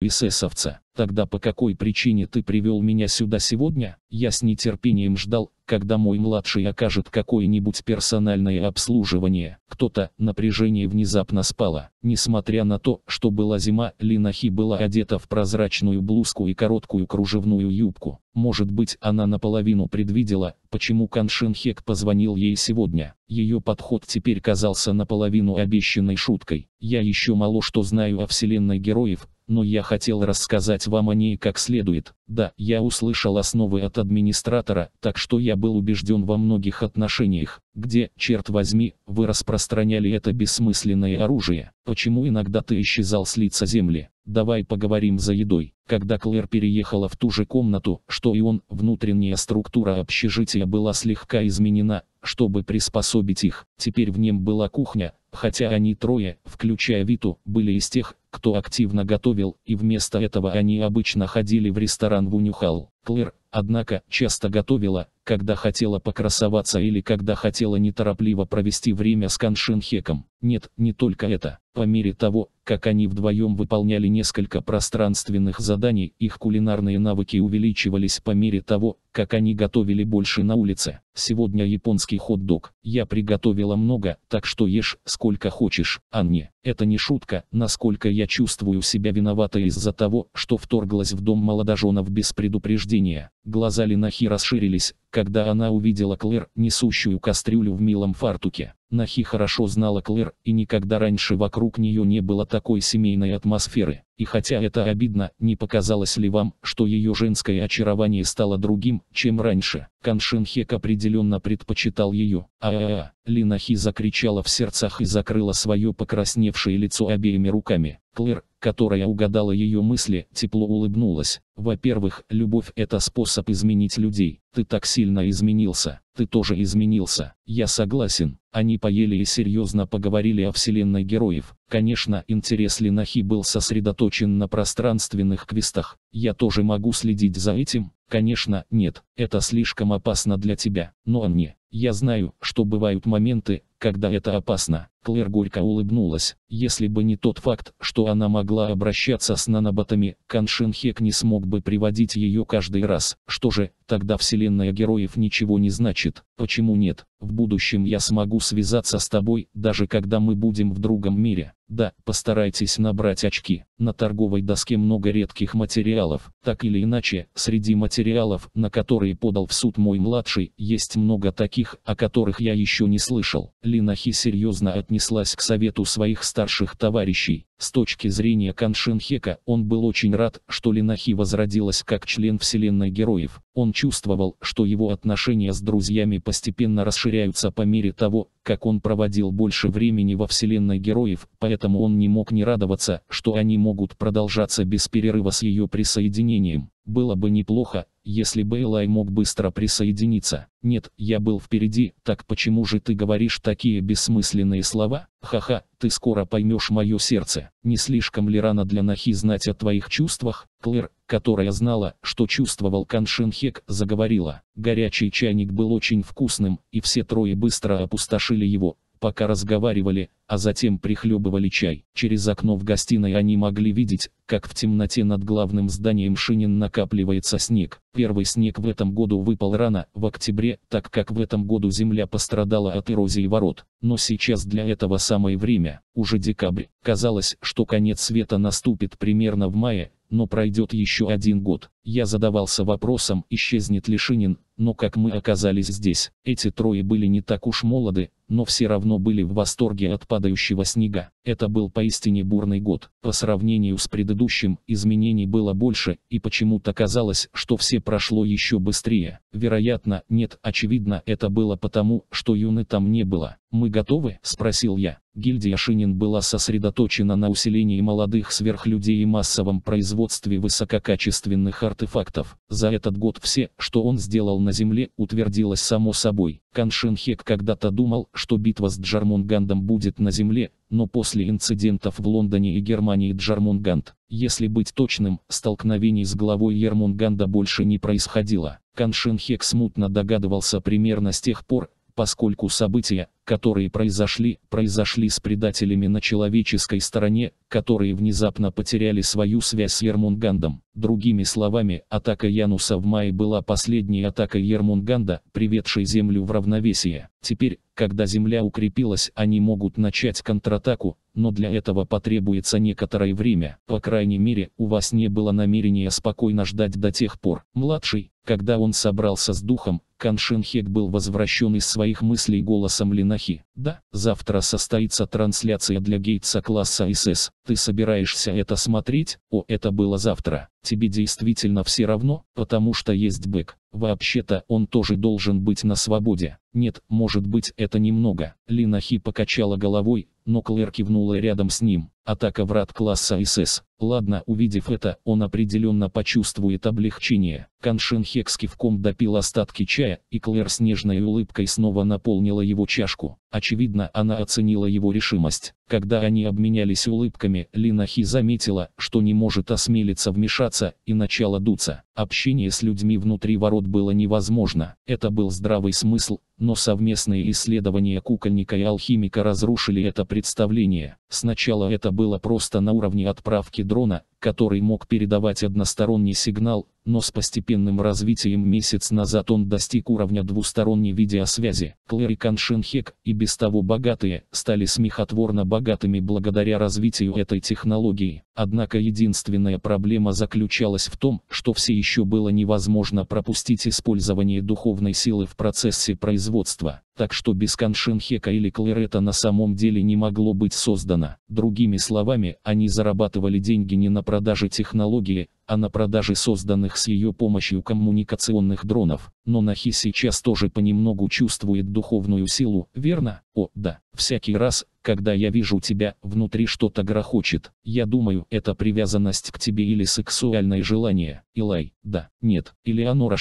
эсэсовца. Тогда по какой причине ты привел меня сюда сегодня? Я с нетерпением ждал, когда мой младший окажет какое-нибудь персональное обслуживание. Кто-то, напряжение внезапно спало. Несмотря на то, что была зима, Линахи была одета в прозрачную блузку и короткую кружевную юбку. Может быть, она наполовину предвидела, почему Каншинхек позвонил ей сегодня. Ее подход теперь казался наполовину обещанной шуткой. «Я еще мало что знаю о вселенной героев», но я хотел рассказать вам о ней как следует. Да, я услышал основы от администратора, так что я был убежден во многих отношениях, где, черт возьми, вы распространяли это бессмысленное оружие. Почему иногда ты исчезал с лица земли? Давай поговорим за едой. Когда Клэр переехала в ту же комнату, что и он, внутренняя структура общежития была слегка изменена, чтобы приспособить их. Теперь в нем была кухня, хотя они трое, включая Виту, были из тех, кто активно готовил, и вместо этого они обычно ходили в ресторан рангу нюхал. Клэр, однако, часто готовила, когда хотела покрасоваться или когда хотела неторопливо провести время с Каншинхеком. Нет, не только это. По мере того, как они вдвоем выполняли несколько пространственных заданий, их кулинарные навыки увеличивались по мере того, как они готовили больше на улице. Сегодня японский хот-дог. Я приготовила много, так что ешь сколько хочешь, Анне. Это не шутка, насколько я чувствую себя виноватой из-за того, что вторглась в дом молодоженов без предупреждения. Глаза Линахи расширились, когда она увидела Клэр, несущую кастрюлю в милом фартуке. Нахи хорошо знала Клэр, и никогда раньше вокруг нее не было такой семейной атмосферы. И хотя это обидно, не показалось ли вам, что ее женское очарование стало другим, чем раньше? Каншинхек определенно предпочитал ее. «А-а-а!» Линахи закричала в сердцах и закрыла свое покрасневшее лицо обеими руками. Клэр, которая угадала ее мысли, тепло улыбнулась. «Во-первых, любовь – это способ изменить людей. Ты так сильно изменился ты тоже изменился. Я согласен. Они поели и серьезно поговорили о вселенной героев. Конечно, интерес Ленахи был сосредоточен на пространственных квестах. Я тоже могу следить за этим? Конечно, нет. Это слишком опасно для тебя. Но не. Я знаю, что бывают моменты, когда это опасно. Клэр горько улыбнулась. Если бы не тот факт, что она могла обращаться с наноботами, Каншин Хек не смог бы приводить ее каждый раз. Что же, тогда вселенная героев ничего не значит. Почему нет? В будущем я смогу связаться с тобой, даже когда мы будем в другом мире. Да, постарайтесь набрать очки. На торговой доске много редких материалов. Так или иначе, среди материалов, на которые подал в суд мой младший, есть много таких, о которых я еще не слышал. Линахи серьезно отнеслась к совету своих старших товарищей. С точки зрения Каншинхека, он был очень рад, что Линахи возродилась как член Вселенной Героев. Он чувствовал, что его отношения с друзьями постепенно расширяются по мере того, как он проводил больше времени во Вселенной Героев, поэтому он не мог не радоваться, что они могут продолжаться без перерыва с ее присоединением. Было бы неплохо, если бы Элай мог быстро присоединиться. Нет, я был впереди, так почему же ты говоришь такие бессмысленные слова? Ха-ха, ты скоро поймешь мое сердце. Не слишком ли рано для Нахи знать о твоих чувствах? Клэр, которая знала, что чувствовал Каншенхек, заговорила. Горячий чайник был очень вкусным, и все трое быстро опустошили его. Пока разговаривали, а затем прихлебывали чай. Через окно в гостиной они могли видеть, как в темноте над главным зданием Шинин накапливается снег. Первый снег в этом году выпал рано, в октябре, так как в этом году земля пострадала от эрозии ворот. Но сейчас для этого самое время, уже декабрь. Казалось, что конец света наступит примерно в мае, но пройдет еще один год. Я задавался вопросом, исчезнет ли Шинин, но как мы оказались здесь. Эти трое были не так уж молоды, но все равно были в восторге от подарка падающего снега. Это был поистине бурный год. По сравнению с предыдущим, изменений было больше, и почему-то казалось, что все прошло еще быстрее. Вероятно, нет, очевидно, это было потому, что Юны там не было. «Мы готовы?» – спросил я. Гильдия Шинин была сосредоточена на усилении молодых сверхлюдей и массовом производстве высококачественных артефактов. За этот год все, что он сделал на Земле, утвердилось само собой. Каншин Хек когда-то думал, что битва с Джармунгандом будет на Земле, но после инцидентов в Лондоне и Германии Джармунганд, если быть точным, столкновений с главой Ермунганда больше не происходило. Каншин Хек смутно догадывался примерно с тех пор, поскольку события, которые произошли, произошли с предателями на человеческой стороне, которые внезапно потеряли свою связь с Ермунгандом. Другими словами, атака Януса в мае была последней атакой Ермунганда, приведшей Землю в равновесие. Теперь, когда Земля укрепилась, они могут начать контратаку, но для этого потребуется некоторое время. По крайней мере, у вас не было намерения спокойно ждать до тех пор. Младший, когда он собрался с духом, Каншинхек был возвращен из своих мыслей голосом Линахи. «Да, завтра состоится трансляция для Гейтса класса СС. Ты собираешься это смотреть? О, это было завтра. Тебе действительно все равно, потому что есть бык. Вообще-то он тоже должен быть на свободе. Нет, может быть это немного». Линахи покачала головой, но Клэр кивнула рядом с ним. Атака врат класса СС. Ладно, увидев это, он определенно почувствует облегчение. Каншин Хекс кивком допил остатки чая, и Клэр с нежной улыбкой снова наполнила его чашку. Очевидно, она оценила его решимость. Когда они обменялись улыбками, Лина Хи заметила, что не может осмелиться вмешаться, и начала дуться. Общение с людьми внутри ворот было невозможно. Это был здравый смысл, но совместные исследования кукольника и алхимика разрушили это представление. Сначала это было просто на уровне отправки дрона, который мог передавать односторонний сигнал, но с постепенным развитием месяц назад он достиг уровня двусторонней видеосвязи. Клэр и Каншенхек, и без того богатые, стали смехотворно богатыми благодаря развитию этой технологии. Однако единственная проблема заключалась в том, что все еще было невозможно пропустить использование духовной силы в процессе производства. Так что без Каншинхека или Клэрета на самом деле не могло быть создано. Другими словами, они зарабатывали деньги не на продаже технологии, а на продаже созданных с ее помощью коммуникационных дронов. Но Нахи сейчас тоже понемногу чувствует духовную силу, верно? О, да. Всякий раз, когда я вижу тебя, внутри что-то грохочет. Я думаю, это привязанность к тебе или сексуальное желание. Илай, да, нет. Или Элеонора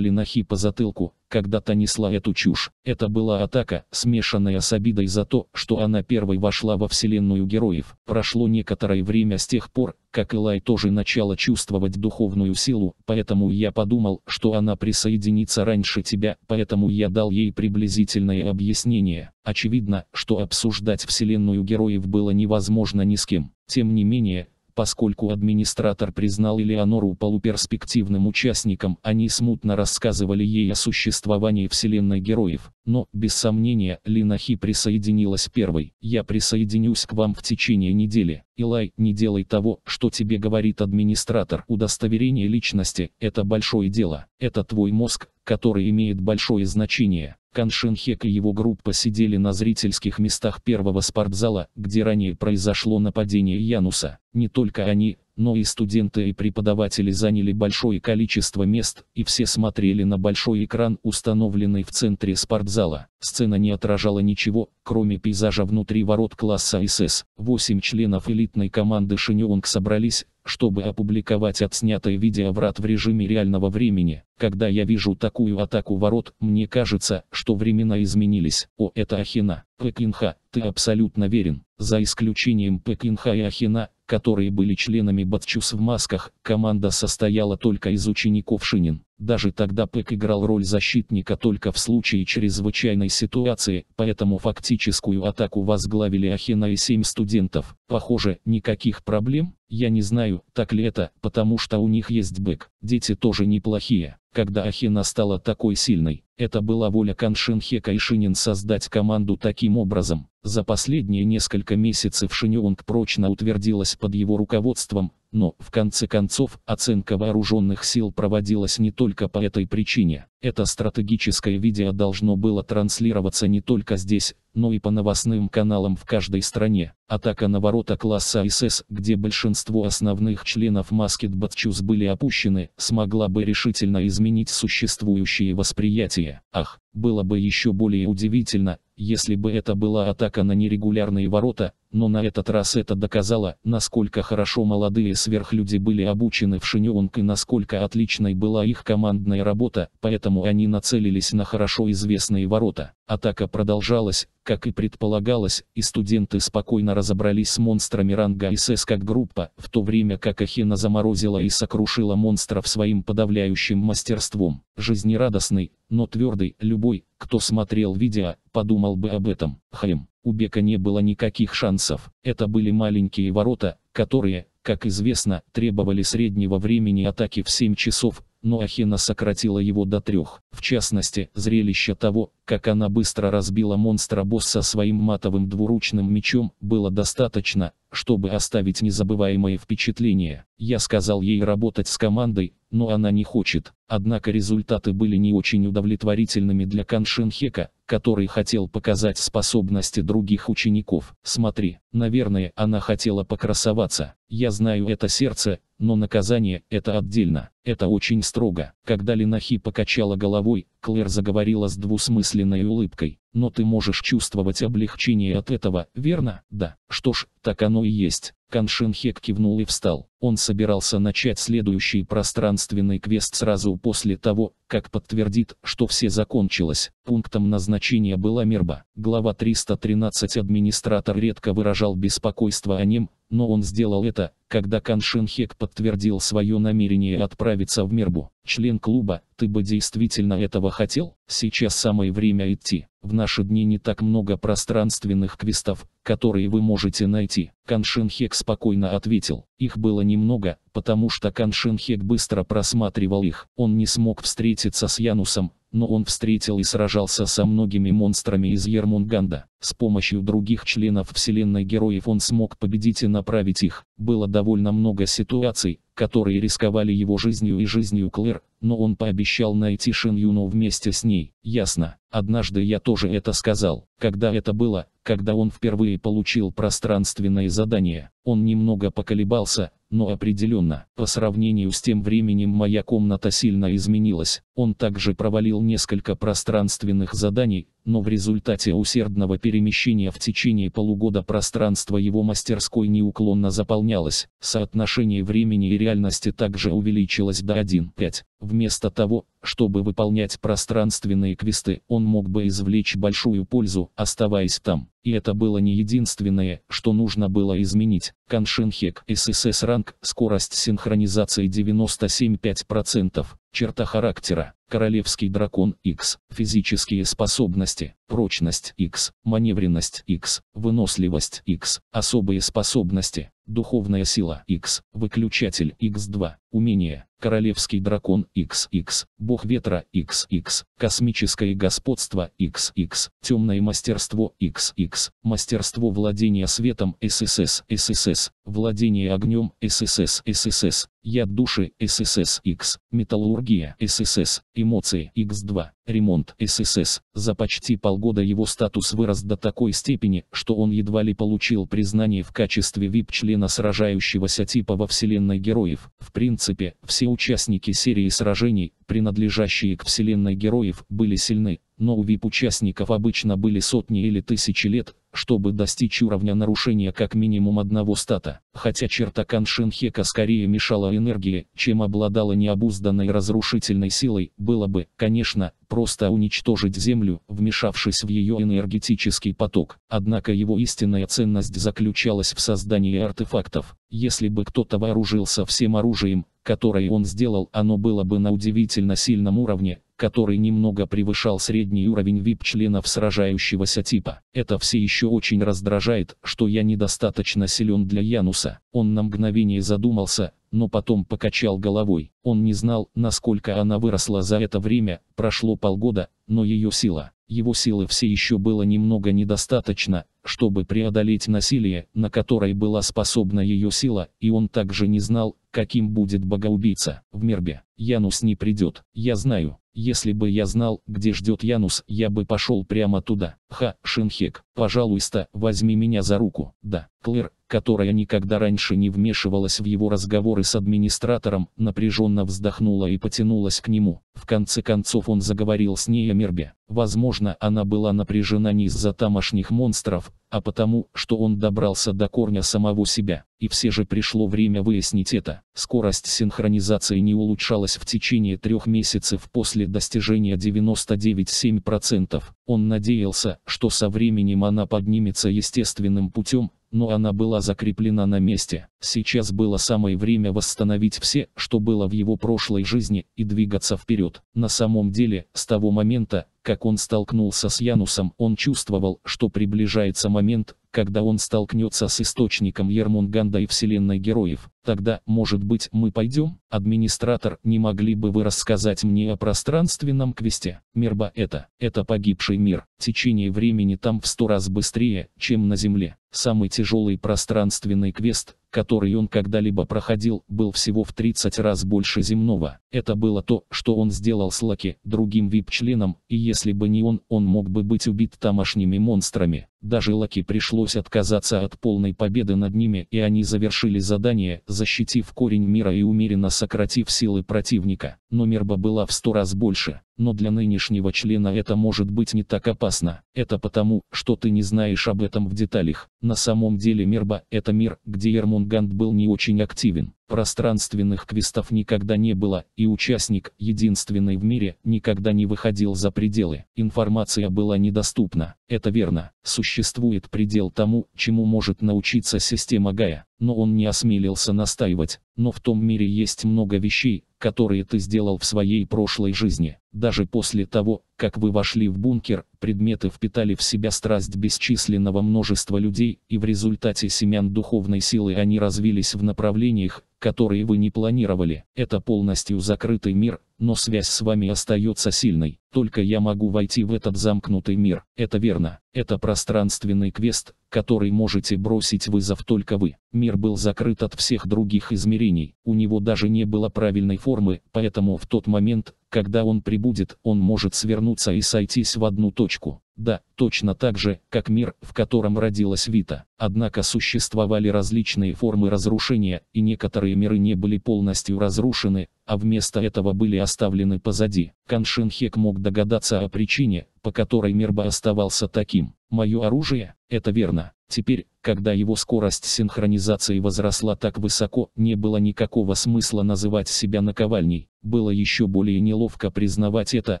ли Нахи по затылку, когда та несла эту чушь. Это была атака, смешанная с обидой за то, что она первой вошла во вселенную героев. Прошло некоторое время с тех пор, как и Лай тоже начала чувствовать духовную силу, поэтому я подумал, что она присоединится раньше тебя, поэтому я дал ей приблизительное объяснение. Очевидно, что обсуждать вселенную героев было невозможно ни с кем. Тем не менее, Поскольку администратор признал Элеонору полуперспективным участником, они смутно рассказывали ей о существовании вселенной героев. Но, без сомнения, Линахи присоединилась первой. «Я присоединюсь к вам в течение недели. Илай, не делай того, что тебе говорит администратор. Удостоверение личности – это большое дело. Это твой мозг, который имеет большое значение. Кан Шинхек и его группа сидели на зрительских местах первого спортзала, где ранее произошло нападение Януса. Не только они, но и студенты и преподаватели заняли большое количество мест, и все смотрели на большой экран, установленный в центре спортзала. Сцена не отражала ничего, кроме пейзажа внутри ворот класса СС. Восемь членов элитной команды Шиньонг собрались, чтобы опубликовать отснятое видео врат в режиме реального времени. Когда я вижу такую атаку ворот, мне кажется, что времена изменились. О, это Ахина. Пекинха, ты абсолютно верен. За исключением Пекинха и Ахина, которые были членами Батчус в масках, команда состояла только из учеников Шинин. Даже тогда Пэк играл роль защитника только в случае чрезвычайной ситуации, поэтому фактическую атаку возглавили Ахена и семь студентов. Похоже, никаких проблем, я не знаю, так ли это, потому что у них есть бэк. Дети тоже неплохие. Когда Ахена стала такой сильной, это была воля Каншинхека и Шинин создать команду таким образом. За последние несколько месяцев Шинионг прочно утвердилась под его руководством, но, в конце концов, оценка вооруженных сил проводилась не только по этой причине. Это стратегическое видео должно было транслироваться не только здесь, но и по новостным каналам в каждой стране. Атака на ворота класса СС, где большинство основных членов Маскет Батчус были опущены, смогла бы решительно изменить существующие восприятия. Ах, было бы еще более удивительно, если бы это была атака на нерегулярные ворота, но на этот раз это доказало, насколько хорошо молодые сверхлюди были обучены в Шиньонг и насколько отличной была их командная работа, поэтому они нацелились на хорошо известные ворота. Атака продолжалась, как и предполагалось, и студенты спокойно разобрались с монстрами ранга СС как группа, в то время как Ахена заморозила и сокрушила монстров своим подавляющим мастерством. Жизнерадостный, но твердый, любой, кто смотрел видео, подумал бы об этом. Хайм, у Бека не было никаких шансов. Это были маленькие ворота, которые, как известно, требовали среднего времени атаки в 7 часов, но Ахена сократила его до трех. В частности, зрелище того, как она быстро разбила монстра-босса своим матовым двуручным мечом, было достаточно, чтобы оставить незабываемое впечатление. Я сказал ей работать с командой, но она не хочет. Однако результаты были не очень удовлетворительными для Каншинхека, который хотел показать способности других учеников. Смотри, наверное, она хотела покрасоваться. Я знаю это сердце, но наказание – это отдельно. Это очень строго. Когда Линахи покачала головой, Клэр заговорила с двусмысленной улыбкой. Но ты можешь чувствовать облегчение от этого, верно? Да. Что ж, так оно и есть. Каншинхек кивнул и встал. Он собирался начать следующий пространственный квест сразу после того, как подтвердит, что все закончилось. Пунктом назначения была Мирба. Глава 313 администратор редко выражал беспокойство о нем, но он сделал это, когда Кан Шинхек подтвердил свое намерение отправиться в Мербу. Член клуба, ты бы действительно этого хотел? Сейчас самое время идти. В наши дни не так много пространственных квестов, которые вы можете найти. Кан Шинхек спокойно ответил. Их было немного, потому что Кан Шинхек быстро просматривал их. Он не смог встретиться с Янусом, но он встретил и сражался со многими монстрами из Ермунганда. С помощью других членов вселенной героев он смог победить и направить их. Было довольно много ситуаций, которые рисковали его жизнью и жизнью Клэр, но он пообещал найти Шин Юну вместе с ней. Ясно. Однажды я тоже это сказал. Когда это было, когда он впервые получил пространственное задание, он немного поколебался, но определенно, по сравнению с тем временем моя комната сильно изменилась. Он также провалил несколько пространственных заданий, но в результате усердного перемещения в течение полугода пространство его мастерской неуклонно заполнялось, соотношение времени и реальности также увеличилось до 1,5. Вместо того, чтобы выполнять пространственные квесты, он мог бы извлечь большую пользу, оставаясь там. И это было не единственное, что нужно было изменить. Каншинхек ССС ранг, скорость синхронизации 97,5%, черта характера. Королевский дракон X, физические способности, прочность X, маневренность X, выносливость X, особые способности, духовная сила X, выключатель X2, умение Королевский дракон XX, Бог ветра XX, Космическое господство XX, Темное мастерство XX, Мастерство владения светом ССС, ССС, Владение огнем ССС, ССС, Яд души ССС, X, Металлургия ССС, Эмоции X2, Ремонт ССС. За почти полгода его статус вырос до такой степени, что он едва ли получил признание в качестве VIP-члена сражающегося типа во вселенной героев. В принципе, все все участники серии сражений, принадлежащие к вселенной героев, были сильны, но у VIP-участников обычно были сотни или тысячи лет, чтобы достичь уровня нарушения как минимум одного стата. Хотя черта Каншенхека скорее мешала энергии, чем обладала необузданной разрушительной силой, было бы, конечно, просто уничтожить Землю, вмешавшись в ее энергетический поток. Однако его истинная ценность заключалась в создании артефактов. Если бы кто-то вооружился всем оружием, которое он сделал, оно было бы на удивительно сильном уровне, который немного превышал средний уровень VIP-членов сражающегося типа. Это все еще очень раздражает, что я недостаточно силен для Януса. Он на мгновение задумался, но потом покачал головой. Он не знал, насколько она выросла за это время, прошло полгода, но ее сила, его силы все еще было немного недостаточно, чтобы преодолеть насилие, на которое была способна ее сила, и он также не знал, каким будет богоубийца. В Мербе, Янус не придет, я знаю, если бы я знал, где ждет Янус, я бы пошел прямо туда. Ха, Шинхек, пожалуйста, возьми меня за руку. Да, Клэр, которая никогда раньше не вмешивалась в его разговоры с администратором, напряженно вздохнула и потянулась к нему. В конце концов он заговорил с ней о Мербе. Возможно, она была напряжена не из-за тамошних монстров, а потому, что он добрался до корня самого себя. И все же пришло время выяснить это. Скорость синхронизации не улучшалась в течение трех месяцев после достижения 99,7%. Он надеялся, что со временем она поднимется естественным путем, но она была закреплена на месте. Сейчас было самое время восстановить все, что было в его прошлой жизни, и двигаться вперед. На самом деле, с того момента, как он столкнулся с Янусом, он чувствовал, что приближается момент, когда он столкнется с источником Ермунганда и вселенной героев. Тогда, может быть, мы пойдем? Администратор, не могли бы вы рассказать мне о пространственном квесте? Мирба это, это погибший мир. Течение времени там в сто раз быстрее, чем на Земле. Самый тяжелый пространственный квест, который он когда-либо проходил, был всего в 30 раз больше земного. Это было то, что он сделал с Лаки, другим вип-членом, и если бы не он, он мог бы быть убит тамошними монстрами. Даже Лаки пришлось отказаться от полной победы над ними и они завершили задание, защитив корень мира и умеренно сократив силы противника. Но мерба была в сто раз больше. Но для нынешнего члена это может быть не так опасно. Это потому, что ты не знаешь об этом в деталях. На самом деле мерба – это мир, где Ермунгант был не очень активен. Пространственных квестов никогда не было, и участник, единственный в мире, никогда не выходил за пределы. Информация была недоступна. Это верно. Существует предел тому, чему может научиться система Гая но он не осмелился настаивать. Но в том мире есть много вещей, которые ты сделал в своей прошлой жизни. Даже после того, как вы вошли в бункер, предметы впитали в себя страсть бесчисленного множества людей, и в результате семян духовной силы они развились в направлениях, которые вы не планировали. Это полностью закрытый мир, но связь с вами остается сильной. Только я могу войти в этот замкнутый мир. Это верно. Это пространственный квест, который можете бросить вызов только вы. Мир был закрыт от всех других измерений, у него даже не было правильной формы, поэтому в тот момент, когда он прибудет, он может свернуться и сойтись в одну точку. Да, точно так же, как мир, в котором родилась Вита. Однако существовали различные формы разрушения, и некоторые миры не были полностью разрушены, а вместо этого были оставлены позади. Каншинхек мог догадаться о причине, по которой мир бы оставался таким. Мое оружие? Это верно. Теперь, когда его скорость синхронизации возросла так высоко, не было никакого смысла называть себя наковальней. Было еще более неловко признавать это,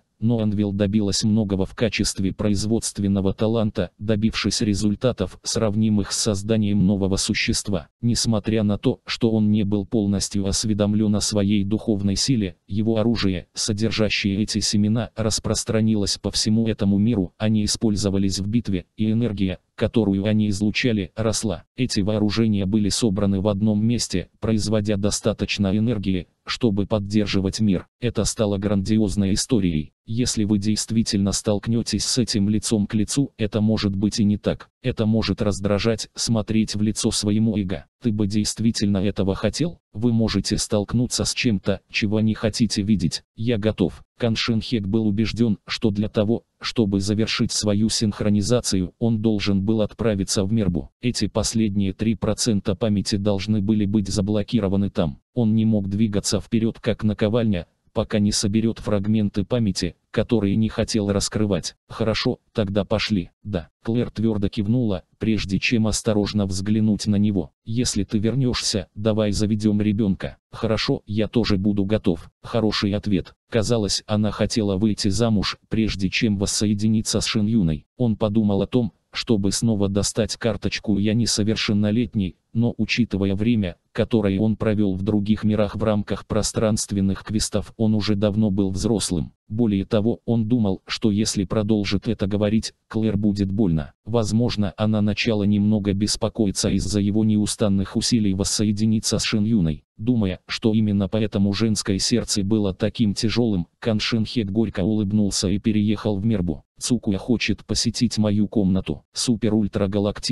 но Анвил добилась многого в качестве производственного таланта, добившись результатов, сравнимых с созданием нового существа. Несмотря на то, что он не был полностью осведомлен о своей духовной силе, его оружие, содержащее эти семена, распространилось по всему этому миру, они использовались в битве, и энергия, которую они излучали, росла. Эти вооружения были собраны в одном месте, производя достаточно энергии, чтобы поддерживать мир. Это стало грандиозной историей. Если вы действительно столкнетесь с этим лицом к лицу, это может быть и не так. Это может раздражать, смотреть в лицо своему эго. Ты бы действительно этого хотел? Вы можете столкнуться с чем-то, чего не хотите видеть. Я готов. Каншинхек был убежден, что для того, чтобы завершить свою синхронизацию, он должен был отправиться в Мербу. Эти последние 3% памяти должны были быть заблокированы там. Он не мог двигаться вперед как наковальня, пока не соберет фрагменты памяти, которые не хотел раскрывать. Хорошо, тогда пошли. Да, Клэр твердо кивнула, прежде чем осторожно взглянуть на него. Если ты вернешься, давай заведем ребенка. Хорошо, я тоже буду готов. Хороший ответ. Казалось, она хотела выйти замуж, прежде чем воссоединиться с Шин Юной. Он подумал о том, чтобы снова достать карточку «Я несовершеннолетний», но учитывая время, которое он провел в других мирах в рамках пространственных квестов, он уже давно был взрослым. Более того, он думал, что если продолжит это говорить, Клэр будет больно. Возможно, она начала немного беспокоиться из-за его неустанных усилий воссоединиться с Шин Юной. Думая, что именно поэтому женское сердце было таким тяжелым, Каншин Хек горько улыбнулся и переехал в Мербу. Цукуя хочет посетить мою комнату. супер ультра кулак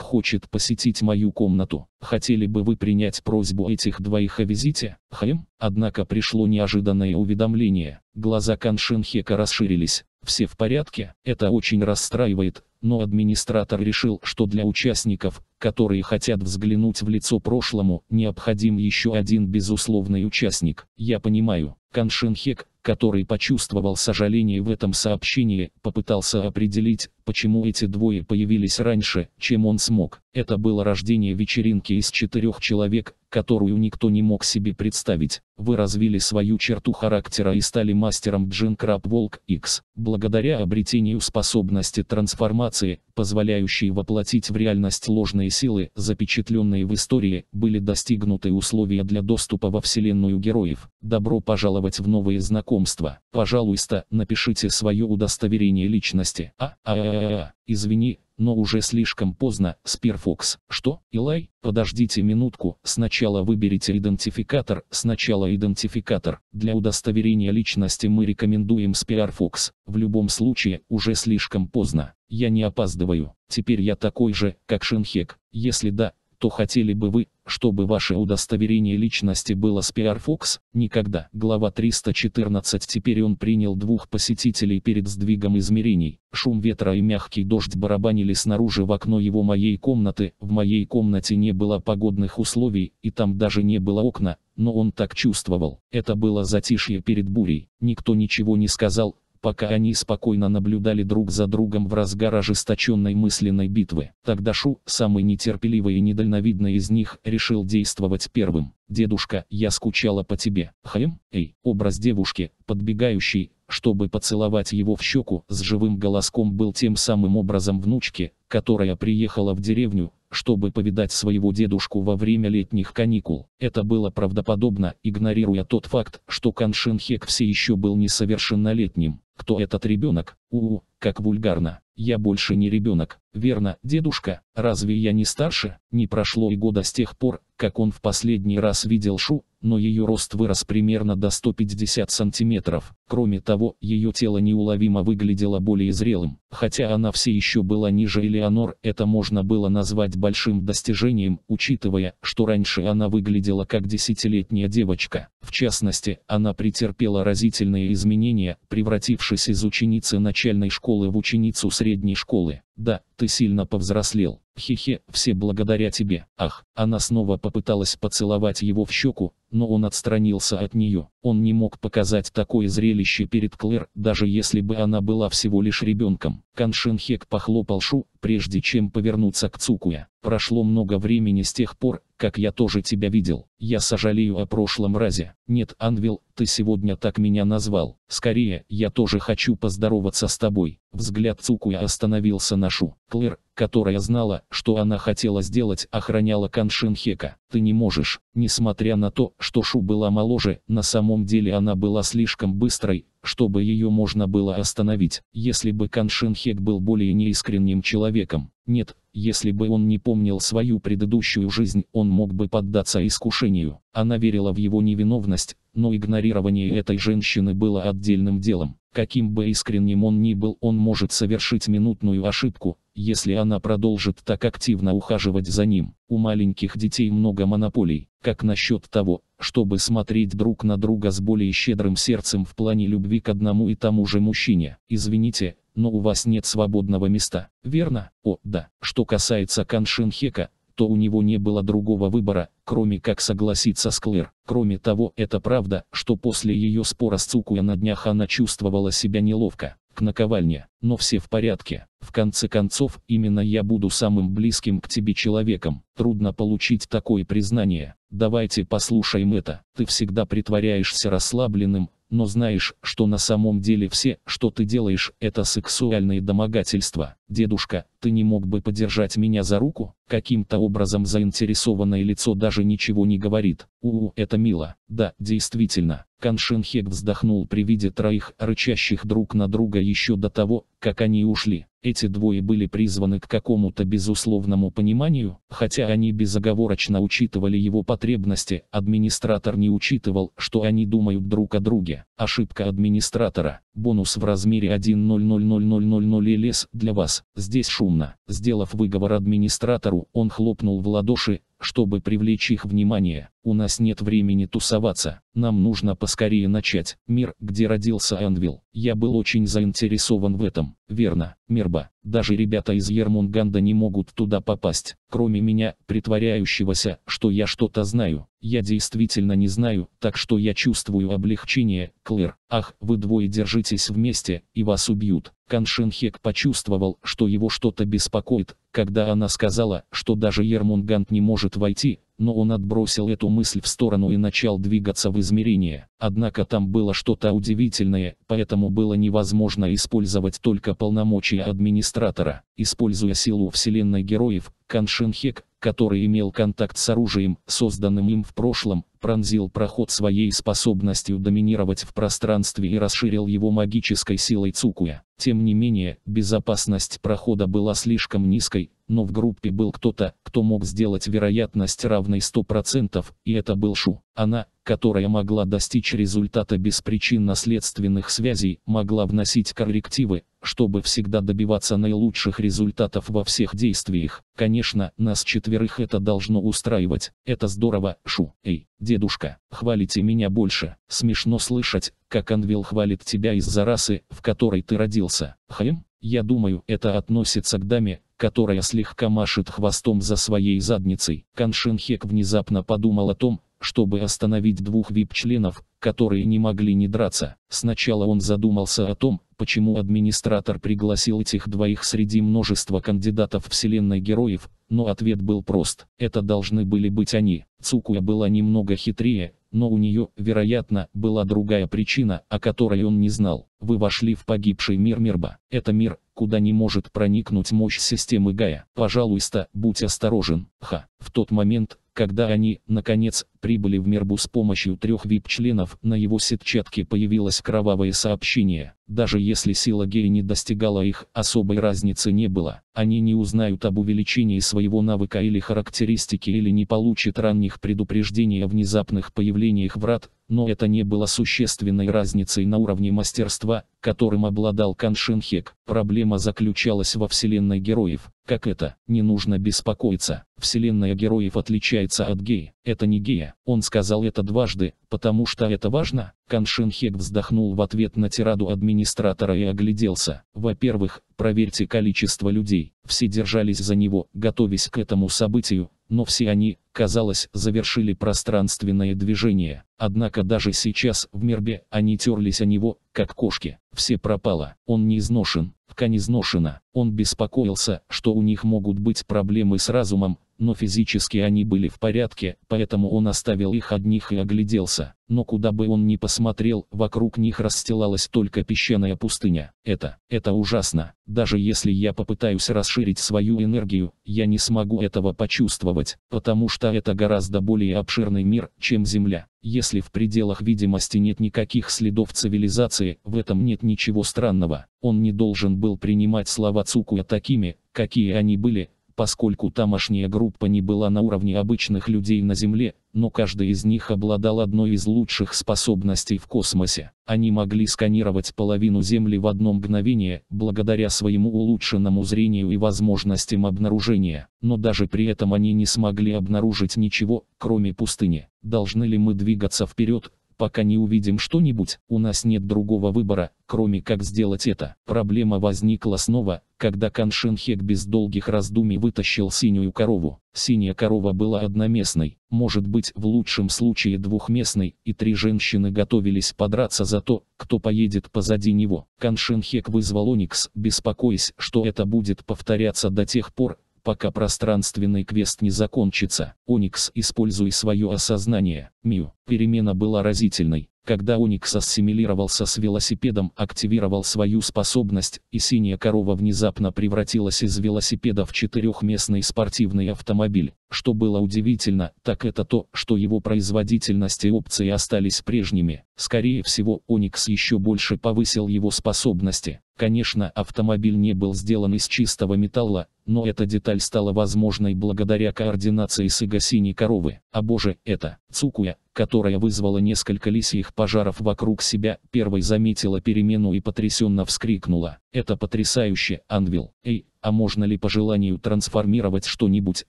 хочет посетить мою комнату. Хотели бы вы принять просьбу этих двоих о визите? Хм. Однако пришло неожиданное уведомление. Глаза Каншинхека расширились. Все в порядке? Это очень расстраивает, но администратор решил, что для участников, которые хотят взглянуть в лицо прошлому, необходим еще один безусловный участник. Я понимаю, Каншинхек, который почувствовал сожаление в этом сообщении, попытался определить, почему эти двое появились раньше, чем он смог. Это было рождение вечеринки из четырех человек, которую никто не мог себе представить. Вы развили свою черту характера и стали мастером Джин Краб Волк X, благодаря обретению способности трансформации, позволяющей воплотить в реальность ложные силы, запечатленные в истории, были достигнуты условия для доступа во вселенную героев. Добро пожаловать в новые знакомства. Пожалуйста, напишите свое удостоверение личности. А, а, а, а э, извини, но уже слишком поздно, Спирфокс. Что, Илай? Подождите минутку, сначала выберите идентификатор, сначала идентификатор. Для удостоверения личности мы рекомендуем Спирфокс. В любом случае, уже слишком поздно. Я не опаздываю. Теперь я такой же, как Шинхек. Если да, то хотели бы вы, чтобы ваше удостоверение личности было с PRFox, никогда. Глава 314 Теперь он принял двух посетителей перед сдвигом измерений. Шум ветра и мягкий дождь барабанили снаружи в окно его моей комнаты. В моей комнате не было погодных условий, и там даже не было окна, но он так чувствовал. Это было затишье перед бурей. Никто ничего не сказал, пока они спокойно наблюдали друг за другом в разгар ожесточенной мысленной битвы. Тогда Шу, самый нетерпеливый и недальновидный из них, решил действовать первым. «Дедушка, я скучала по тебе». Хэм, эй, образ девушки, подбегающий, чтобы поцеловать его в щеку, с живым голоском был тем самым образом внучки, которая приехала в деревню, чтобы повидать своего дедушку во время летних каникул. Это было правдоподобно, игнорируя тот факт, что Кан Хек все еще был несовершеннолетним. Кто этот ребенок? У, -у как вульгарно. Я больше не ребенок. Верно, дедушка, разве я не старше? Не прошло и года с тех пор, как он в последний раз видел Шу, но ее рост вырос примерно до 150 сантиметров. Кроме того, ее тело неуловимо выглядело более зрелым. Хотя она все еще была ниже Элеонор, это можно было назвать большим достижением, учитывая, что раньше она выглядела как десятилетняя девочка. В частности, она претерпела разительные изменения, превратившись из ученицы начальной школы в ученицу средней школы. Да, ты сильно повзрослел. Хе-хе, все благодаря тебе. Ах, она снова попыталась поцеловать его в щеку, но он отстранился от нее. Он не мог показать такое зрелище перед Клэр, даже если бы она была всего лишь ребенком. Каншенхек похлопал Шу, прежде чем повернуться к Цукуя. Прошло много времени с тех пор, как я тоже тебя видел. Я сожалею о прошлом разе. Нет, Анвил, ты сегодня так меня назвал. Скорее, я тоже хочу поздороваться с тобой. Взгляд Цукуя остановился на Шу. Клэр, которая знала, что она хотела сделать, охраняла Каншинхека. Ты не можешь. Несмотря на то, что Шу была моложе, на самом деле она была слишком быстрой, чтобы ее можно было остановить, если бы Кан Шинхек был более неискренним человеком. Нет, если бы он не помнил свою предыдущую жизнь, он мог бы поддаться искушению. Она верила в его невиновность, но игнорирование этой женщины было отдельным делом. Каким бы искренним он ни был, он может совершить минутную ошибку, если она продолжит так активно ухаживать за ним. У маленьких детей много монополий. Как насчет того, чтобы смотреть друг на друга с более щедрым сердцем в плане любви к одному и тому же мужчине? Извините, но у вас нет свободного места, верно? О, да. Что касается Каншинхека, то у него не было другого выбора, кроме как согласиться с Клэр. Кроме того, это правда, что после ее спора с Цукуя на днях она чувствовала себя неловко к наковальне, но все в порядке. В конце концов, именно я буду самым близким к тебе человеком. Трудно получить такое признание, Давайте послушаем это. Ты всегда притворяешься расслабленным, но знаешь, что на самом деле все, что ты делаешь, это сексуальные домогательства. Дедушка, ты не мог бы подержать меня за руку? Каким-то образом заинтересованное лицо даже ничего не говорит. У, -у это мило. Да, действительно. Каншинхек вздохнул при виде троих рычащих друг на друга еще до того, как они ушли. Эти двое были призваны к какому-то безусловному пониманию, хотя они безоговорочно учитывали его потребности, администратор не учитывал, что они думают друг о друге. Ошибка администратора. Бонус в размере 1.00000 лес для вас. Здесь шумно. Сделав выговор администратору, он хлопнул в ладоши, чтобы привлечь их внимание. У нас нет времени тусоваться, нам нужно поскорее начать. Мир, где родился Анвил. Я был очень заинтересован в этом. Верно, Мерба. Даже ребята из Ермунганда не могут туда попасть. Кроме меня, притворяющегося, что я что-то знаю. Я действительно не знаю, так что я чувствую облегчение, Клэр. Ах, вы двое держитесь вместе, и вас убьют. Каншинхек почувствовал, что его что-то беспокоит, когда она сказала, что даже Ермунгант не может войти, но он отбросил эту мысль в сторону и начал двигаться в измерение. Однако там было что-то удивительное, поэтому было невозможно использовать только полномочия администратора. Используя силу вселенной героев, Каншинхек, который имел контакт с оружием, созданным им в прошлом, пронзил проход своей способностью доминировать в пространстве и расширил его магической силой Цукуя. Тем не менее, безопасность прохода была слишком низкой, но в группе был кто-то, кто мог сделать вероятность равной 100%, и это был Шу. Она, которая могла достичь результата без причинно-следственных связей, могла вносить коррективы, чтобы всегда добиваться наилучших результатов во всех действиях. Конечно, нас четверых это должно устраивать. Это здорово, Шу. Эй, дедушка, хвалите меня больше. Смешно слышать, как Анвил хвалит тебя из-за расы, в которой ты родился. Хэм? Я думаю, это относится к даме, которая слегка машет хвостом за своей задницей. Каншенхек внезапно подумал о том, чтобы остановить двух вип-членов, которые не могли не драться. Сначала он задумался о том, почему администратор пригласил этих двоих среди множества кандидатов вселенной героев, но ответ был прост. Это должны были быть они. Цукуя была немного хитрее, но у нее, вероятно, была другая причина, о которой он не знал. Вы вошли в погибший мир Мирба. Это мир, куда не может проникнуть мощь системы Гая. Пожалуйста, будь осторожен. Ха. В тот момент, когда они, наконец, прибыли в Мербу с помощью трех вип-членов, на его сетчатке появилось кровавое сообщение. Даже если сила гея не достигала их, особой разницы не было. Они не узнают об увеличении своего навыка или характеристики или не получат ранних предупреждений о внезапных появлениях врат, но это не было существенной разницей на уровне мастерства, которым обладал Каншинхек. Проблема заключалась во вселенной героев. Как это? Не нужно беспокоиться. Вселенная героев отличается от геи. Это не гея. Он сказал это дважды, потому что это важно. Каншинхек вздохнул в ответ на тираду администратора и огляделся. Во-первых, проверьте количество людей. Все держались за него, готовясь к этому событию, но все они, казалось, завершили пространственное движение. Однако даже сейчас в Мербе они терлись о него, как кошки. Все пропало. Он не изношен, в ткань изношена. Он беспокоился, что у них могут быть проблемы с разумом, но физически они были в порядке, поэтому он оставил их одних и огляделся. Но куда бы он ни посмотрел, вокруг них расстилалась только песчаная пустыня. Это, это ужасно. Даже если я попытаюсь расширить свою энергию, я не смогу этого почувствовать, потому что это гораздо более обширный мир, чем Земля. Если в пределах видимости нет никаких следов цивилизации, в этом нет ничего странного. Он не должен был принимать слова Цукуя такими, какие они были, поскольку тамошняя группа не была на уровне обычных людей на Земле, но каждый из них обладал одной из лучших способностей в космосе. Они могли сканировать половину Земли в одно мгновение, благодаря своему улучшенному зрению и возможностям обнаружения. Но даже при этом они не смогли обнаружить ничего, кроме пустыни. Должны ли мы двигаться вперед, Пока не увидим что-нибудь, у нас нет другого выбора, кроме как сделать это. Проблема возникла снова, когда Каншинхек без долгих раздумий вытащил синюю корову. Синяя корова была одноместной, может быть в лучшем случае двухместной, и три женщины готовились подраться за то, кто поедет позади него. Каншинхек вызвал Оникс, беспокоясь, что это будет повторяться до тех пор, пока пространственный квест не закончится. Оникс, используя свое осознание, Мью, перемена была разительной. Когда Оникс ассимилировался с велосипедом, активировал свою способность, и синяя корова внезапно превратилась из велосипеда в четырехместный спортивный автомобиль. Что было удивительно, так это то, что его производительность и опции остались прежними. Скорее всего, Оникс еще больше повысил его способности. Конечно, автомобиль не был сделан из чистого металла, но эта деталь стала возможной благодаря координации с Игасини коровы. А боже, это, Цукуя, которая вызвала несколько лисьих пожаров вокруг себя, первой заметила перемену и потрясенно вскрикнула. «Это потрясающе, Анвил! Эй, а можно ли по желанию трансформировать что-нибудь,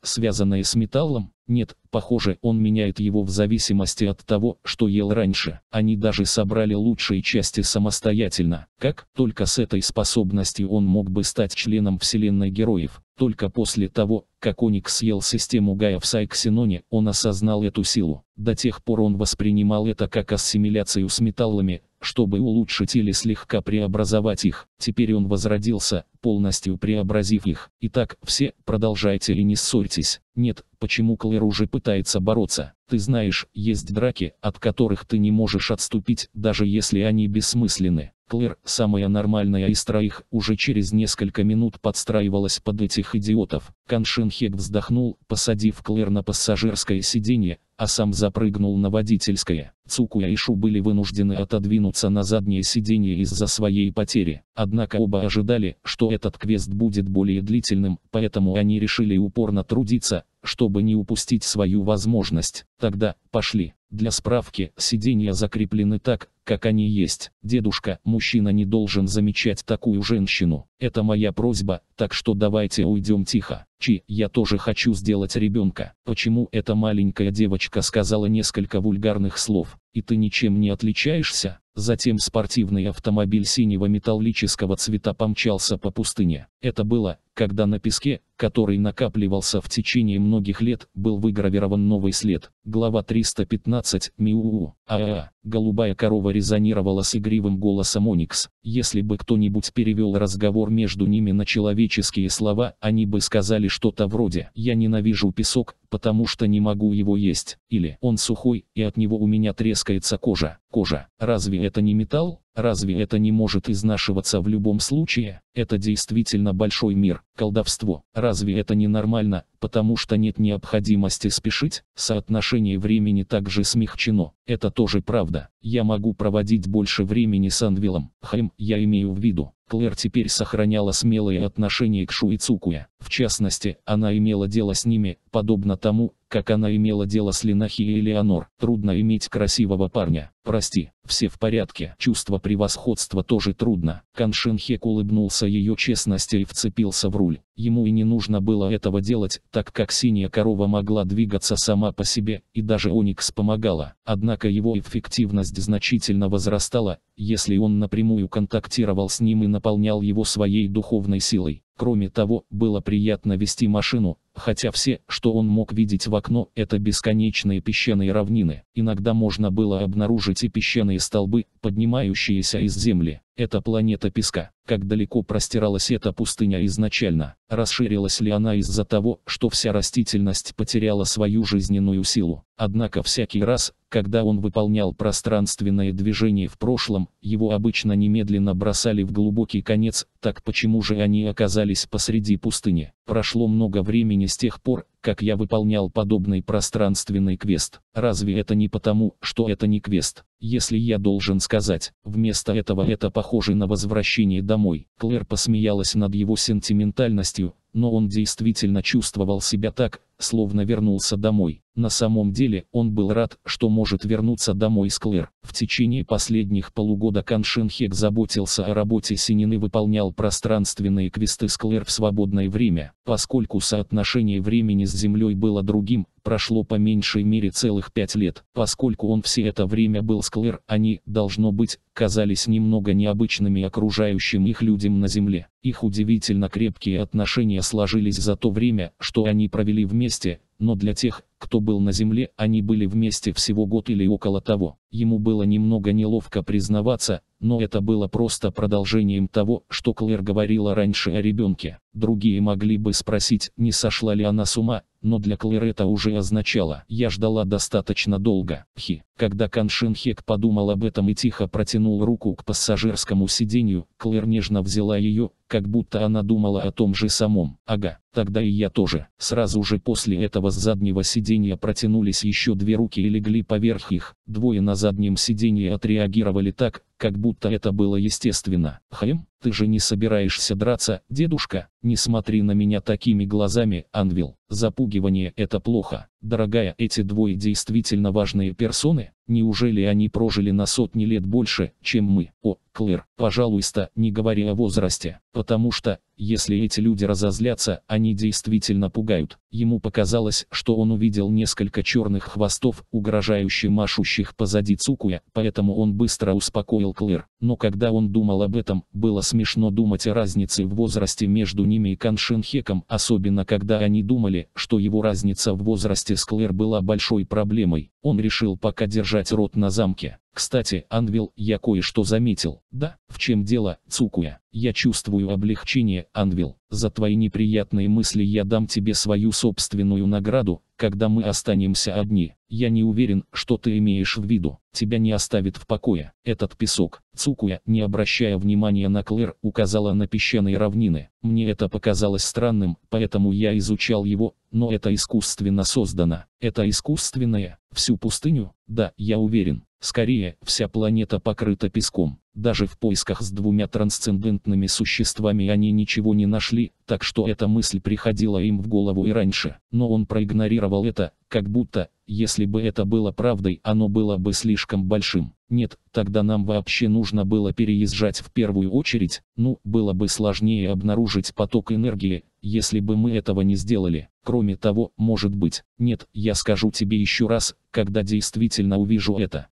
связанное с металлом? Нет, похоже, он меняет его в зависимости от того, что ел раньше. Они даже собрали лучшие части самостоятельно. Как? Только с этой способностью он мог бы стать членом Вселенной Героев. Только после того, как Оник съел систему Гая в Сайксиноне, он осознал эту силу. До тех пор он воспринимал это как ассимиляцию с металлами, чтобы улучшить или слегка преобразовать их. Теперь он возродился, полностью преобразив их. Итак, все, продолжайте и не ссорьтесь. Нет, почему Клэр уже пытается бороться? Ты знаешь, есть драки, от которых ты не можешь отступить, даже если они бессмысленны. Клэр, самая нормальная из троих, уже через несколько минут подстраивалась под этих идиотов. Каншин вздохнул, посадив Клэр на пассажирское сиденье, а сам запрыгнул на водительское. Цукуя и Шу были вынуждены отодвинуться на заднее сиденье из-за своей потери. Однако оба ожидали, что этот квест будет более длительным, поэтому они решили упорно трудиться, чтобы не упустить свою возможность. Тогда, пошли. Для справки, сиденья закреплены так, как они есть. Дедушка, мужчина не должен замечать такую женщину. Это моя просьба, так что давайте уйдем тихо. Чи, я тоже хочу сделать ребенка. Почему эта маленькая девочка сказала несколько вульгарных слов? и ты ничем не отличаешься. Затем спортивный автомобиль синего металлического цвета помчался по пустыне. Это было, когда на песке, который накапливался в течение многих лет, был выгравирован новый след. Глава 315, Миуу, АА. Голубая корова резонировала с игривым голосом Оникс. Если бы кто-нибудь перевел разговор между ними на человеческие слова, они бы сказали что-то вроде «Я ненавижу песок, потому что не могу его есть, или он сухой, и от него у меня трескается кожа, кожа. Разве это не металл? Разве это не может изнашиваться в любом случае? Это действительно большой мир, колдовство. Разве это не нормально, потому что нет необходимости спешить? Соотношение времени также смягчено. Это тоже правда. Я могу проводить больше времени с Анвилом. Хэм, я имею в виду. Клэр теперь сохраняла смелые отношения к Шуицукуе. В частности, она имела дело с ними, подобно тому, как она имела дело с Линахи и Элеонор. Трудно иметь красивого парня. Прости, все в порядке. Чувство превосходства тоже трудно. Каншенхек улыбнулся ее честности и вцепился в руль. Ему и не нужно было этого делать, так как синяя корова могла двигаться сама по себе, и даже Оникс помогала. Однако его эффективность значительно возрастала, если он напрямую контактировал с ним и наполнял его своей духовной силой. Кроме того, было приятно вести машину, хотя все, что он мог видеть в окно, это бесконечные песчаные равнины. Иногда можно было обнаружить и песчаные столбы, поднимающиеся из земли. Это планета песка как далеко простиралась эта пустыня изначально, расширилась ли она из-за того, что вся растительность потеряла свою жизненную силу. Однако всякий раз, когда он выполнял пространственное движение в прошлом, его обычно немедленно бросали в глубокий конец, так почему же они оказались посреди пустыни? Прошло много времени с тех пор, как я выполнял подобный пространственный квест. Разве это не потому, что это не квест? Если я должен сказать, вместо этого это похоже на возвращение домой. Клэр посмеялась над его сентиментальностью, но он действительно чувствовал себя так, словно вернулся домой. На самом деле, он был рад, что может вернуться домой с Клэр. В течение последних полугода Каншенхек заботился о работе Синины выполнял пространственные квесты с Клэр в свободное время. Поскольку соотношение времени с Землей было другим, прошло по меньшей мере целых пять лет. Поскольку он все это время был с Клэр, они, должно быть, казались немного необычными окружающим их людям на Земле. Их удивительно крепкие отношения сложились за то время, что они провели вместе, но для тех, кто был на земле, они были вместе всего год или около того. Ему было немного неловко признаваться, но это было просто продолжением того, что Клэр говорила раньше о ребенке. Другие могли бы спросить, не сошла ли она с ума, но для Клэр это уже означало «я ждала достаточно долго». Хи. Когда Кан Хек подумал об этом и тихо протянул руку к пассажирскому сиденью, Клэр нежно взяла ее, как будто она думала о том же самом. Ага, тогда и я тоже. Сразу же после этого с заднего сиденья протянулись еще две руки и легли поверх их. Двое на заднем сиденье отреагировали так, как будто это было естественно. Хэм? Ты же не собираешься драться, дедушка? Не смотри на меня такими глазами, Анвил. Запугивание – это плохо. Дорогая, эти двое действительно важные персоны, неужели они прожили на сотни лет больше, чем мы? О, Клэр, пожалуйста, не говори о возрасте, потому что, если эти люди разозлятся, они действительно пугают. Ему показалось, что он увидел несколько черных хвостов, угрожающе машущих позади Цукуя, поэтому он быстро успокоил Клэр. Но когда он думал об этом, было смешно думать о разнице в возрасте между ними и Каншинхеком, особенно когда они думали, что его разница в возрасте власти Склэр была большой проблемой. Он решил пока держать рот на замке. Кстати, Анвил, я кое-что заметил. Да, в чем дело, Цукуя? Я чувствую облегчение, Анвил. За твои неприятные мысли я дам тебе свою собственную награду, когда мы останемся одни. Я не уверен, что ты имеешь в виду. Тебя не оставит в покое. Этот песок. Цукуя, не обращая внимания на Клэр, указала на песчаные равнины. Мне это показалось странным, поэтому я изучал его, но это искусственно создано. Это искусственное, всю пустыню, да, я уверен. Скорее, вся планета покрыта песком. Даже в поисках с двумя трансцендентными существами они ничего не нашли, так что эта мысль приходила им в голову и раньше. Но он проигнорировал это, как будто, если бы это было правдой, оно было бы слишком большим. Нет, тогда нам вообще нужно было переезжать в первую очередь, ну, было бы сложнее обнаружить поток энергии, если бы мы этого не сделали. Кроме того, может быть, нет, я скажу тебе еще раз, когда действительно увижу это.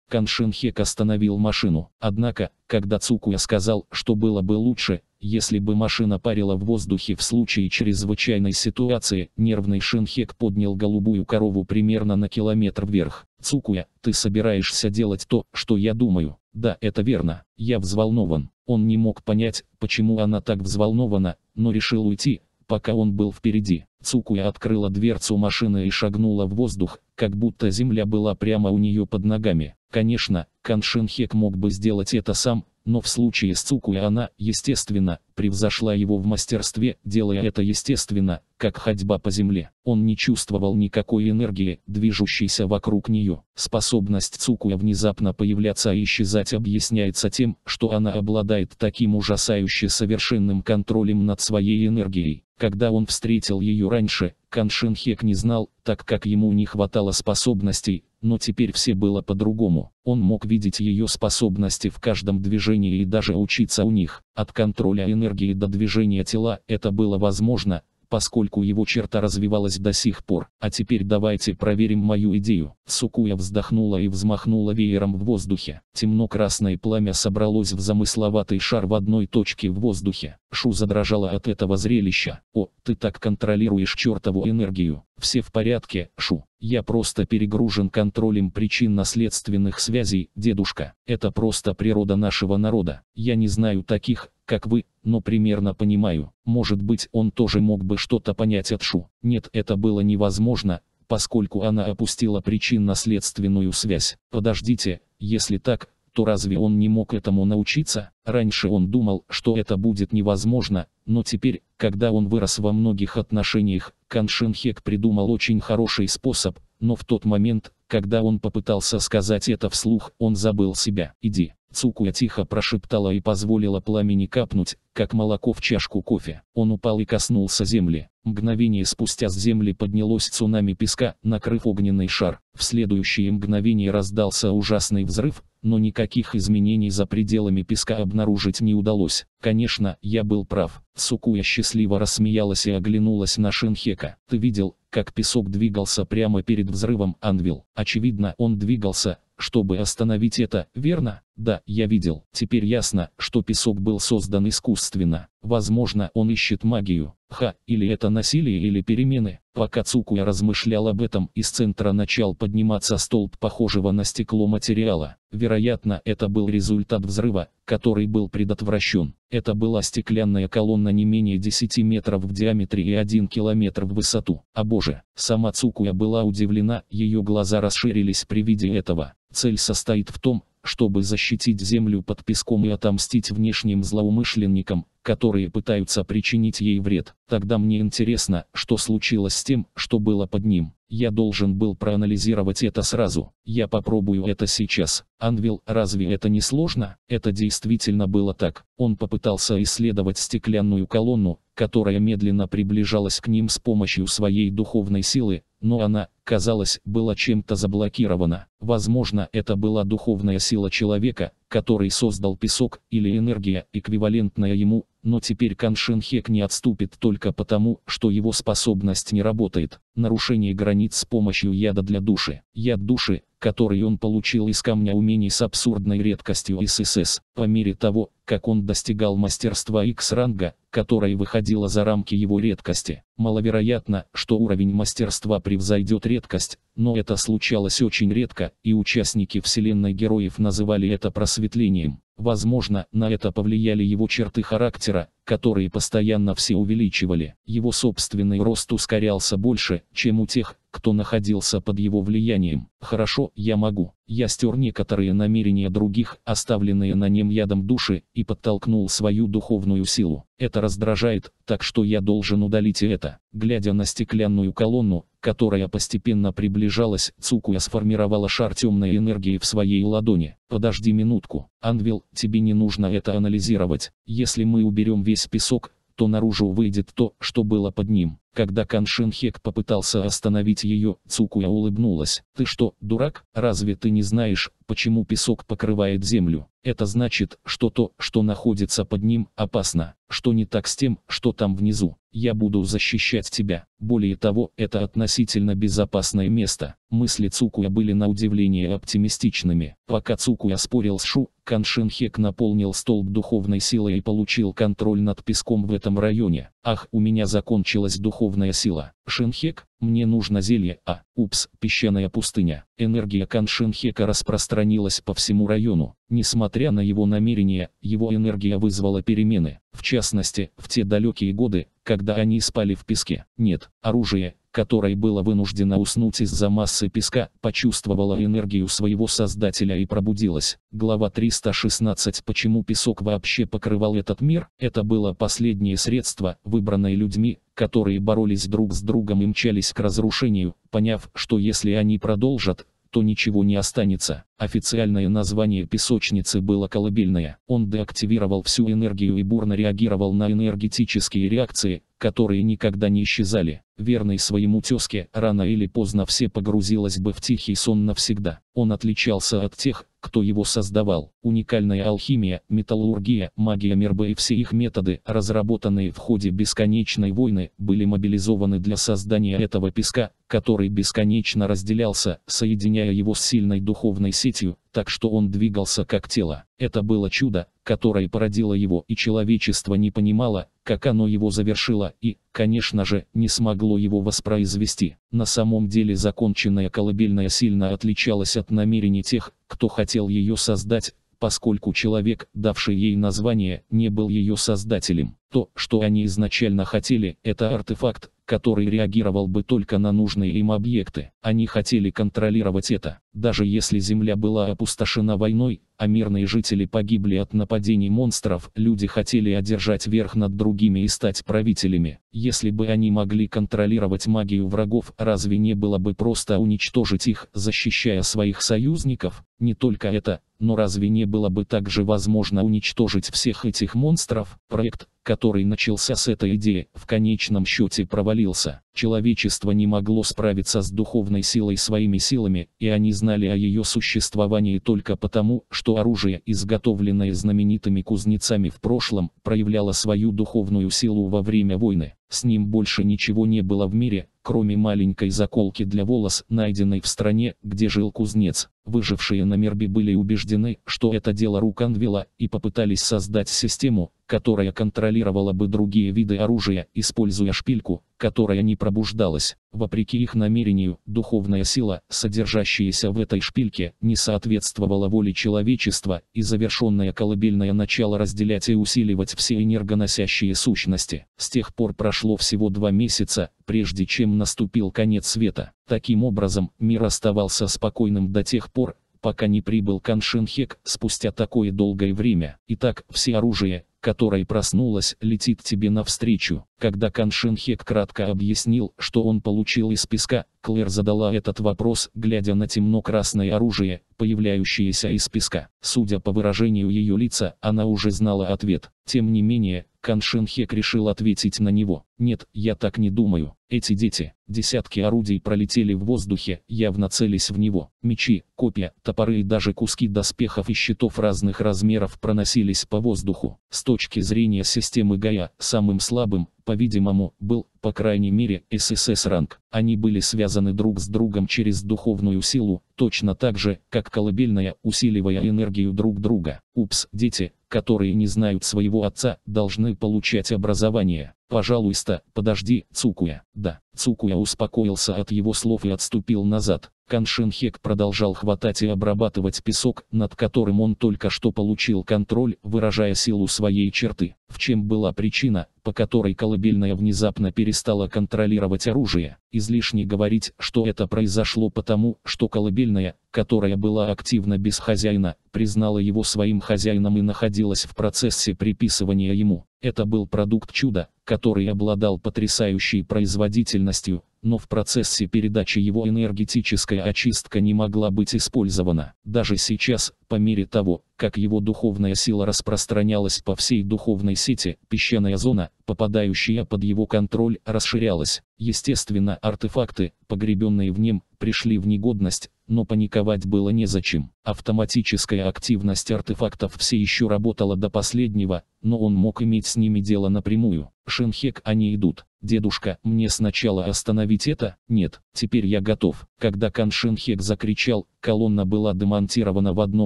Хек остановил машину. Однако, когда Цукуя сказал, что было бы лучше, если бы машина парила в воздухе в случае чрезвычайной ситуации, нервный Шинхек поднял голубую корову примерно на километр вверх. Цукуя, ты собираешься делать то, что я думаю. Да, это верно. Я взволнован. Он не мог понять, почему она так взволнована, но решил уйти, Пока он был впереди, Цукуя открыла дверцу машины и шагнула в воздух, как будто земля была прямо у нее под ногами. Конечно, Каншинхек мог бы сделать это сам, но в случае с Цукуя она, естественно, превзошла его в мастерстве, делая это естественно, как ходьба по земле. Он не чувствовал никакой энергии, движущейся вокруг нее. Способность Цукуя внезапно появляться и исчезать объясняется тем, что она обладает таким ужасающе совершенным контролем над своей энергией. Когда он встретил ее раньше, Каншинхек не знал, так как ему не хватало способностей, но теперь все было по-другому. Он мог видеть ее способности в каждом движении и даже учиться у них. От контроля энергии до движения тела это было возможно, поскольку его черта развивалась до сих пор. А теперь давайте проверим мою идею. Сукуя вздохнула и взмахнула веером в воздухе. Темно-красное пламя собралось в замысловатый шар в одной точке в воздухе. Шу задрожала от этого зрелища. «О, ты так контролируешь чертову энергию!» Все в порядке, Шу. Я просто перегружен контролем причинно-следственных связей, дедушка. Это просто природа нашего народа. Я не знаю таких, как вы, но примерно понимаю. Может быть, он тоже мог бы что-то понять от Шу. Нет, это было невозможно, поскольку она опустила причинно-следственную связь. Подождите, если так, то разве он не мог этому научиться? Раньше он думал, что это будет невозможно, но теперь, когда он вырос во многих отношениях, Кан Шинхек придумал очень хороший способ, но в тот момент, когда он попытался сказать это вслух, он забыл себя. Иди. Цукуя тихо прошептала и позволила пламени капнуть, как молоко в чашку кофе. Он упал и коснулся земли. Мгновение спустя с земли поднялось цунами песка, накрыв огненный шар. В следующее мгновение раздался ужасный взрыв, но никаких изменений за пределами песка обнаружить не удалось. Конечно, я был прав. Цукуя счастливо рассмеялась и оглянулась на Шинхека. Ты видел, как песок двигался прямо перед взрывом Анвил? Очевидно, он двигался, чтобы остановить это, верно? Да, я видел. Теперь ясно, что песок был создан искусственно. Возможно, он ищет магию. Ха, или это насилие или перемены. Пока Цукуя размышлял об этом, из центра начал подниматься столб похожего на стекло материала. Вероятно, это был результат взрыва, который был предотвращен. Это была стеклянная колонна не менее 10 метров в диаметре и 1 километр в высоту. А боже, сама Цукуя была удивлена, ее глаза расширились при виде этого. Цель состоит в том, чтобы защитить землю под песком и отомстить внешним злоумышленникам, которые пытаются причинить ей вред. Тогда мне интересно, что случилось с тем, что было под ним. Я должен был проанализировать это сразу. Я попробую это сейчас. Анвил, разве это не сложно? Это действительно было так. Он попытался исследовать стеклянную колонну, которая медленно приближалась к ним с помощью своей духовной силы, но она, казалось, была чем-то заблокирована. Возможно, это была духовная сила человека, который создал песок, или энергия, эквивалентная ему, но теперь Хек не отступит только потому, что его способность не работает. Нарушение границ с помощью яда для души. Яд души – который он получил из камня умений с абсурдной редкостью ССС, по мере того, как он достигал мастерства X-ранга, которое выходило за рамки его редкости. Маловероятно, что уровень мастерства превзойдет редкость, но это случалось очень редко, и участники вселенной героев называли это просветлением. Возможно, на это повлияли его черты характера, которые постоянно все увеличивали. Его собственный рост ускорялся больше, чем у тех, кто находился под его влиянием. Хорошо, я могу. Я стер некоторые намерения других, оставленные на нем ядом души, и подтолкнул свою духовную силу. Это раздражает, так что я должен удалить и это. Глядя на стеклянную колонну, которая постепенно приближалась, Цукуя сформировала шар темной энергии в своей ладони. Подожди минутку. Анвил, тебе не нужно это анализировать. Если мы уберем весь весь песок, то наружу выйдет то, что было под ним. Когда Каншинхек попытался остановить ее, Цукуя улыбнулась. «Ты что, дурак? Разве ты не знаешь, почему песок покрывает землю? Это значит, что то, что находится под ним, опасно. Что не так с тем, что там внизу? Я буду защищать тебя. Более того, это относительно безопасное место». Мысли Цукуя были на удивление оптимистичными. Пока Цукуя спорил с Шу, Каншинхек наполнил столб духовной силой и получил контроль над песком в этом районе. «Ах, у меня закончилась духовная духовная сила. Шенхек, мне нужно зелье, а, упс, песчаная пустыня. Энергия Кан Шенхека распространилась по всему району. Несмотря на его намерения, его энергия вызвала перемены. В частности, в те далекие годы, когда они спали в песке. Нет, оружие, которой было вынуждено уснуть из-за массы песка, почувствовала энергию своего создателя и пробудилась. Глава 316 «Почему песок вообще покрывал этот мир?» Это было последнее средство, выбранное людьми, которые боролись друг с другом и мчались к разрушению, поняв, что если они продолжат, то ничего не останется. Официальное название песочницы было колыбельное. Он деактивировал всю энергию и бурно реагировал на энергетические реакции, которые никогда не исчезали. Верный своему тезке, рано или поздно все погрузилось бы в тихий сон навсегда. Он отличался от тех, кто его создавал. Уникальная алхимия, металлургия, магия Мерба и все их методы, разработанные в ходе бесконечной войны, были мобилизованы для создания этого песка, который бесконечно разделялся, соединяя его с сильной духовной сетью, так что он двигался как тело. Это было чудо, которое породило его, и человечество не понимало, как оно его завершило и, конечно же, не смогло его воспроизвести. На самом деле законченная колыбельная сильно отличалась от намерений тех, кто хотел ее создать, поскольку человек, давший ей название, не был ее создателем. То, что они изначально хотели, это артефакт, который реагировал бы только на нужные им объекты. Они хотели контролировать это. Даже если Земля была опустошена войной, а мирные жители погибли от нападений монстров, люди хотели одержать верх над другими и стать правителями. Если бы они могли контролировать магию врагов, разве не было бы просто уничтожить их, защищая своих союзников? Не только это, но разве не было бы также возможно уничтожить всех этих монстров? Проект который начался с этой идеи, в конечном счете провалился. Человечество не могло справиться с духовной силой своими силами, и они знали о ее существовании только потому, что оружие, изготовленное знаменитыми кузнецами в прошлом, проявляло свою духовную силу во время войны. С ним больше ничего не было в мире, кроме маленькой заколки для волос, найденной в стране, где жил кузнец. Выжившие на Мерби были убеждены, что это дело рук Анвила, и попытались создать систему, которая контролировала бы другие виды оружия, используя шпильку, которая не пробуждалась. Вопреки их намерению, духовная сила, содержащаяся в этой шпильке, не соответствовала воле человечества, и завершенное колыбельное начало разделять и усиливать все энергоносящие сущности. С тех пор прошло всего два месяца, прежде чем наступил конец света. Таким образом, мир оставался спокойным до тех пор, пока не прибыл Каншинхек спустя такое долгое время. Итак, все оружие, которое проснулось, летит тебе навстречу. Когда Каншинхек кратко объяснил, что он получил из песка, Клэр задала этот вопрос, глядя на темно-красное оружие, появляющееся из песка. Судя по выражению ее лица, она уже знала ответ. Тем не менее, Кан Шинхек решил ответить на него. «Нет, я так не думаю. Эти дети, десятки орудий пролетели в воздухе, явно целясь в него. Мечи, копья, топоры и даже куски доспехов и щитов разных размеров проносились по воздуху. С точки зрения системы Гая, самым слабым, по-видимому, был, по крайней мере, ССС-ранг. Они были связаны друг с другом через духовную силу, точно так же, как колыбельная, усиливая энергию друг друга. Упс, дети, которые не знают своего отца, должны получать образование. Пожалуйста, подожди, Цукуя. Да, Цукуя успокоился от его слов и отступил назад. Каншинхек продолжал хватать и обрабатывать песок, над которым он только что получил контроль, выражая силу своей черты. В чем была причина, по которой колыбельная внезапно перестала контролировать оружие? Излишне говорить, что это произошло потому, что колыбельная, которая была активно без хозяина, признала его своим хозяином и находилась в процессе приписывания ему. Это был продукт чуда, который обладал потрясающей производительностью, но в процессе передачи его энергетическая очистка не могла быть использована. Даже сейчас, по мере того, как его духовная сила распространялась по всей духовной сети, песчаная зона, попадающая под его контроль, расширялась. Естественно, артефакты, погребенные в нем, пришли в негодность, но паниковать было незачем. Автоматическая активность артефактов все еще работала до последнего, но он мог иметь с ними дело напрямую. Шинхек они идут. «Дедушка, мне сначала остановить это?» «Нет, теперь я готов». Когда Каншинхек закричал, колонна была демонтирована в одно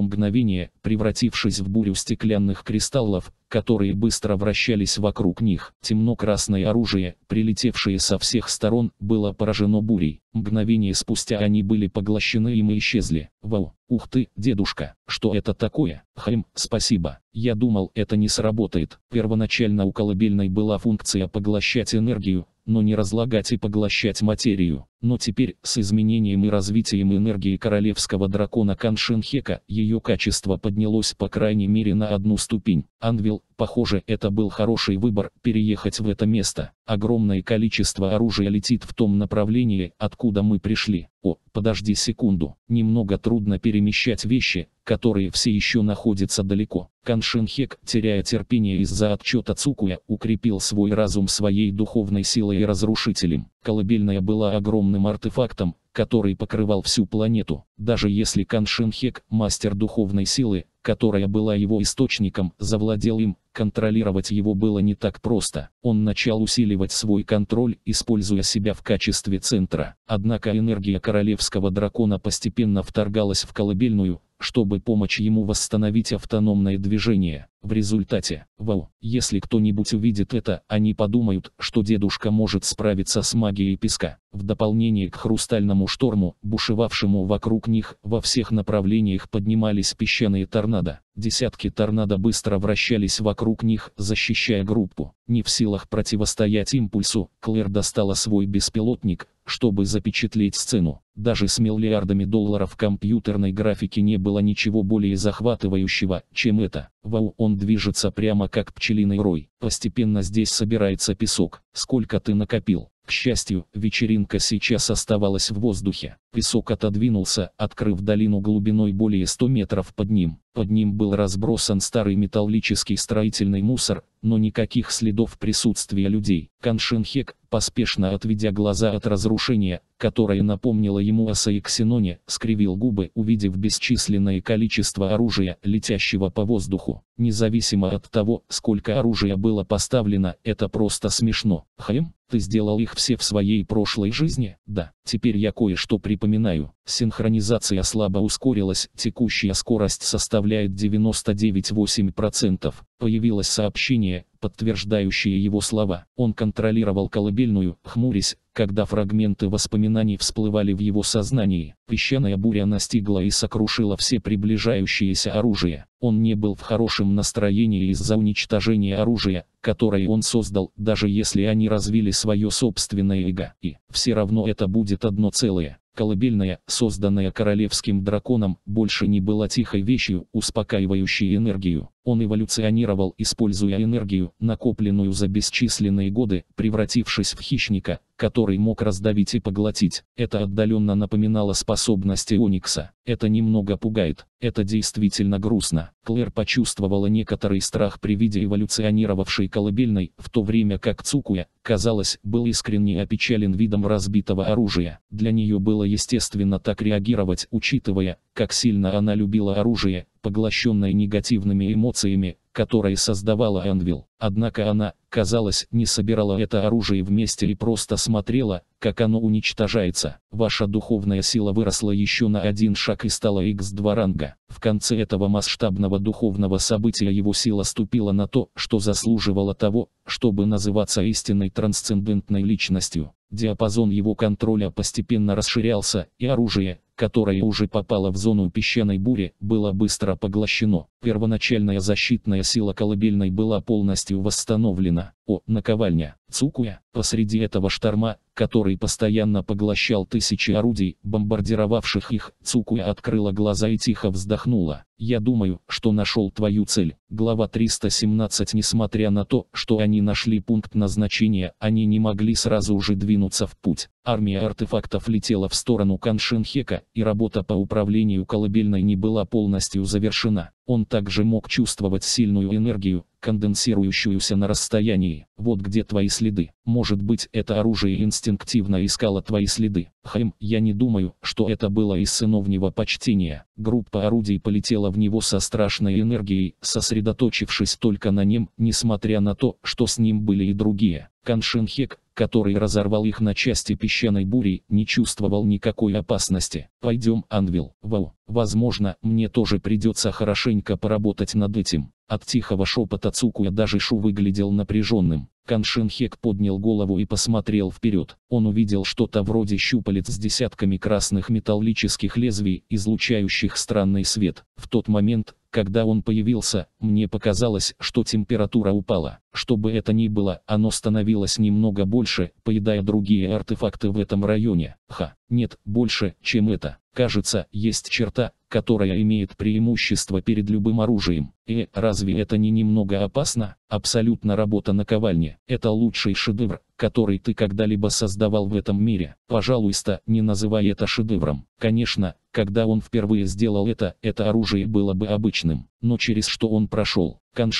мгновение, превратившись в бурю стеклянных кристаллов, которые быстро вращались вокруг них. Темно-красное оружие, прилетевшее со всех сторон, было поражено бурей. Мгновение спустя они были поглощены и мы исчезли. Вау, ух ты, дедушка, что это такое? Хэм, спасибо. Я думал, это не сработает. Первоначально у колыбельной была функция поглощать энергию, но не разлагать и поглощать материю. Но теперь, с изменением и развитием энергии королевского дракона Каншинхека ее качество поднялось по крайней мере на одну ступень. Анвил, похоже, это был хороший выбор, переехать в это место. Огромное количество оружия летит в том направлении, откуда мы пришли. О, подожди секунду. Немного трудно перемещать вещи, которые все еще находятся далеко. Каншинхек, теряя терпение из-за отчета Цукуя, укрепил свой разум своей духовной силой и разрушителем. Колыбельная была огромной огромным артефактом, который покрывал всю планету. Даже если Кан Шинхек, мастер духовной силы, которая была его источником, завладел им, контролировать его было не так просто. Он начал усиливать свой контроль, используя себя в качестве центра. Однако энергия королевского дракона постепенно вторгалась в колыбельную, чтобы помочь ему восстановить автономное движение. В результате, вау, если кто-нибудь увидит это, они подумают, что дедушка может справиться с магией песка. В дополнение к хрустальному шторму, бушевавшему вокруг них, во всех направлениях поднимались песчаные торнадо. Десятки торнадо быстро вращались вокруг них, защищая группу. Не в силах противостоять импульсу, Клэр достала свой беспилотник, чтобы запечатлеть сцену. Даже с миллиардами долларов компьютерной графики не было ничего более захватывающего, чем это. Вау, он движется прямо как пчелиный рой. Постепенно здесь собирается песок. Сколько ты накопил? К счастью, вечеринка сейчас оставалась в воздухе. Песок отодвинулся, открыв долину глубиной более 100 метров под ним. Под ним был разбросан старый металлический строительный мусор, но никаких следов присутствия людей. Каншинхек, поспешно отведя глаза от разрушения, которая напомнила ему о Саиксиноне, скривил губы, увидев бесчисленное количество оружия, летящего по воздуху. Независимо от того, сколько оружия было поставлено, это просто смешно. Хайм, ты сделал их все в своей прошлой жизни? Да. Теперь я кое-что припоминаю. Синхронизация слабо ускорилась, текущая скорость составляет 99,8%. Появилось сообщение, подтверждающие его слова. Он контролировал колыбельную, хмурясь, когда фрагменты воспоминаний всплывали в его сознании. Песчаная буря настигла и сокрушила все приближающиеся оружие. Он не был в хорошем настроении из-за уничтожения оружия, которое он создал, даже если они развили свое собственное эго. И все равно это будет одно целое. Колыбельная, созданная королевским драконом, больше не была тихой вещью, успокаивающей энергию. Он эволюционировал, используя энергию, накопленную за бесчисленные годы, превратившись в хищника, который мог раздавить и поглотить. Это отдаленно напоминало способности Оникса. Это немного пугает. Это действительно грустно. Клэр почувствовала некоторый страх при виде эволюционировавшей колыбельной, в то время как Цукуя, казалось, был искренне опечален видом разбитого оружия. Для нее было естественно так реагировать, учитывая, как сильно она любила оружие, поглощенная негативными эмоциями, которые создавала Энвил. Однако она, казалось, не собирала это оружие вместе и просто смотрела, как оно уничтожается. Ваша духовная сила выросла еще на один шаг и стала X2 ранга. В конце этого масштабного духовного события его сила ступила на то, что заслуживало того, чтобы называться истинной трансцендентной личностью. Диапазон его контроля постепенно расширялся, и оружие, которое уже попало в зону песчаной бури, было быстро поглощено. Первоначальная защитная сила колыбельной была полностью восстановлена. О, наковальня, Цукуя, посреди этого шторма, который постоянно поглощал тысячи орудий, бомбардировавших их, Цукуя открыла глаза и тихо вздохнула. «Я думаю, что нашел твою цель». Глава 317 Несмотря на то, что они нашли пункт назначения, они не могли сразу же двинуться в путь. Армия артефактов летела в сторону Каншинхека, и работа по управлению колыбельной не была полностью завершена. Он также мог чувствовать сильную энергию, конденсирующуюся на расстоянии. Вот где твои следы. Может быть, это оружие инстинктивно искало твои следы. Хэм, я не думаю, что это было из сыновнего почтения. Группа орудий полетела в него со страшной энергией, сосредоточившись только на нем, несмотря на то, что с ним были и другие. Каншин который разорвал их на части песчаной бури, не чувствовал никакой опасности. Пойдем, Анвил. Вау. Возможно, мне тоже придется хорошенько поработать над этим. От тихого шепота Цукуя даже Шу выглядел напряженным. Каншинхек поднял голову и посмотрел вперед. Он увидел что-то вроде щупалец с десятками красных металлических лезвий, излучающих странный свет. В тот момент, когда он появился, мне показалось, что температура упала. Что бы это ни было, оно становилось немного больше, поедая другие артефакты в этом районе. Ха, нет, больше, чем это. Кажется, есть черта, которая имеет преимущество перед любым оружием. Э, разве это не немного опасно? Абсолютно работа на ковальне. Это лучший шедевр, который ты когда-либо создавал в этом мире. Пожалуйста, не называй это шедевром. Конечно, когда он впервые сделал это, это оружие было бы обычным но через что он прошел. Кан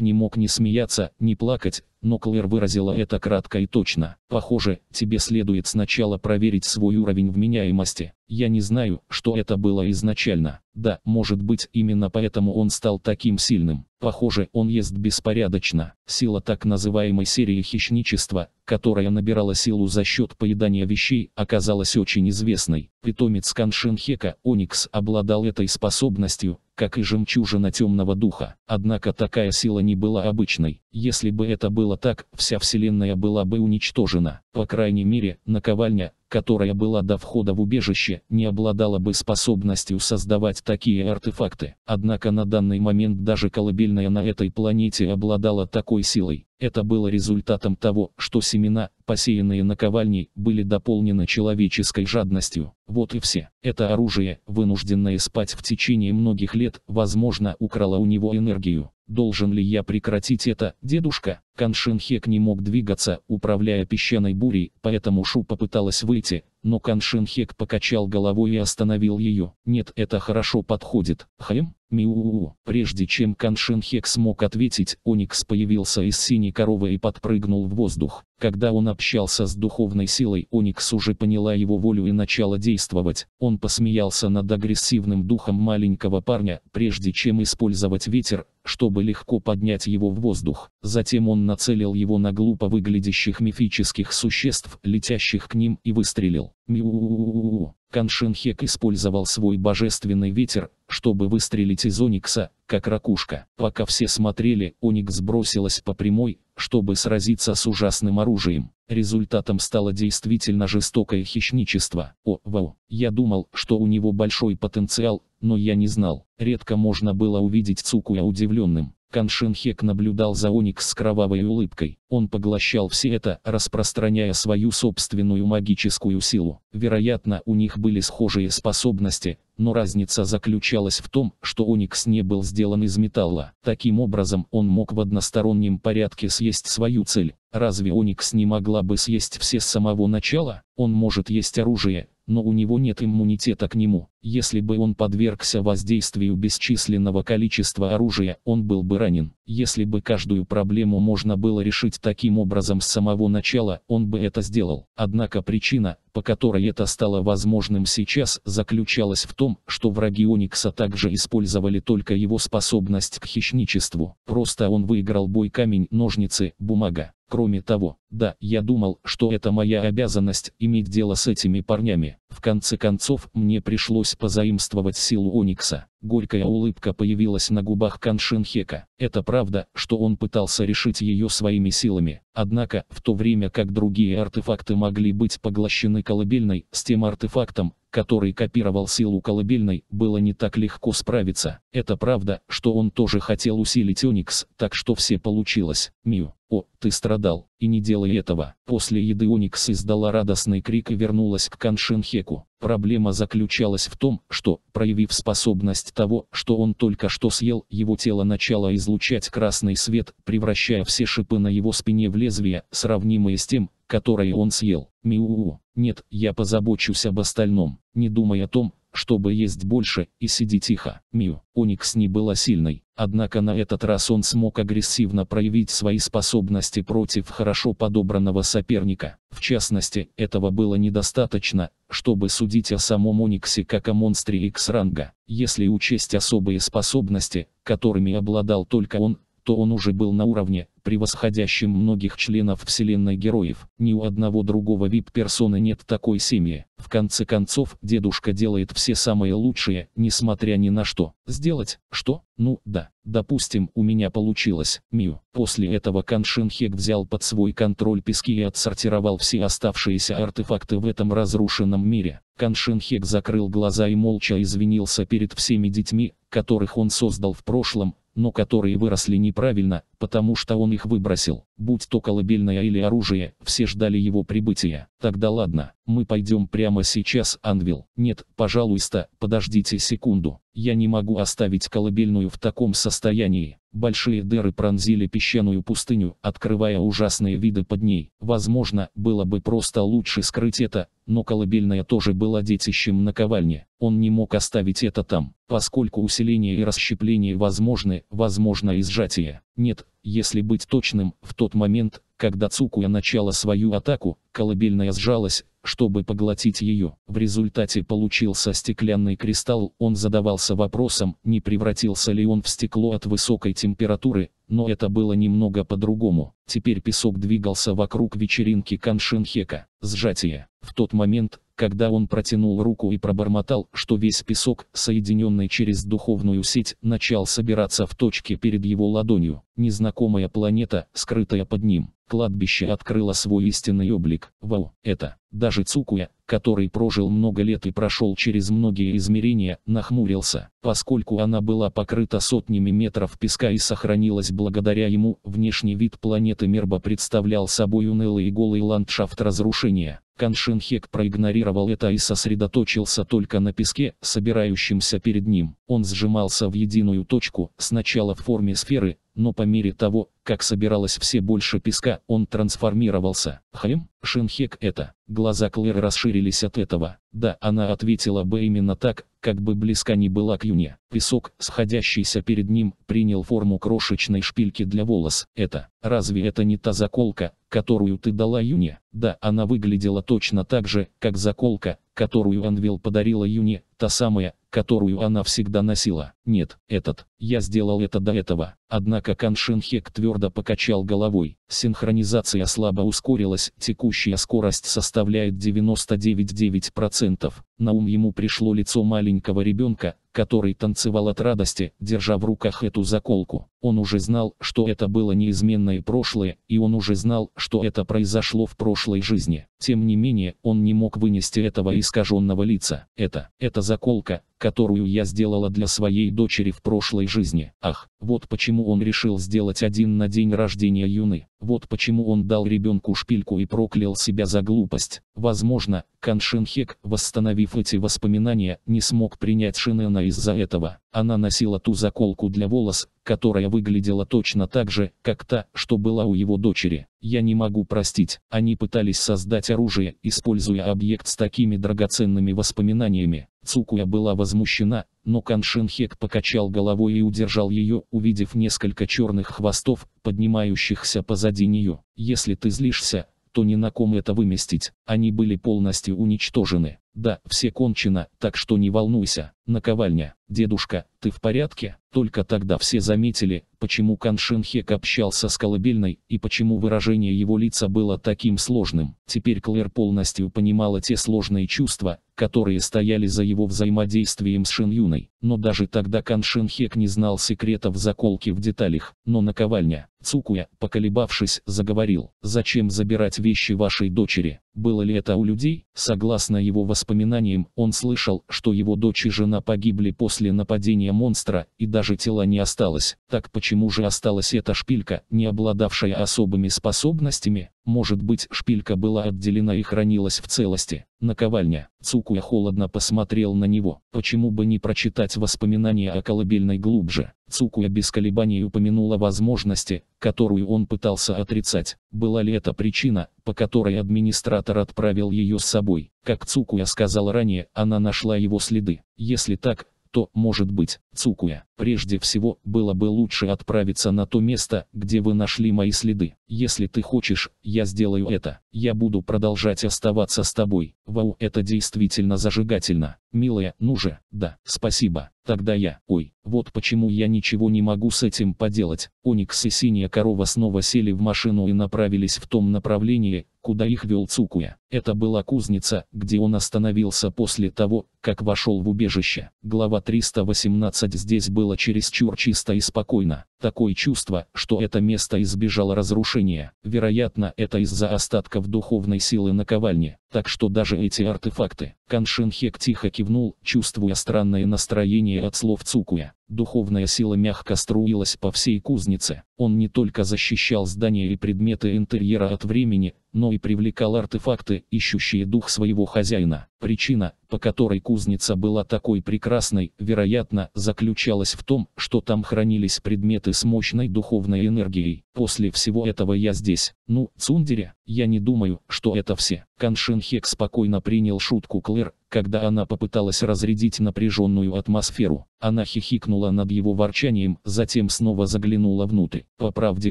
не мог ни смеяться, ни плакать, но Клэр выразила это кратко и точно. Похоже, тебе следует сначала проверить свой уровень вменяемости. Я не знаю, что это было изначально. Да, может быть именно поэтому он стал таким сильным. Похоже, он ест беспорядочно. Сила так называемой серии хищничества, которая набирала силу за счет поедания вещей, оказалась очень известной. Питомец Каншенхека Оникс обладал этой способностью, как и жемчужина темного духа. Однако такая сила не была обычной. Если бы это было так, вся вселенная была бы уничтожена уничтожена. По крайней мере, наковальня, которая была до входа в убежище, не обладала бы способностью создавать такие артефакты. Однако на данный момент даже колыбельная на этой планете обладала такой силой. Это было результатом того, что семена, посеянные наковальней, были дополнены человеческой жадностью. Вот и все. Это оружие, вынужденное спать в течение многих лет, возможно, украло у него энергию. Должен ли я прекратить это, дедушка? Каншинхек не мог двигаться, управляя песчаной бурей, поэтому Шу попыталась выйти, но Каншинхек покачал головой и остановил ее. Нет, это хорошо подходит. Хэм? Миу. Прежде чем Каншенхек смог ответить, Оникс появился из синей коровы и подпрыгнул в воздух. Когда он общался с духовной силой, Оникс уже поняла его волю и начала действовать. Он посмеялся над агрессивным духом маленького парня, прежде чем использовать ветер, чтобы легко поднять его в воздух. Затем он нацелил его на глупо выглядящих мифических существ, летящих к ним, и выстрелил. Миу. Каншинхек использовал свой божественный ветер, чтобы выстрелить из Оникса, как ракушка. Пока все смотрели, Оникс бросилась по прямой, чтобы сразиться с ужасным оружием. Результатом стало действительно жестокое хищничество. О, вау. Я думал, что у него большой потенциал, но я не знал. Редко можно было увидеть Цукуя удивленным. Каншинхек наблюдал за Оникс с кровавой улыбкой. Он поглощал все это, распространяя свою собственную магическую силу. Вероятно, у них были схожие способности, но разница заключалась в том, что Оникс не был сделан из металла. Таким образом, он мог в одностороннем порядке съесть свою цель. Разве Оникс не могла бы съесть все с самого начала? Он может есть оружие, но у него нет иммунитета к нему. Если бы он подвергся воздействию бесчисленного количества оружия, он был бы ранен. Если бы каждую проблему можно было решить таким образом с самого начала, он бы это сделал. Однако причина, по которой это стало возможным сейчас, заключалась в том, что враги Оникса также использовали только его способность к хищничеству. Просто он выиграл бой камень, ножницы, бумага. Кроме того, да, я думал, что это моя обязанность иметь дело с этими парнями. В конце концов, мне пришлось позаимствовать силу Оникса. Горькая улыбка появилась на губах Каншинхека. Это правда, что он пытался решить ее своими силами. Однако, в то время как другие артефакты могли быть поглощены колыбельной, с тем артефактом, который копировал силу колыбельной, было не так легко справиться. Это правда, что он тоже хотел усилить Оникс, так что все получилось. Мью, о, ты страдал, и не делай этого. После еды Оникс издала радостный крик и вернулась к Каншинхеку. Проблема заключалась в том, что, проявив способность того, что он только что съел, его тело начало излучать красный свет, превращая все шипы на его спине в лезвия, сравнимые с тем, которое он съел. Миу, нет, я позабочусь об остальном, не думая о том, чтобы есть больше, и сиди тихо. Мью, Оникс не была сильной, однако на этот раз он смог агрессивно проявить свои способности против хорошо подобранного соперника. В частности, этого было недостаточно, чтобы судить о самом Ониксе как о монстре X-ранга. Если учесть особые способности, которыми обладал только он, то он уже был на уровне, превосходящим многих членов вселенной героев. Ни у одного другого вип персона нет такой семьи. В конце концов, дедушка делает все самое лучшее, несмотря ни на что. Сделать, что? Ну, да. Допустим, у меня получилось, Мью. После этого Каншинхек взял под свой контроль пески и отсортировал все оставшиеся артефакты в этом разрушенном мире. Каншинхек закрыл глаза и молча извинился перед всеми детьми, которых он создал в прошлом, но которые выросли неправильно, потому что он их выбросил. Будь то колыбельное или оружие, все ждали его прибытия. Тогда ладно, мы пойдем прямо сейчас, Анвил. Нет, пожалуйста, подождите секунду. Я не могу оставить колыбельную в таком состоянии. Большие дыры пронзили песчаную пустыню, открывая ужасные виды под ней. Возможно, было бы просто лучше скрыть это, но колыбельная тоже была детищем наковальни. Он не мог оставить это там, поскольку усиление и расщепление возможны, возможно и сжатие. Нет, если быть точным, в тот момент, когда Цукуя начала свою атаку, колыбельная сжалась, чтобы поглотить ее. В результате получился стеклянный кристалл, он задавался вопросом, не превратился ли он в стекло от высокой температуры, но это было немного по-другому. Теперь песок двигался вокруг вечеринки Каншинхека. Сжатие. В тот момент, когда он протянул руку и пробормотал, что весь песок, соединенный через духовную сеть, начал собираться в точке перед его ладонью. Незнакомая планета, скрытая под ним. Кладбище открыло свой истинный облик. Вау, это, даже Цукуя, который прожил много лет и прошел через многие измерения, нахмурился, поскольку она была покрыта сотнями метров песка и сохранилась благодаря ему, внешний вид планеты Мерба представлял собой унылый и голый ландшафт разрушения. Каншинхек проигнорировал это и сосредоточился только на песке, собирающемся перед ним. Он сжимался в единую точку, сначала в форме сферы, но по мере того, как собиралось все больше песка, он трансформировался. Хрем, Шинхек это. Глаза Клэр расширились от этого. Да, она ответила бы именно так, как бы близко не была к Юне. Песок, сходящийся перед ним, принял форму крошечной шпильки для волос. Это, разве это не та заколка, которую ты дала Юне? Да, она выглядела точно так же, как заколка, которую Анвил подарила Юне, та самая, которую она всегда носила. Нет, этот, я сделал это до этого. Однако Хек твердо покачал головой. Синхронизация слабо ускорилась, текущая скорость составляет 99,9%. На ум ему пришло лицо маленького ребенка, который танцевал от радости, держа в руках эту заколку. Он уже знал, что это было неизменное прошлое, и он уже знал, что это произошло в прошлой жизни. Тем не менее, он не мог вынести этого искаженного лица. Это, эта заколка, которую я сделала для своей дочери в прошлой жизни. Ах, вот почему он решил сделать один на день рождения Юны. Вот почему он дал ребенку шпильку и проклял себя за глупость. Возможно, Каншинхек, восстановив эти воспоминания, не смог принять Шинена из-за этого. Она носила ту заколку для волос, которая выглядела точно так же, как та, что была у его дочери. Я не могу простить, они пытались создать оружие, используя объект с такими драгоценными воспоминаниями. Цукуя была возмущена, но Каншинхек покачал головой и удержал ее, увидев несколько черных хвостов, поднимающихся позади нее. Если ты злишься, то ни на ком это выместить, они были полностью уничтожены. Да, все кончено, так что не волнуйся, наковальня. Дедушка, ты в порядке? Только тогда все заметили, почему Каншенхек общался с колыбельной и почему выражение его лица было таким сложным. Теперь Клэр полностью понимала те сложные чувства, которые стояли за его взаимодействием с Шин Юной. Но даже тогда Каншенхек не знал секретов заколки в деталях. Но наковальня, Цукуя, поколебавшись, заговорил, «Зачем забирать вещи вашей дочери? Было ли это у людей?» Согласно его воспоминаниям, воспоминаниям, он слышал, что его дочь и жена погибли после нападения монстра, и даже тела не осталось. Так почему же осталась эта шпилька, не обладавшая особыми способностями? Может быть, шпилька была отделена и хранилась в целости. Наковальня. Цукуя холодно посмотрел на него. Почему бы не прочитать воспоминания о колыбельной глубже? Цукуя без колебаний упомянула возможности, которую он пытался отрицать. Была ли это причина, по которой администратор отправил ее с собой? Как Цукуя сказал ранее, она нашла его следы. Если так, то, может быть, Цукуя. Прежде всего, было бы лучше отправиться на то место, где вы нашли мои следы. Если ты хочешь, я сделаю это. Я буду продолжать оставаться с тобой. Вау, это действительно зажигательно. Милая, ну же, да, спасибо. Тогда я, ой, вот почему я ничего не могу с этим поделать. Оникс и синяя корова снова сели в машину и направились в том направлении, куда их вел Цукуя. Это была кузница, где он остановился после того, как вошел в убежище. Глава 318 здесь был было чересчур чисто и спокойно. Такое чувство, что это место избежало разрушения. Вероятно, это из-за остатков духовной силы наковальни. Так что даже эти артефакты. Каншинхек тихо кивнул, чувствуя странное настроение от слов Цукуя. Духовная сила мягко струилась по всей кузнице. Он не только защищал здания и предметы интерьера от времени, но и привлекал артефакты, ищущие дух своего хозяина. Причина, по которой кузница была такой прекрасной, вероятно, заключалась в том, что там хранились предметы с мощной духовной энергией. После всего этого я здесь. Ну, Цундеря, я не думаю, что это все. Каншин Хек спокойно принял шутку Клэр, когда она попыталась разрядить напряженную атмосферу. Она хихикнула над его ворчанием, затем снова заглянула внутрь. По правде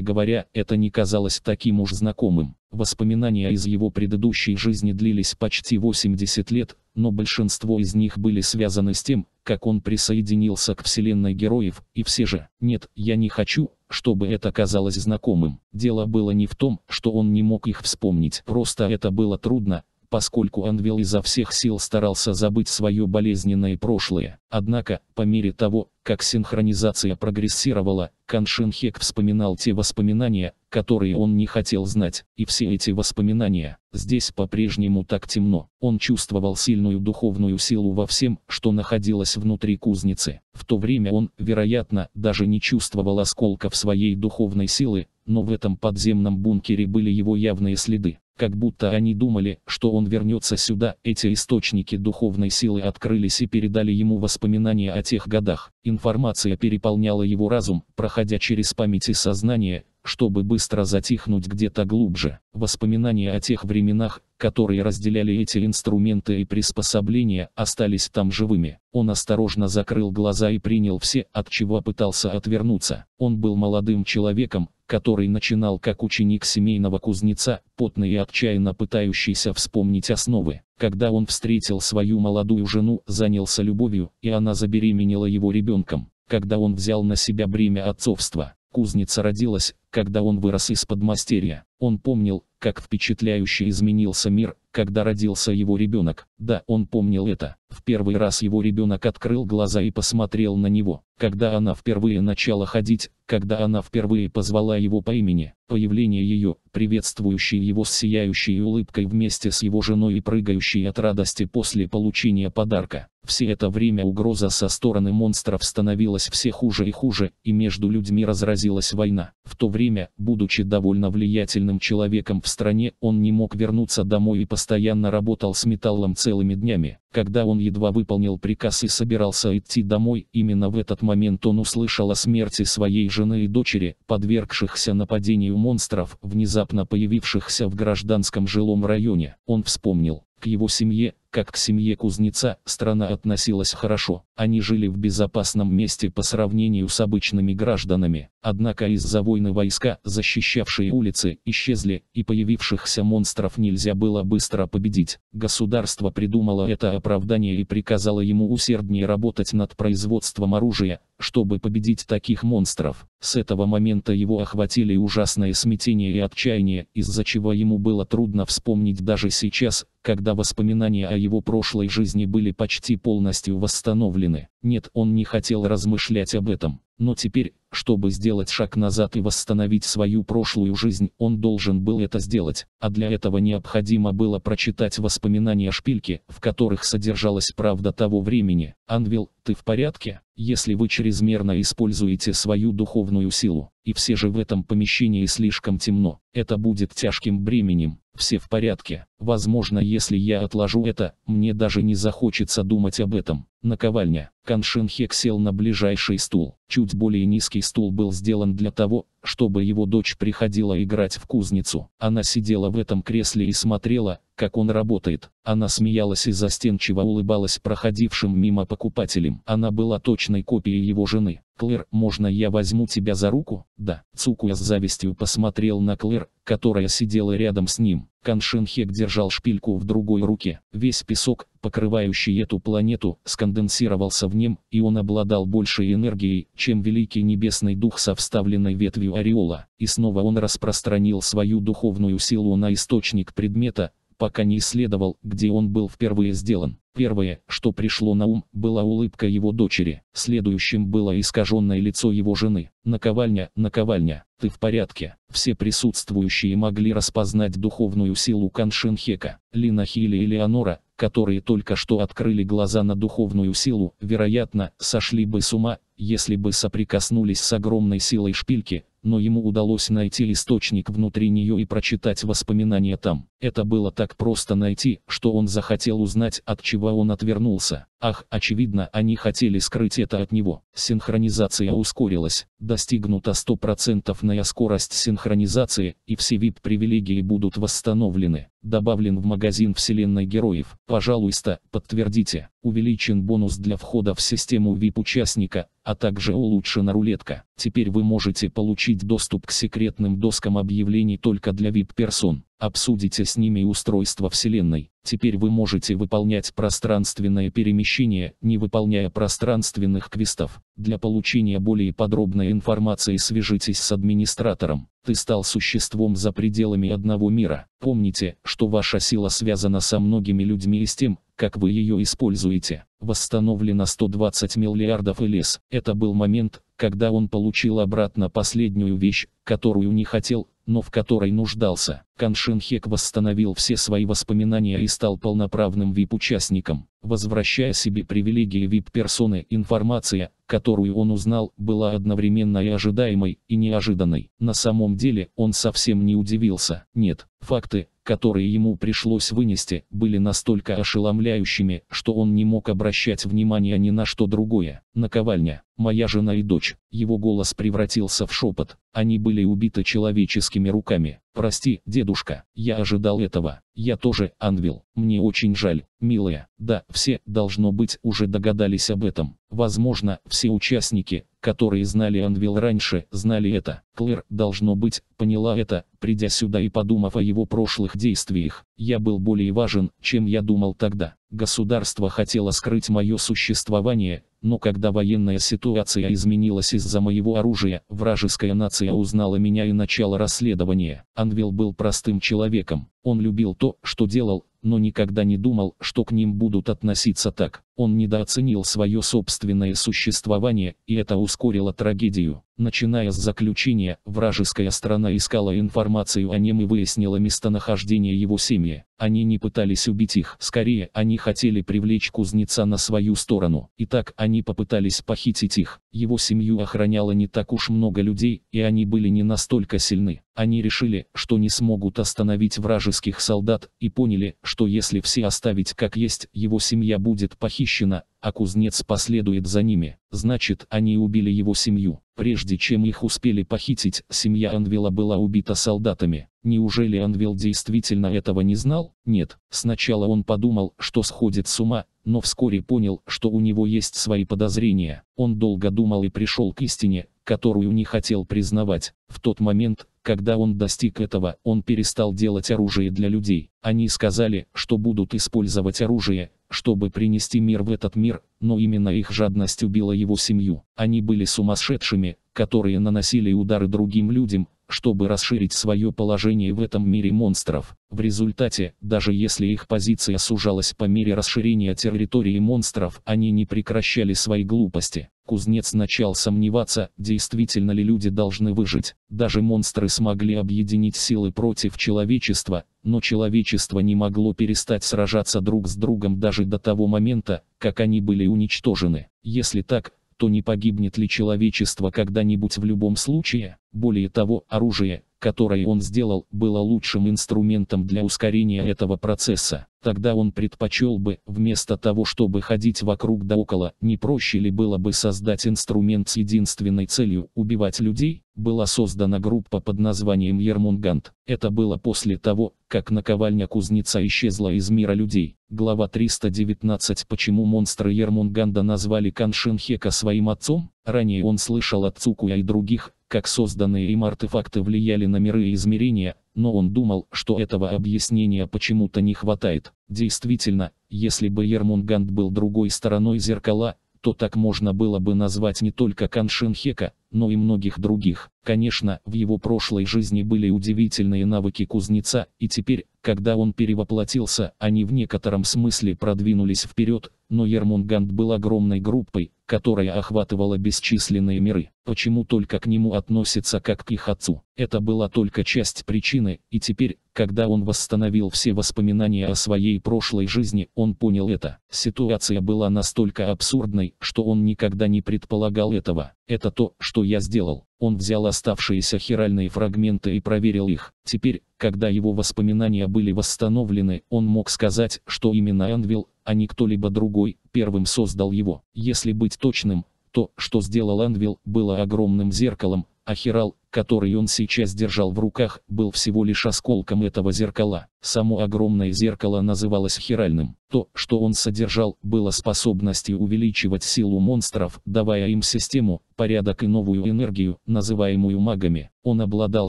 говоря, это не казалось таким уж знакомым. Воспоминания из его предыдущей жизни длились почти 80 лет, но большинство из них были связаны с тем, как он присоединился к вселенной героев, и все же «Нет, я не хочу, чтобы это казалось знакомым. Дело было не в том, что он не мог их вспомнить, просто это было трудно, поскольку Анвил изо всех сил старался забыть свое болезненное прошлое. Однако, по мере того, как синхронизация прогрессировала, Каншин Хек вспоминал те воспоминания, которые он не хотел знать, и все эти воспоминания, здесь по-прежнему так темно. Он чувствовал сильную духовную силу во всем, что находилось внутри кузницы. В то время он, вероятно, даже не чувствовал осколков своей духовной силы, но в этом подземном бункере были его явные следы как будто они думали, что он вернется сюда. Эти источники духовной силы открылись и передали ему воспоминания о тех годах. Информация переполняла его разум, проходя через память и сознание, чтобы быстро затихнуть где-то глубже. Воспоминания о тех временах, которые разделяли эти инструменты и приспособления, остались там живыми. Он осторожно закрыл глаза и принял все, от чего пытался отвернуться. Он был молодым человеком, который начинал как ученик семейного кузнеца, потный и отчаянно пытающийся вспомнить основы. Когда он встретил свою молодую жену, занялся любовью, и она забеременела его ребенком. Когда он взял на себя бремя отцовства, кузница родилась, когда он вырос из под подмастерья. Он помнил, как впечатляюще изменился мир, когда родился его ребенок. Да, он помнил это. В первый раз его ребенок открыл глаза и посмотрел на него. Когда она впервые начала ходить, когда она впервые позвала его по имени, появление ее, приветствующей его с сияющей улыбкой вместе с его женой и прыгающей от радости после получения подарка. Все это время угроза со стороны монстров становилась все хуже и хуже, и между людьми разразилась война. В то время, будучи довольно влиятельным человеком в стране, он не мог вернуться домой и постоянно работал с металлом целыми днями. Когда он едва выполнил приказ и собирался идти домой, именно в этот момент он услышал о смерти своей жены и дочери, подвергшихся нападению монстров, внезапно появившихся в гражданском жилом районе. Он вспомнил, к его семье, как к семье кузнеца, страна относилась хорошо. Они жили в безопасном месте по сравнению с обычными гражданами. Однако из-за войны войска, защищавшие улицы, исчезли, и появившихся монстров нельзя было быстро победить. Государство придумало это оправдание и приказало ему усерднее работать над производством оружия, чтобы победить таких монстров. С этого момента его охватили ужасное смятение и отчаяние, из-за чего ему было трудно вспомнить даже сейчас, когда воспоминания о его прошлой жизни были почти полностью восстановлены. Нет, он не хотел размышлять об этом. Но теперь, чтобы сделать шаг назад и восстановить свою прошлую жизнь, он должен был это сделать, а для этого необходимо было прочитать воспоминания шпильки, в которых содержалась правда того времени. Анвил, ты в порядке? Если вы чрезмерно используете свою духовную силу, и все же в этом помещении слишком темно, это будет тяжким бременем все в порядке. Возможно, если я отложу это, мне даже не захочется думать об этом. Наковальня. Каншинхек сел на ближайший стул. Чуть более низкий стул был сделан для того, чтобы его дочь приходила играть в кузницу. Она сидела в этом кресле и смотрела, как он работает. Она смеялась и застенчиво улыбалась проходившим мимо покупателям. Она была точной копией его жены. Клэр, можно я возьму тебя за руку? Да. Цукуя с завистью посмотрел на Клэр, которая сидела рядом с ним. Каншенхек держал шпильку в другой руке. Весь песок, покрывающий эту планету, сконденсировался в нем, и он обладал большей энергией, чем Великий Небесный Дух со вставленной ветвью Ореола. И снова он распространил свою духовную силу на источник предмета, пока не исследовал, где он был впервые сделан. Первое, что пришло на ум, была улыбка его дочери. Следующим было искаженное лицо его жены. Наковальня, наковальня, ты в порядке. Все присутствующие могли распознать духовную силу Каншинхека. Лина Хили и Леонора, которые только что открыли глаза на духовную силу, вероятно, сошли бы с ума, если бы соприкоснулись с огромной силой шпильки, но ему удалось найти источник внутри нее и прочитать воспоминания там. Это было так просто найти, что он захотел узнать, от чего он отвернулся. Ах, очевидно, они хотели скрыть это от него. Синхронизация ускорилась, достигнута стопроцентная скорость синхронизации, и все VIP-привилегии будут восстановлены. Добавлен в магазин Вселенной Героев. Пожалуйста, подтвердите. Увеличен бонус для входа в систему VIP-участника, а также улучшена рулетка. Теперь вы можете получить доступ к секретным доскам объявлений только для VIP-персон. Обсудите с ними устройство Вселенной. Теперь вы можете выполнять пространственное перемещение, не выполняя пространственных квестов. Для получения более подробной информации свяжитесь с администратором. Ты стал существом за пределами одного мира. Помните, что ваша сила связана со многими людьми и с тем, как вы ее используете. Восстановлено 120 миллиардов лес. Это был момент, когда он получил обратно последнюю вещь, которую не хотел, но в которой нуждался. Каншин Хек восстановил все свои воспоминания и стал полноправным VIP-участником, возвращая себе привилегии VIP-персоны. Информация которую он узнал, была одновременно и ожидаемой, и неожиданной. На самом деле, он совсем не удивился. Нет, факты, которые ему пришлось вынести, были настолько ошеломляющими, что он не мог обращать внимания ни на что другое. Наковальня. Моя жена и дочь. Его голос превратился в шепот. Они были убиты человеческими руками. Прости, дедушка, я ожидал этого. Я тоже, Анвил. Мне очень жаль, милая. Да, все, должно быть, уже догадались об этом. Возможно, все участники, которые знали Анвил раньше, знали это. Клэр, должно быть, поняла это, придя сюда и подумав о его прошлых действиях. Я был более важен, чем я думал тогда. Государство хотело скрыть мое существование, но когда военная ситуация изменилась из-за моего оружия, вражеская нация узнала меня и начало расследования. Анвил был простым человеком. Он любил то, что делал, но никогда не думал, что к ним будут относиться так. Он недооценил свое собственное существование, и это ускорило трагедию. Начиная с заключения, вражеская страна искала информацию о нем и выяснила местонахождение его семьи. Они не пытались убить их, скорее они хотели привлечь кузнеца на свою сторону. Итак, они попытались похитить их. Его семью охраняло не так уж много людей, и они были не настолько сильны. Они решили, что не смогут остановить вражеских солдат, и поняли, что если все оставить как есть, его семья будет похищена, а кузнец последует за ними. Значит, они убили его семью. Прежде чем их успели похитить, семья Анвела была убита солдатами. Неужели Анвел действительно этого не знал? Нет. Сначала он подумал, что сходит с ума, но вскоре понял, что у него есть свои подозрения. Он долго думал и пришел к истине, которую не хотел признавать. В тот момент, когда он достиг этого, он перестал делать оружие для людей. Они сказали, что будут использовать оружие, чтобы принести мир в этот мир, но именно их жадность убила его семью. Они были сумасшедшими, которые наносили удары другим людям, чтобы расширить свое положение в этом мире монстров. В результате, даже если их позиция сужалась по мере расширения территории монстров, они не прекращали свои глупости. Кузнец начал сомневаться, действительно ли люди должны выжить. Даже монстры смогли объединить силы против человечества, но человечество не могло перестать сражаться друг с другом даже до того момента, как они были уничтожены. Если так, то не погибнет ли человечество когда-нибудь в любом случае, более того, оружие, которое он сделал, было лучшим инструментом для ускорения этого процесса. Тогда он предпочел бы, вместо того чтобы ходить вокруг да около, не проще ли было бы создать инструмент с единственной целью – убивать людей? Была создана группа под названием Ермунгант. Это было после того, как наковальня кузнеца исчезла из мира людей. Глава 319 Почему монстры Ермунганда назвали Каншинхека своим отцом? Ранее он слышал от Цукуя и других, как созданные им артефакты влияли на миры и измерения, но он думал, что этого объяснения почему-то не хватает. Действительно, если бы Ермунгант был другой стороной зеркала, то так можно было бы назвать не только Каншинхека, но и многих других. Конечно, в его прошлой жизни были удивительные навыки кузнеца, и теперь, когда он перевоплотился, они в некотором смысле продвинулись вперед, но Ермунгант был огромной группой, которая охватывала бесчисленные миры почему только к нему относится как к их отцу. Это была только часть причины, и теперь, когда он восстановил все воспоминания о своей прошлой жизни, он понял это. Ситуация была настолько абсурдной, что он никогда не предполагал этого. Это то, что я сделал. Он взял оставшиеся хиральные фрагменты и проверил их. Теперь, когда его воспоминания были восстановлены, он мог сказать, что именно Анвил, а не кто-либо другой, первым создал его. Если быть точным, то, что сделал Анвил, было огромным зеркалом, а Хирал, который он сейчас держал в руках, был всего лишь осколком этого зеркала. Само огромное зеркало называлось хиральным. То, что он содержал, было способностью увеличивать силу монстров, давая им систему, порядок и новую энергию, называемую магами. Он обладал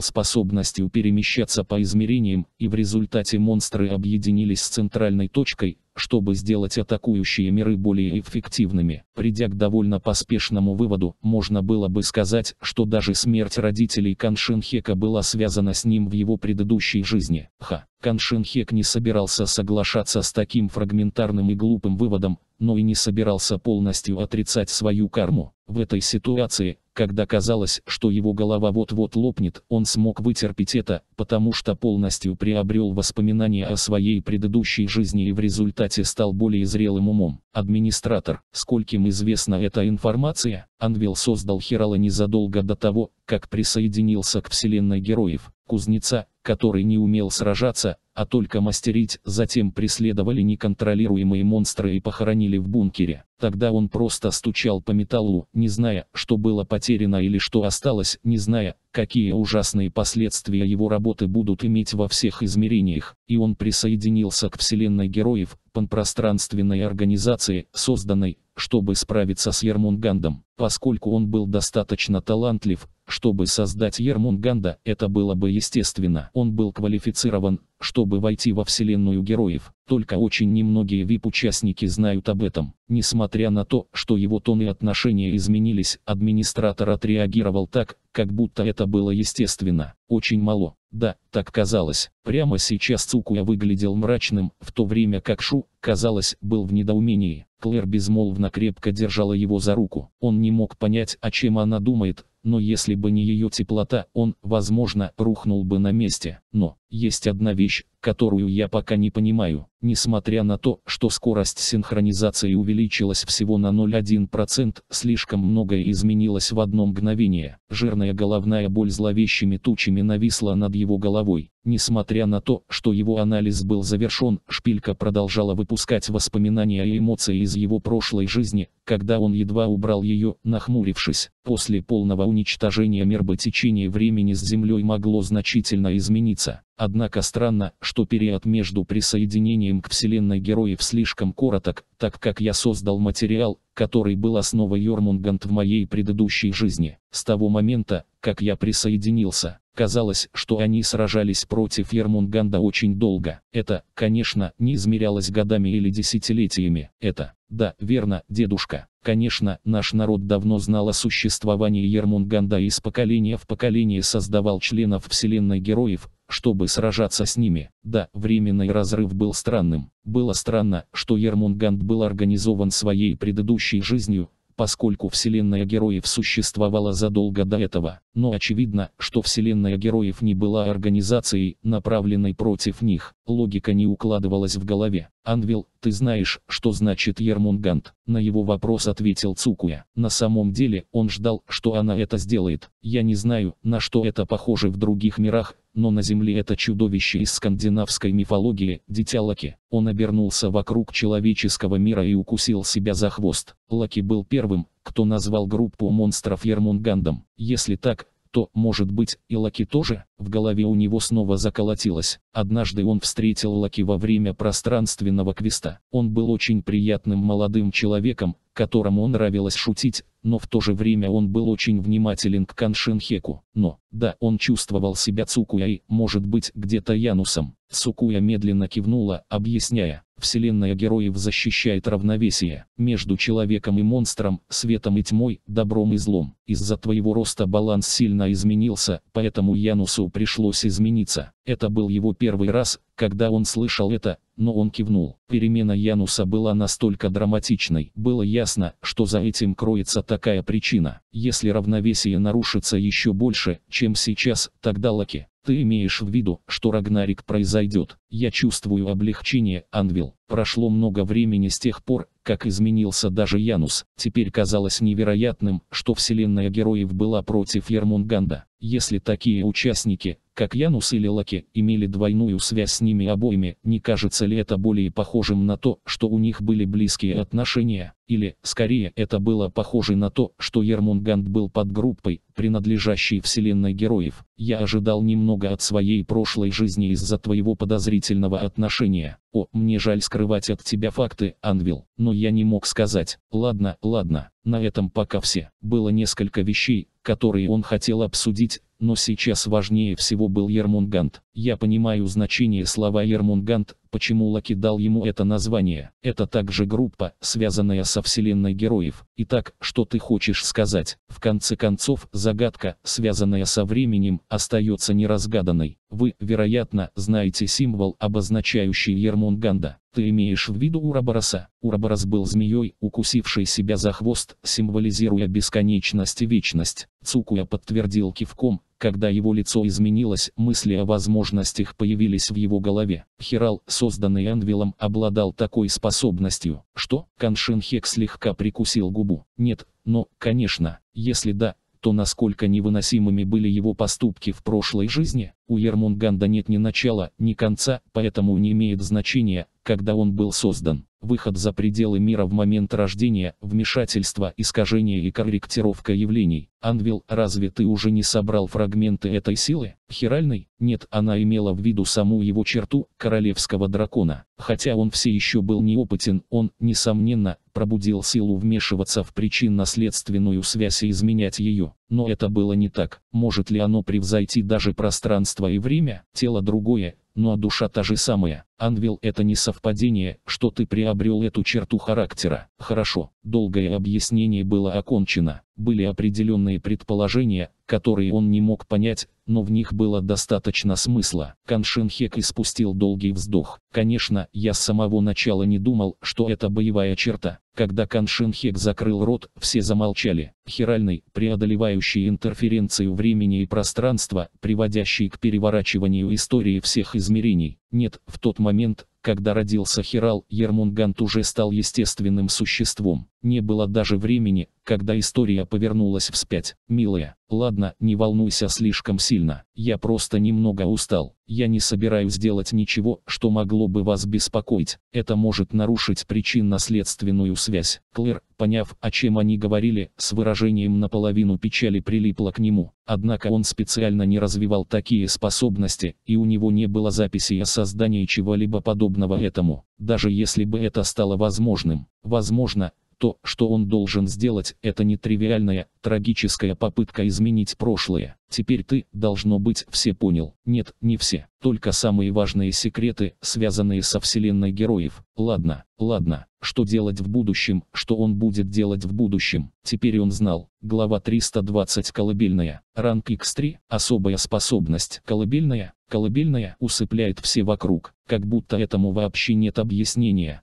способностью перемещаться по измерениям, и в результате монстры объединились с центральной точкой, чтобы сделать атакующие миры более эффективными. Придя к довольно поспешному выводу, можно было бы сказать, что даже смерть родителей Каншинхека была связана с ним в его предыдущей жизни. Ха. Каншинхек не собирался соглашаться с таким фрагментарным и глупым выводом, но и не собирался полностью отрицать свою карму. В этой ситуации, когда казалось, что его голова вот-вот лопнет, он смог вытерпеть это, потому что полностью приобрел воспоминания о своей предыдущей жизни и в результате стал более зрелым умом. Администратор, скольким известна эта информация, Анвил создал Хирала незадолго до того, как присоединился к вселенной героев, Кузнеца, который не умел сражаться, а только мастерить, затем преследовали неконтролируемые монстры и похоронили в бункере. Тогда он просто стучал по металлу, не зная, что было потеряно или что осталось, не зная, какие ужасные последствия его работы будут иметь во всех измерениях. И он присоединился к вселенной героев, панпространственной организации, созданной, чтобы справиться с Ермунгандом, поскольку он был достаточно талантлив, чтобы создать Ермунганда, это было бы естественно. Он был квалифицирован, чтобы войти во вселенную героев, только очень немногие VIP-участники знают об этом. Несмотря на то, что его тон и отношения изменились, администратор отреагировал так, как будто это было естественно. Очень мало. Да, так казалось. Прямо сейчас Цукуя выглядел мрачным, в то время как Шу, казалось, был в недоумении. Клэр безмолвно крепко держала его за руку. Он не мог понять, о чем она думает, но если бы не ее теплота, он, возможно, рухнул бы на месте. Но, есть одна вещь, которую я пока не понимаю. Несмотря на то, что скорость синхронизации увеличилась всего на 0,1%, слишком многое изменилось в одно мгновение. Жирная головная боль зловещими тучами нависла над его головой. Несмотря на то, что его анализ был завершен, шпилька продолжала выпускать воспоминания и эмоции из его прошлой жизни, когда он едва убрал ее, нахмурившись. После полного уничтожения уничтожения Мербы течение времени с Землей могло значительно измениться. Однако странно, что период между присоединением к Вселенной героев слишком короток, так как я создал материал, который был основой Йормунгант в моей предыдущей жизни. С того момента, как я присоединился, казалось, что они сражались против Йормунганда очень долго. Это, конечно, не измерялось годами или десятилетиями. Это, да, верно, дедушка. Конечно, наш народ давно знал о существовании Ермунганда и из поколения в поколение создавал членов Вселенной Героев, чтобы сражаться с ними. Да, временный разрыв был странным. Было странно, что Ермунганд был организован своей предыдущей жизнью, поскольку вселенная героев существовала задолго до этого, но очевидно, что вселенная героев не была организацией, направленной против них. Логика не укладывалась в голове. «Анвил, ты знаешь, что значит Ермунгант?» На его вопрос ответил Цукуя. На самом деле, он ждал, что она это сделает. «Я не знаю, на что это похоже в других мирах», но на земле это чудовище из скандинавской мифологии, дитя Лаки. Он обернулся вокруг человеческого мира и укусил себя за хвост. Лаки был первым, кто назвал группу монстров Ермунгандом. Если так, что, может быть, и Лаки тоже? В голове у него снова заколотилось. Однажды он встретил Лаки во время пространственного квеста. Он был очень приятным молодым человеком, которому нравилось шутить, но в то же время он был очень внимателен к Каншинхеку. Но, да, он чувствовал себя Цукуя и, может быть, где-то Янусом. Сукуя медленно кивнула, объясняя, Вселенная героев защищает равновесие между человеком и монстром, светом и тьмой, добром и злом. Из-за твоего роста баланс сильно изменился, поэтому Янусу пришлось измениться. Это был его первый раз, когда он слышал это, но он кивнул. Перемена Януса была настолько драматичной. Было ясно, что за этим кроется такая причина. Если равновесие нарушится еще больше, чем сейчас, тогда Лаки ты имеешь в виду, что Рагнарик произойдет. Я чувствую облегчение, Анвил. Прошло много времени с тех пор, как изменился даже Янус. Теперь казалось невероятным, что вселенная героев была против Ермунганда. Если такие участники, как Янус или Лаки, имели двойную связь с ними обоими, не кажется ли это более похожим на то, что у них были близкие отношения? Или, скорее, это было похоже на то, что Ермунгант был под группой, принадлежащей вселенной героев. Я ожидал немного от своей прошлой жизни из-за твоего подозрительного отношения. О, мне жаль скрывать от тебя факты, Анвил, но я не мог сказать. Ладно, ладно, на этом пока все. Было несколько вещей, которые он хотел обсудить, но сейчас важнее всего был Ермунгант. Я понимаю значение слова Ермунгант, почему Лаки дал ему это название. Это также группа, связанная со вселенной героев. Итак, что ты хочешь сказать? В конце концов, загадка, связанная со временем, остается неразгаданной. Вы, вероятно, знаете символ, обозначающий Ермунганда. Ты имеешь в виду Урабараса? Урабарас был змеей, укусившей себя за хвост, символизируя бесконечность и вечность. Цукуя подтвердил кивком, когда его лицо изменилось, мысли о возможностях появились в его голове. Хирал, созданный Энвилом, обладал такой способностью. Что? Каншинхек слегка прикусил губу. Нет, но, конечно, если да, то насколько невыносимыми были его поступки в прошлой жизни, у Ермунганда нет ни начала, ни конца, поэтому не имеет значения, когда он был создан выход за пределы мира в момент рождения, вмешательство, искажение и корректировка явлений. Анвил, разве ты уже не собрал фрагменты этой силы? Хиральной? Нет, она имела в виду саму его черту, королевского дракона. Хотя он все еще был неопытен, он, несомненно, пробудил силу вмешиваться в причинно-следственную связь и изменять ее. Но это было не так. Может ли оно превзойти даже пространство и время? Тело другое, но душа та же самая. Анвил это не совпадение, что ты приобрел эту черту характера. Хорошо, долгое объяснение было окончено. Были определенные предположения, которые он не мог понять, но в них было достаточно смысла. Каншинхек испустил долгий вздох. Конечно, я с самого начала не думал, что это боевая черта. Когда Каншинхек закрыл рот, все замолчали. Хиральный, преодолевающий интерференцию времени и пространства, приводящий к переворачиванию истории всех измерений. Нет, в тот момент, когда родился Хирал, Ермунгант уже стал естественным существом. Не было даже времени, когда история повернулась вспять. Милая, Ладно, не волнуйся слишком сильно, я просто немного устал. Я не собираюсь делать ничего, что могло бы вас беспокоить. Это может нарушить причинно-следственную связь. Клэр, поняв, о чем они говорили, с выражением наполовину печали прилипла к нему. Однако он специально не развивал такие способности, и у него не было записи о создании чего-либо подобного этому, даже если бы это стало возможным. Возможно, то, что он должен сделать, это не тривиальная, трагическая попытка изменить прошлое. Теперь ты, должно быть, все понял. Нет, не все. Только самые важные секреты, связанные со вселенной героев. Ладно, ладно. Что делать в будущем, что он будет делать в будущем. Теперь он знал. Глава 320 Колыбельная. Ранг X3. Особая способность. Колыбельная. Колыбельная усыпляет все вокруг, как будто этому вообще нет объяснения.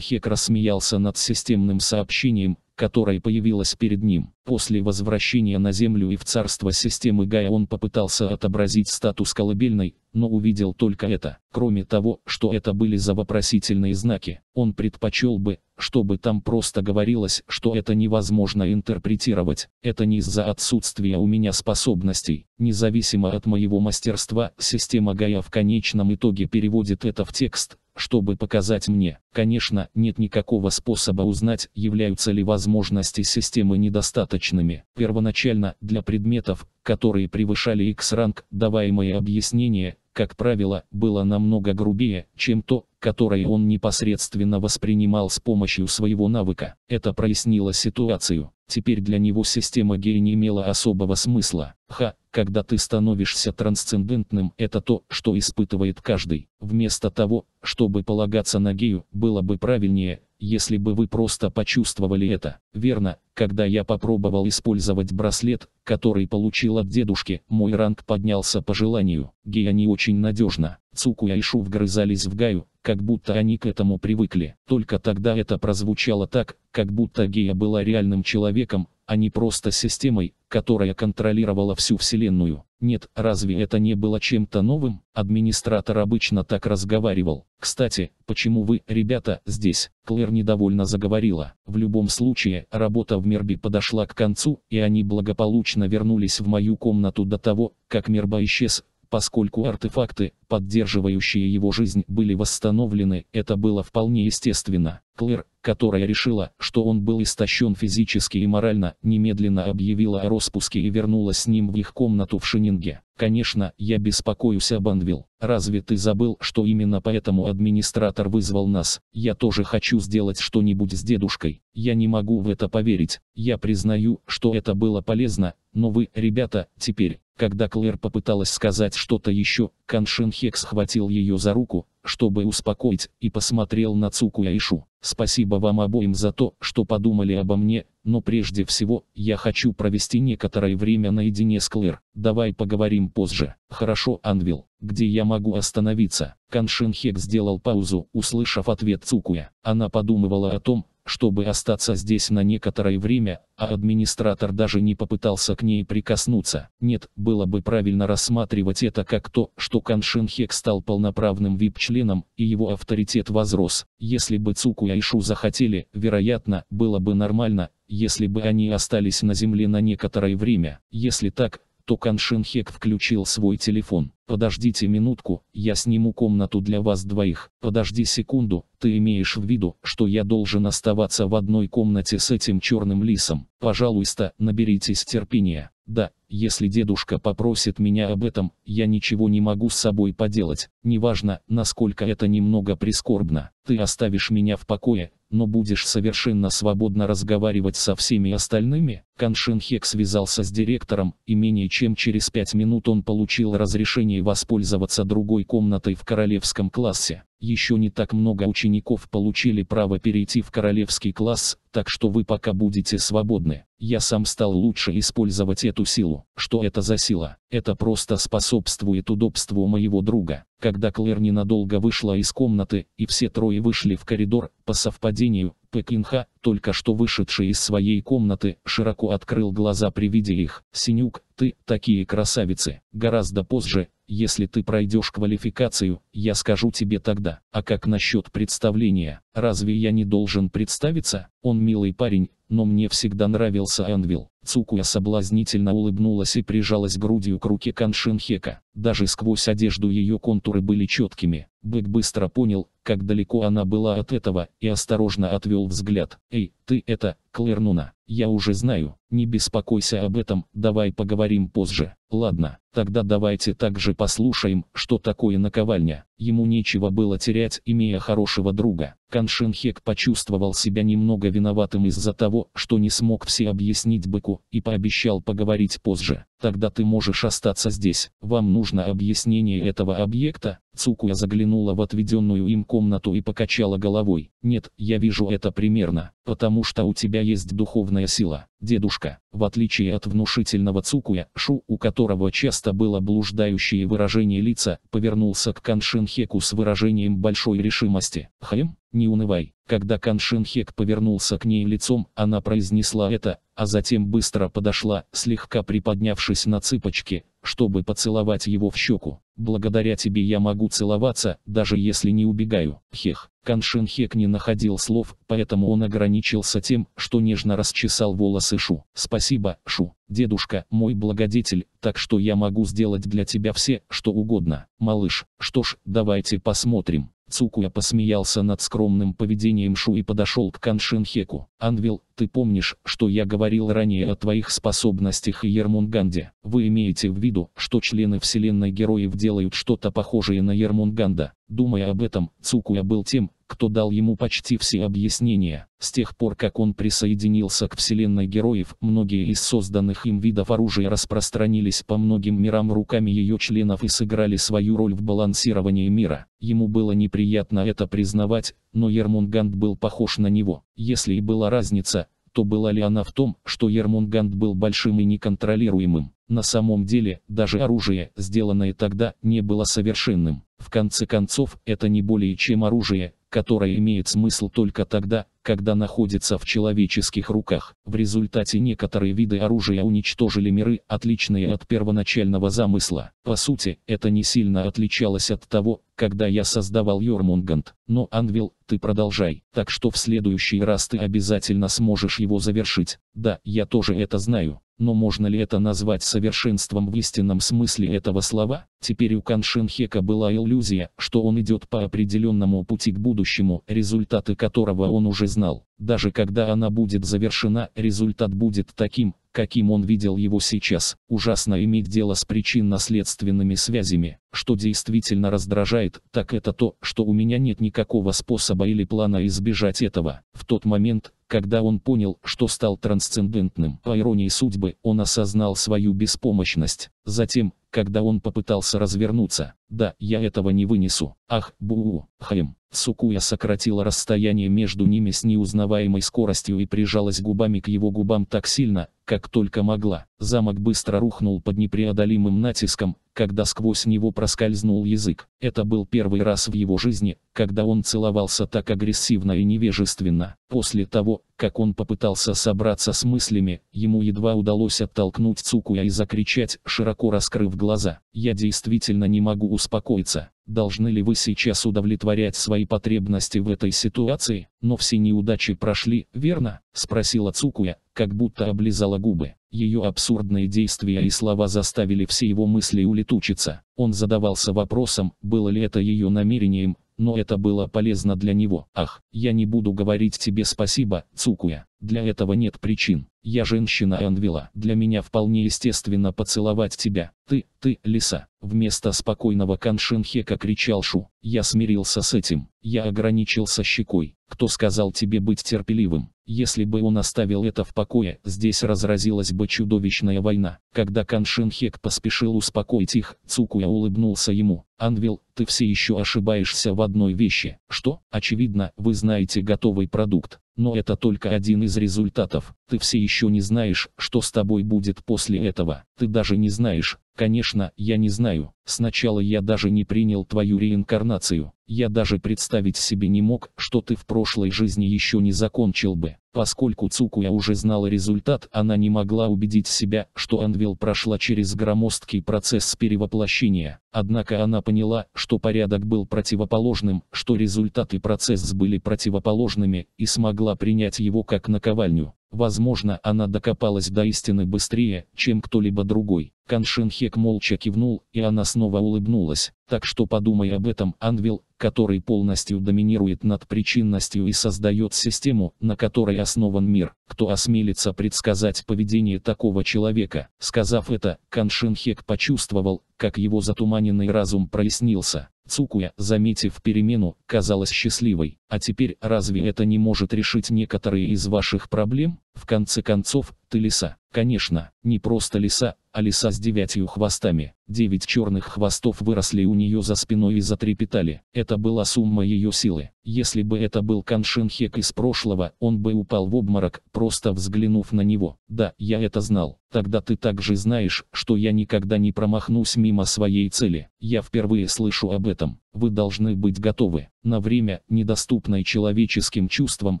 Хек рассмеялся над системным сообщением, которое появилось перед ним. После возвращения на Землю и в царство системы Гая он попытался отобразить статус колыбельной, но увидел только это. Кроме того, что это были за вопросительные знаки, он предпочел бы, чтобы там просто говорилось, что это невозможно интерпретировать. Это не из-за отсутствия у меня способностей. Независимо от моего мастерства, система Гая в конечном итоге переводит это в текст, чтобы показать мне. Конечно, нет никакого способа узнать, являются ли возможности системы недостаточными. Первоначально, для предметов, которые превышали X-ранг, даваемые объяснения, как правило, было намного грубее, чем то, которое он непосредственно воспринимал с помощью своего навыка. Это прояснило ситуацию. Теперь для него система гей не имела особого смысла. Ха, когда ты становишься трансцендентным, это то, что испытывает каждый. Вместо того, чтобы полагаться на гею, было бы правильнее, если бы вы просто почувствовали это. Верно, когда я попробовал использовать браслет, который получил от дедушки, мой ранг поднялся по желанию. Гея не очень надежно. Цукуя и Шу вгрызались в Гаю, как будто они к этому привыкли. Только тогда это прозвучало так, как будто Гея была реальным человеком, а не просто системой, которая контролировала всю Вселенную. Нет, разве это не было чем-то новым? Администратор обычно так разговаривал. Кстати, почему вы, ребята, здесь? Клэр недовольно заговорила. В любом случае, работа в мербе подошла к концу, и они благополучно вернулись в мою комнату до того, как Мерба исчез, Поскольку артефакты, поддерживающие его жизнь, были восстановлены, это было вполне естественно. Клэр, которая решила, что он был истощен физически и морально, немедленно объявила о распуске и вернулась с ним в их комнату в Шининге. «Конечно, я беспокоюсь об Анвил. Разве ты забыл, что именно поэтому администратор вызвал нас? Я тоже хочу сделать что-нибудь с дедушкой. Я не могу в это поверить. Я признаю, что это было полезно, но вы, ребята, теперь...» Когда Клэр попыталась сказать что-то еще, Каншин Хекс схватил ее за руку, чтобы успокоить, и посмотрел на Цуку Аишу. «Спасибо вам обоим за то, что подумали обо мне, но прежде всего, я хочу провести некоторое время наедине с Клэр. Давай поговорим позже. Хорошо, Анвил, где я могу остановиться?» Каншин Хек сделал паузу, услышав ответ Цукуя. Она подумывала о том, чтобы остаться здесь на некоторое время, а администратор даже не попытался к ней прикоснуться. Нет, было бы правильно рассматривать это как то, что Кан Шинхек стал полноправным вип-членом, и его авторитет возрос. Если бы Цуку и Айшу захотели, вероятно, было бы нормально, если бы они остались на земле на некоторое время. Если так, то Каншин Хек включил свой телефон. «Подождите минутку, я сниму комнату для вас двоих. Подожди секунду, ты имеешь в виду, что я должен оставаться в одной комнате с этим черным лисом. Пожалуйста, наберитесь терпения. Да, если дедушка попросит меня об этом, я ничего не могу с собой поделать, неважно, насколько это немного прискорбно. Ты оставишь меня в покое, но будешь совершенно свободно разговаривать со всеми остальными. Каншин Хек связался с директором, и менее чем через пять минут он получил разрешение воспользоваться другой комнатой в королевском классе. Еще не так много учеников получили право перейти в королевский класс, так что вы пока будете свободны. Я сам стал лучше использовать эту силу. Что это за сила? Это просто способствует удобству моего друга. Когда Клэр ненадолго вышла из комнаты, и все трое вышли в коридор, по совпадению, Пекинха, только что вышедший из своей комнаты, широко открыл глаза при виде их. Синюк, ты, такие красавицы. Гораздо позже, если ты пройдешь квалификацию, я скажу тебе тогда. А как насчет представления? Разве я не должен представиться? Он милый парень, но мне всегда нравился Анвил. Цукуя соблазнительно улыбнулась и прижалась грудью к руке Каншинхека. Даже сквозь одежду ее контуры были четкими. Бык быстро понял, как далеко она была от этого, и осторожно отвел взгляд. «Эй, ты это, Клернуна, я уже знаю, не беспокойся об этом, давай поговорим позже. Ладно, тогда давайте также послушаем, что такое наковальня. Ему нечего было терять, имея хорошего друга. Каншинхек почувствовал себя немного виноватым из-за того, что не смог все объяснить быку, и пообещал поговорить позже. Тогда ты можешь остаться здесь. Вам нужно объяснение этого объекта? Цукуя заглянула в отведенную им комнату и покачала головой. Нет, я вижу это примерно потому что у тебя есть духовная сила, дедушка. В отличие от внушительного Цукуя, Шу, у которого часто было блуждающее выражение лица, повернулся к Каншинхеку с выражением большой решимости. Хэм, не унывай. Когда Каншинхек повернулся к ней лицом, она произнесла это, а затем быстро подошла, слегка приподнявшись на цыпочки, чтобы поцеловать его в щеку. Благодаря тебе я могу целоваться, даже если не убегаю. Хех. Каншин Хек не находил слов, поэтому он ограничился тем, что нежно расчесал волосы Шу. Спасибо, Шу. Дедушка, мой благодетель, так что я могу сделать для тебя все, что угодно. Малыш, что ж, давайте посмотрим. Цукуя посмеялся над скромным поведением Шу и подошел к Каншин Хеку. Анвил, ты помнишь, что я говорил ранее о твоих способностях и Ермунганде? Вы имеете в виду, что члены вселенной героев делают что-то похожее на Ермунганда? Думая об этом, Цукуя был тем, кто дал ему почти все объяснения. С тех пор, как он присоединился к вселенной героев, многие из созданных им видов оружия распространились по многим мирам руками ее членов и сыграли свою роль в балансировании мира. Ему было неприятно это признавать, но Ермунгант был похож на него. Если и была разница, то была ли она в том, что Ермунгант был большим и неконтролируемым. На самом деле, даже оружие, сделанное тогда, не было совершенным. В конце концов, это не более чем оружие, которое имеет смысл только тогда, когда находится в человеческих руках. В результате некоторые виды оружия уничтожили миры, отличные от первоначального замысла. По сути, это не сильно отличалось от того, когда я создавал Йормунгант. Но, Анвил, ты продолжай. Так что в следующий раз ты обязательно сможешь его завершить. Да, я тоже это знаю. Но можно ли это назвать совершенством в истинном смысле этого слова? Теперь у Каншинхека была иллюзия, что он идет по определенному пути к будущему, результаты которого он уже знал. Даже когда она будет завершена, результат будет таким, каким он видел его сейчас. Ужасно иметь дело с причинно-следственными связями. Что действительно раздражает, так это то, что у меня нет никакого способа или плана избежать этого. В тот момент, когда он понял, что стал трансцендентным. По иронии судьбы, он осознал свою беспомощность. Затем, когда он попытался развернуться, да, я этого не вынесу. Ах, буу, хэм. Сукуя сократила расстояние между ними с неузнаваемой скоростью и прижалась губами к его губам так сильно, как только могла. Замок быстро рухнул под непреодолимым натиском, когда сквозь него проскользнул язык. Это был первый раз в его жизни, когда он целовался так агрессивно и невежественно. После того, как он попытался собраться с мыслями, ему едва удалось оттолкнуть Цукуя и закричать, широко раскрыв глаза. «Я действительно не могу успокоиться должны ли вы сейчас удовлетворять свои потребности в этой ситуации, но все неудачи прошли, верно? Спросила Цукуя, как будто облизала губы. Ее абсурдные действия и слова заставили все его мысли улетучиться. Он задавался вопросом, было ли это ее намерением, но это было полезно для него. «Ах, я не буду говорить тебе спасибо, Цукуя. Для этого нет причин. Я женщина Анвила. Для меня вполне естественно поцеловать тебя. Ты, ты, лиса. Вместо спокойного Каншинхека кричал Шу. Я смирился с этим. Я ограничился щекой. Кто сказал тебе быть терпеливым? Если бы он оставил это в покое, здесь разразилась бы чудовищная война. Когда Каншинхек поспешил успокоить их, Цукуя улыбнулся ему. «Анвил, ты все еще ошибаешься в одной вещи. Что? Очевидно, вы знаете готовый продукт. Но это только один из результатов. Ты все еще не знаешь, что с тобой будет после этого. Ты даже не знаешь, Конечно, я не знаю. Сначала я даже не принял твою реинкарнацию. Я даже представить себе не мог, что ты в прошлой жизни еще не закончил бы. Поскольку Цукуя уже знала результат, она не могла убедить себя, что Анвил прошла через громоздкий процесс перевоплощения. Однако она поняла, что порядок был противоположным, что результат и процесс были противоположными, и смогла принять его как наковальню. Возможно, она докопалась до истины быстрее, чем кто-либо другой. Каншинхек молча кивнул, и она снова улыбнулась. Так что подумай об этом, Анвил, который полностью доминирует над причинностью и создает систему, на которой основан мир. Кто осмелится предсказать поведение такого человека? Сказав это, Каншинхек почувствовал, как его затуманенный разум прояснился. Цукуя, заметив перемену, казалась счастливой. А теперь, разве это не может решить некоторые из ваших проблем? В конце концов, ты лиса. Конечно, не просто лиса, а лиса с девятью хвостами. Девять черных хвостов выросли у нее за спиной и затрепетали. Это была сумма ее силы. Если бы это был Каншинхек из прошлого, он бы упал в обморок, просто взглянув на него. Да, я это знал. Тогда ты также знаешь, что я никогда не промахнусь мимо своей цели. Я впервые слышу об этом. Вы должны быть готовы. На время, недоступной человеческим чувствам,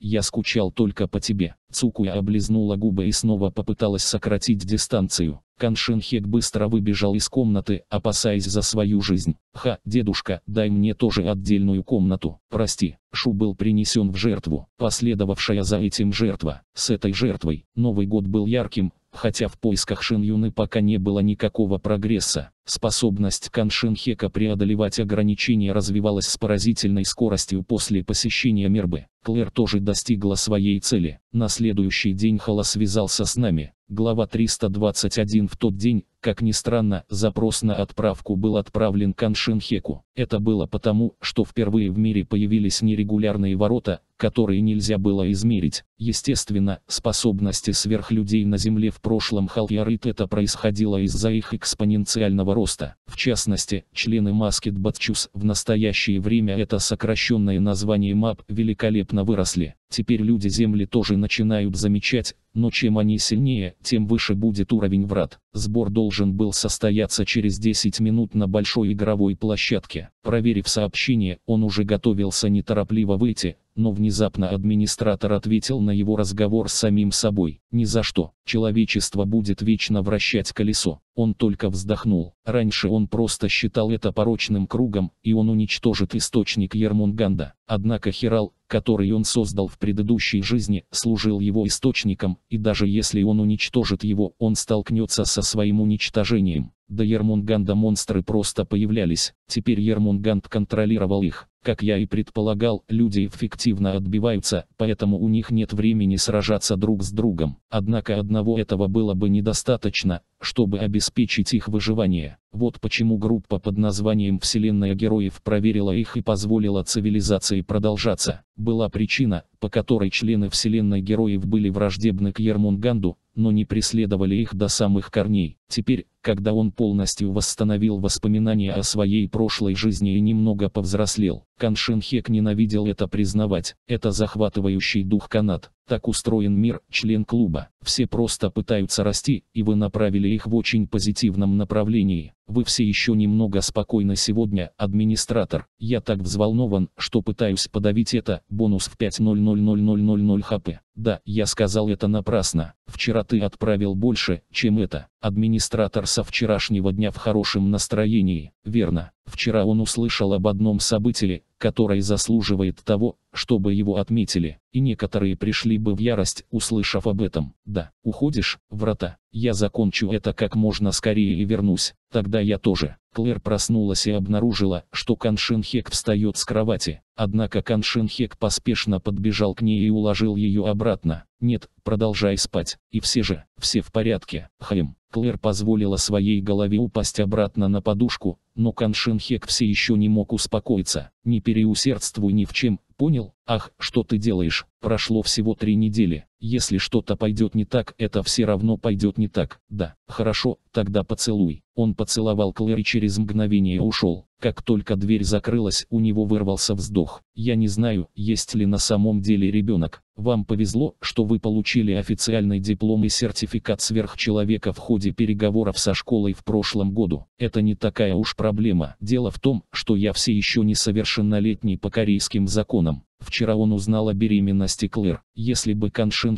я скучал только по тебе. Цукуя облизнула губы и снова попыталась сократить дистанцию. Каншинхек быстро выбежал из комнаты, опасаясь за свою жизнь. «Ха, дедушка, дай мне тоже отдельную комнату. Прости». Шу был принесен в жертву, последовавшая за этим жертва. С этой жертвой Новый год был ярким, хотя в поисках Шин Юны пока не было никакого прогресса. Способность Каншинхека преодолевать ограничения развивалась с поразительной скоростью после посещения Мербы. Клэр тоже достигла своей цели. На следующий день Хала связался с нами. Глава 321 В тот день, как ни странно, запрос на отправку был отправлен Каншинхеку. Это было потому, что впервые в мире появились нерегулярные ворота, которые нельзя было измерить. Естественно, способности сверхлюдей на Земле в прошлом Халкиарит это происходило из-за их экспоненциального роста. В частности, члены Маскет Батчус в настоящее время это сокращенное название МАП великолепно выросли. Теперь люди Земли тоже начинают замечать, но чем они сильнее, тем выше будет уровень врат. Сбор должен был состояться через 10 минут на большой игровой площадке. Проверив сообщение, он уже готовился неторопливо выйти, но внезапно администратор ответил на его разговор с самим собой. Ни за что. Человечество будет вечно вращать колесо. Он только вздохнул. Раньше он просто считал это порочным кругом, и он уничтожит источник Ермунганда. Однако Хирал, который он создал в предыдущей жизни, служил его источником, и даже если он уничтожит его, он столкнется со своим уничтожением. До Ермунганда монстры просто появлялись, теперь Ермунганд контролировал их. Как я и предполагал, люди эффективно отбиваются, поэтому у них нет времени сражаться друг с другом. Однако одного этого было бы недостаточно, чтобы обеспечить их выживание. Вот почему группа под названием «Вселенная героев» проверила их и позволила цивилизации продолжаться. Была причина, по которой члены «Вселенной героев» были враждебны к Ермунганду, но не преследовали их до самых корней. Теперь, когда он полностью восстановил воспоминания о своей прошлой жизни и немного повзрослел, Каншинхек ненавидел это признавать. Это захватывающий дух канат. Так устроен мир, член клуба. Все просто пытаются расти, и вы направили их в очень позитивном направлении. Вы все еще немного спокойны сегодня, администратор. Я так взволнован, что пытаюсь подавить это. Бонус в 5000000 хп. Да, я сказал это напрасно. Вчера ты отправил больше, чем это. Администратор со вчерашнего дня в хорошем настроении. Верно. Вчера он услышал об одном событии, которое заслуживает того, чтобы его отметили, и некоторые пришли бы в ярость, услышав об этом. Да, уходишь, врата, я закончу это как можно скорее и вернусь, тогда я тоже. Клэр проснулась и обнаружила, что Каншинхек встает с кровати. Однако Каншинхек поспешно подбежал к ней и уложил ее обратно. «Нет, продолжай спать, и все же, все в порядке, Хаим». Клэр позволила своей голове упасть обратно на подушку, но Каншинхек все еще не мог успокоиться. «Не переусердствуй ни в чем, Понял? Ах, что ты делаешь? Прошло всего три недели. Если что-то пойдет не так, это все равно пойдет не так. Да, хорошо, тогда поцелуй. Он поцеловал Клэр и через мгновение ушел. Как только дверь закрылась, у него вырвался вздох. Я не знаю, есть ли на самом деле ребенок. Вам повезло, что вы получили официальный диплом и сертификат сверхчеловека в ходе переговоров со школой в прошлом году. Это не такая уж проблема. Дело в том, что я все еще несовершеннолетний по корейским законам. Вчера он узнал о беременности Клэр. Если бы Кан все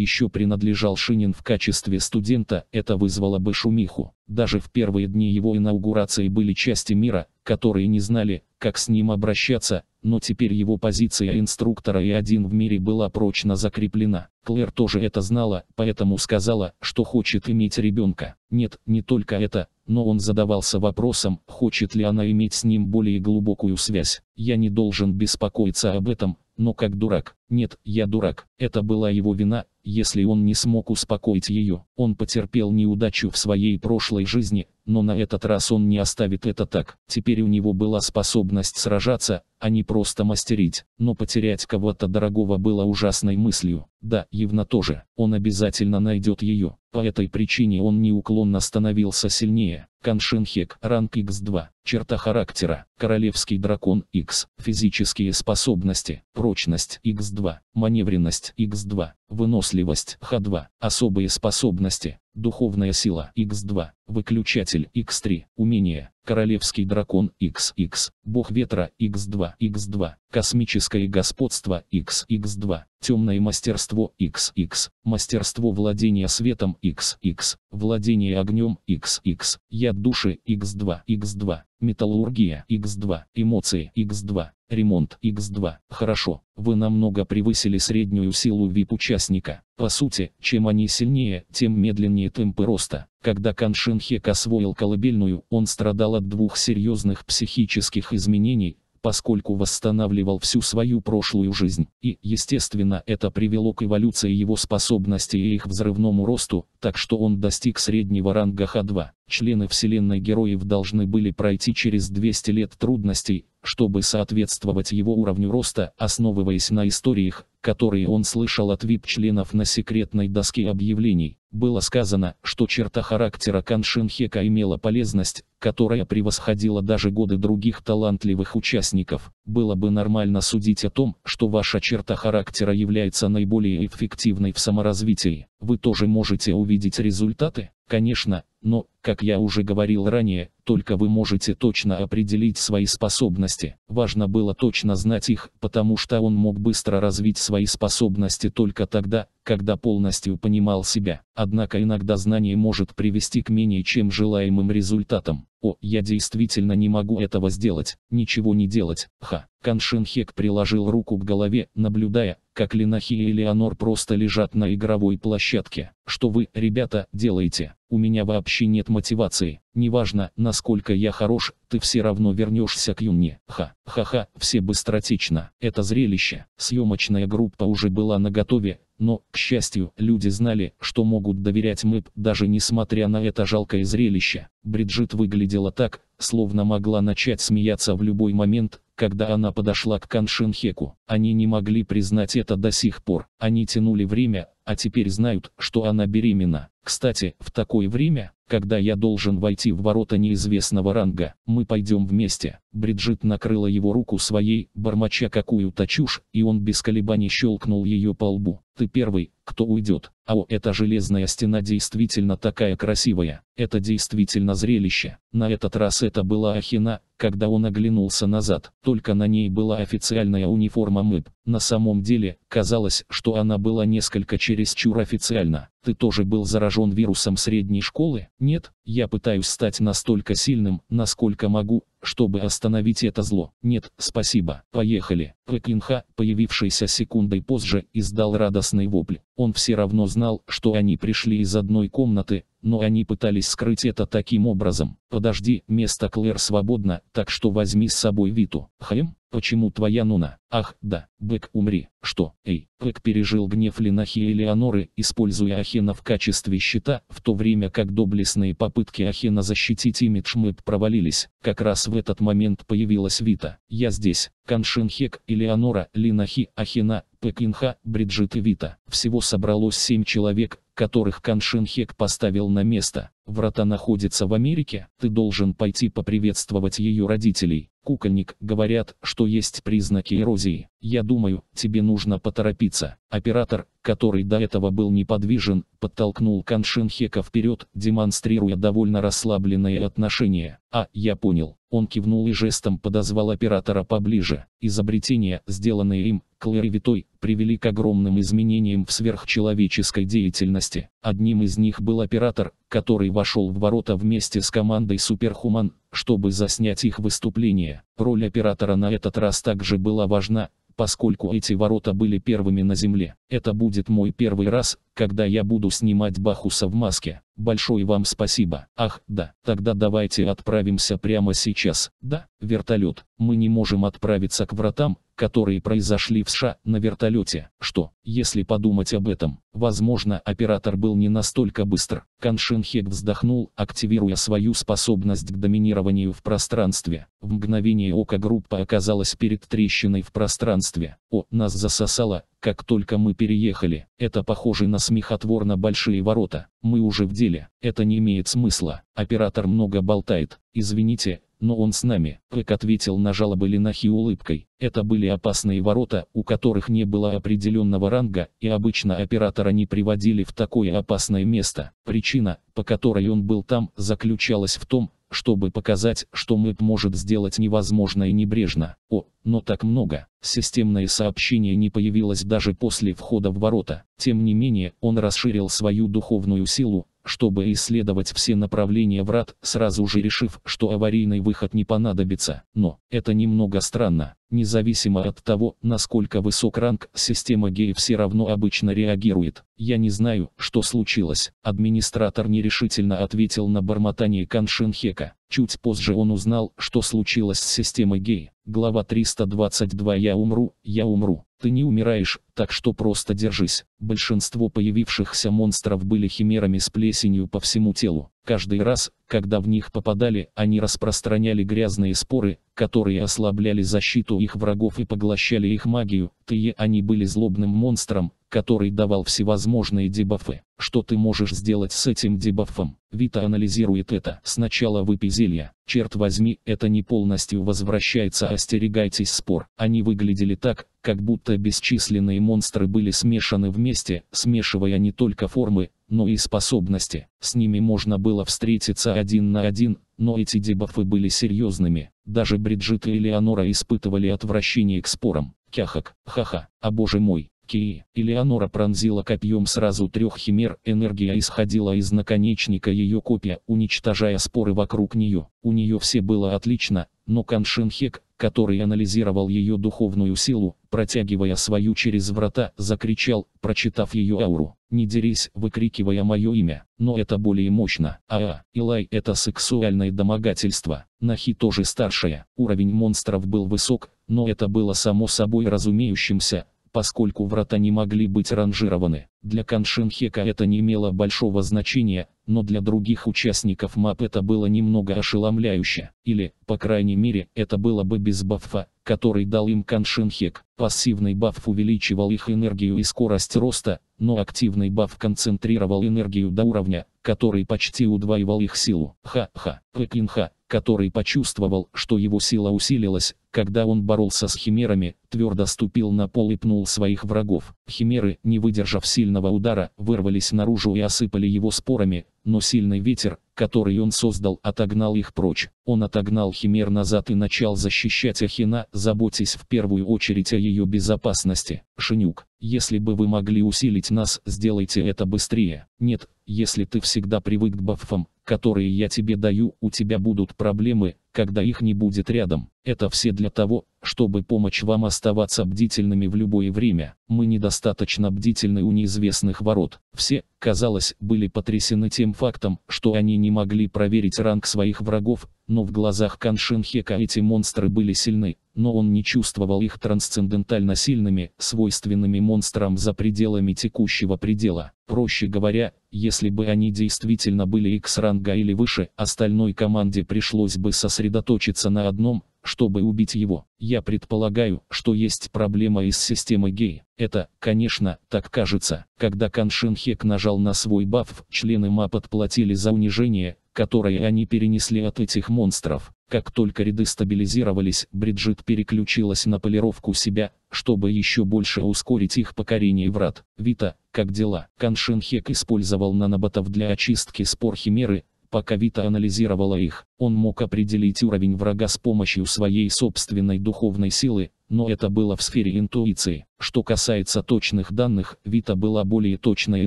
еще принадлежал Шинин в качестве студента, это вызвало бы шумиху. Даже в первые дни его инаугурации были части мира, которые не знали, как с ним обращаться, но теперь его позиция инструктора и один в мире была прочно закреплена. Клэр тоже это знала, поэтому сказала, что хочет иметь ребенка. Нет, не только это, но он задавался вопросом, хочет ли она иметь с ним более глубокую связь. Я не должен беспокоиться об этом, но как дурак. Нет, я дурак. Это была его вина, если он не смог успокоить ее. Он потерпел неудачу в своей прошлой жизни, но на этот раз он не оставит это так. Теперь у него была способность сражаться, а не просто мастерить. Но потерять кого-то дорогого было ужасной мыслью. Да, Евна тоже. Он обязательно найдет ее. По этой причине он неуклонно становился сильнее. Каншинхек, ранг X2, черта характера, королевский дракон X, физические способности, прочность X2, маневренность X2, выносливость Х2, особые способности, Духовная сила X2, выключатель X3, умение, Королевский дракон XX, Бог ветра X2, X2, Космическое господство XX2, Темное мастерство XX, Мастерство владения светом XX, Владение огнем XX, Яд души X2, X2, Металлургия X2, Эмоции X2, Ремонт X2. Хорошо, вы намного превысили среднюю силу VIP-участника. По сути, чем они сильнее, тем медленнее темпы роста. Когда Каншинхек освоил колыбельную, он страдал от двух серьезных психических изменений, поскольку восстанавливал всю свою прошлую жизнь. И, естественно, это привело к эволюции его способностей и их взрывному росту, так что он достиг среднего ранга Х2 члены Вселенной Героев должны были пройти через 200 лет трудностей, чтобы соответствовать его уровню роста, основываясь на историях, которые он слышал от вип-членов на секретной доске объявлений. Было сказано, что черта характера Каншинхека имела полезность, которая превосходила даже годы других талантливых участников. Было бы нормально судить о том, что ваша черта характера является наиболее эффективной в саморазвитии. Вы тоже можете увидеть результаты? Конечно, но, как я уже говорил ранее, только вы можете точно определить свои способности. Важно было точно знать их, потому что он мог быстро развить свои способности только тогда, когда полностью понимал себя. Однако иногда знание может привести к менее чем желаемым результатам. О, я действительно не могу этого сделать, ничего не делать, ха. Каншинхек приложил руку к голове, наблюдая, как Ленахи и Элеонор просто лежат на игровой площадке. Что вы, ребята, делаете? У меня вообще нет мотивации. Неважно, насколько я хорош, ты все равно вернешься к Юнне. Ха, ха-ха, все быстротечно. Это зрелище. Съемочная группа уже была на готове. Но, к счастью, люди знали, что могут доверять МЭП, даже несмотря на это жалкое зрелище. Бриджит выглядела так, словно могла начать смеяться в любой момент, когда она подошла к Каншинхеку. Они не могли признать это до сих пор. Они тянули время, а теперь знают, что она беременна. Кстати, в такое время, когда я должен войти в ворота неизвестного ранга, мы пойдем вместе. Бриджит накрыла его руку своей, бормоча какую-то чушь, и он без колебаний щелкнул ее по лбу. Ты первый, кто уйдет. А о, эта железная стена действительно такая красивая. Это действительно зрелище. На этот раз это была Ахина, когда он оглянулся назад. Только на ней была официальная униформа МЭП. На самом деле, казалось, что она была несколько чересчур официально. Ты тоже был заражен вирусом средней школы? Нет, я пытаюсь стать настолько сильным, насколько могу, чтобы остановить это зло. Нет, спасибо, поехали. Пекинха, появившийся секундой позже, издал радостный вопль. Он все равно знал, что они пришли из одной комнаты, но они пытались скрыть это таким образом. Подожди, место Клэр свободно, так что возьми с собой Виту. Хэм? Почему твоя Нуна? Ах, да, Бэк, умри. Что? Эй, Бэк пережил гнев Линахи и Леоноры, используя Ахена в качестве щита, в то время как доблестные попытки Ахена защитить имидж Мэп провалились. Как раз в этот момент появилась Вита. Я здесь. Каншинхек, Элеонора, Линахи, Ахена, Пекинха, Бриджит и Вита. Всего собралось семь человек, которых Каншинхек поставил на место. Врата находится в Америке, ты должен пойти поприветствовать ее родителей. Кукольник, говорят, что есть признаки эрозии. Я думаю, тебе нужно поторопиться. Оператор, который до этого был неподвижен, подтолкнул Каншинхека вперед, демонстрируя довольно расслабленное отношение. «А, я понял». Он кивнул и жестом подозвал оператора поближе. Изобретения, сделанные им, Клэрвитой, привели к огромным изменениям в сверхчеловеческой деятельности. Одним из них был оператор, который вошел в ворота вместе с командой Суперхуман, чтобы заснять их выступление. Роль оператора на этот раз также была важна, поскольку эти ворота были первыми на земле. Это будет мой первый раз, когда я буду снимать Бахуса в маске. Большое вам спасибо. Ах, да, тогда давайте отправимся прямо сейчас. Да, вертолет, мы не можем отправиться к вратам, которые произошли в США на вертолете, что, если подумать об этом, возможно оператор был не настолько быстр. Каншинхек вздохнул, активируя свою способность к доминированию в пространстве. В мгновение ока группа оказалась перед трещиной в пространстве. О, нас засосало, как только мы переехали. Это похоже на смехотворно большие ворота. Мы уже в деле. Это не имеет смысла. Оператор много болтает. Извините, но он с нами. Пэк ответил на жалобы Ленахи улыбкой. Это были опасные ворота, у которых не было определенного ранга, и обычно оператора не приводили в такое опасное место. Причина, по которой он был там, заключалась в том, чтобы показать, что МЭП может сделать невозможное небрежно. О, но так много. Системное сообщение не появилось даже после входа в ворота. Тем не менее, он расширил свою духовную силу, чтобы исследовать все направления врат, сразу же решив, что аварийный выход не понадобится. Но, это немного странно. Независимо от того, насколько высок ранг, система Гей, все равно обычно реагирует. Я не знаю, что случилось. Администратор нерешительно ответил на бормотание Каншинхека. Чуть позже он узнал, что случилось с системой Гей. Глава 322 «Я умру, я умру». Ты не умираешь, так что просто держись. Большинство появившихся монстров были химерами с плесенью по всему телу. Каждый раз, когда в них попадали, они распространяли грязные споры, которые ослабляли защиту их врагов и поглощали их магию. Ты Тые они были злобным монстром, который давал всевозможные дебафы. Что ты можешь сделать с этим дебафом? Вита анализирует это. Сначала выпей зелья. Черт возьми, это не полностью возвращается. Остерегайтесь спор. Они выглядели так, как будто бесчисленные монстры были смешаны вместе, смешивая не только формы, но и способности. С ними можно было встретиться один на один, но эти дебафы были серьезными. Даже Бриджит и Элеонора испытывали отвращение к спорам. Кяхак, ха-ха, а боже мой, Ки, Элеонора пронзила копьем сразу трех химер, энергия исходила из наконечника ее копья, уничтожая споры вокруг нее. У нее все было отлично, но Каншинхек, который анализировал ее духовную силу, протягивая свою через врата, закричал, прочитав ее ауру. «Не дерись!» выкрикивая мое имя. Но это более мощно. Аа, а, Илай это сексуальное домогательство. Нахи тоже старшая. Уровень монстров был высок, но это было само собой разумеющимся, поскольку врата не могли быть ранжированы. Для Каншинхека это не имело большого значения, но для других участников МАП это было немного ошеломляюще. Или, по крайней мере, это было бы без баффа, который дал им Каншинхек. Пассивный баф увеличивал их энергию и скорость роста, но активный баф концентрировал энергию до уровня, который почти удваивал их силу. Ха-ха, Пекинха, который почувствовал, что его сила усилилась, когда он боролся с химерами, твердо ступил на пол и пнул своих врагов. Химеры, не выдержав сильного удара, вырвались наружу и осыпали его спорами, но сильный ветер, который он создал, отогнал их прочь. Он отогнал химер назад и начал защищать Ахина, заботясь в первую очередь о ее безопасности. Шинюк, если бы вы могли усилить нас, сделайте это быстрее. Нет, если ты всегда привык к бафам, которые я тебе даю, у тебя будут проблемы, когда их не будет рядом. Это все для того, чтобы помочь вам оставаться бдительными в любое время. Мы недостаточно бдительны у неизвестных ворот. Все, казалось, были потрясены тем фактом, что они не могли проверить ранг своих врагов, но в глазах Каншинхека эти монстры были сильны, но он не чувствовал их трансцендентально сильными, свойственными монстрам за пределами текущего предела. Проще говоря, если бы они действительно были X-ранга или выше, остальной команде пришлось бы сосредоточиться на одном, чтобы убить его. Я предполагаю, что есть проблема из системы гей. Это, конечно, так кажется. Когда Каншинхек нажал на свой баф, члены МА подплатили за унижение, которое они перенесли от этих монстров. Как только ряды стабилизировались, Бриджит переключилась на полировку себя, чтобы еще больше ускорить их покорение врат. Вита, как дела? Каншинхек использовал наноботов для очистки спор химеры, Пока Вита анализировала их, он мог определить уровень врага с помощью своей собственной духовной силы, но это было в сфере интуиции. Что касается точных данных, Вита была более точной и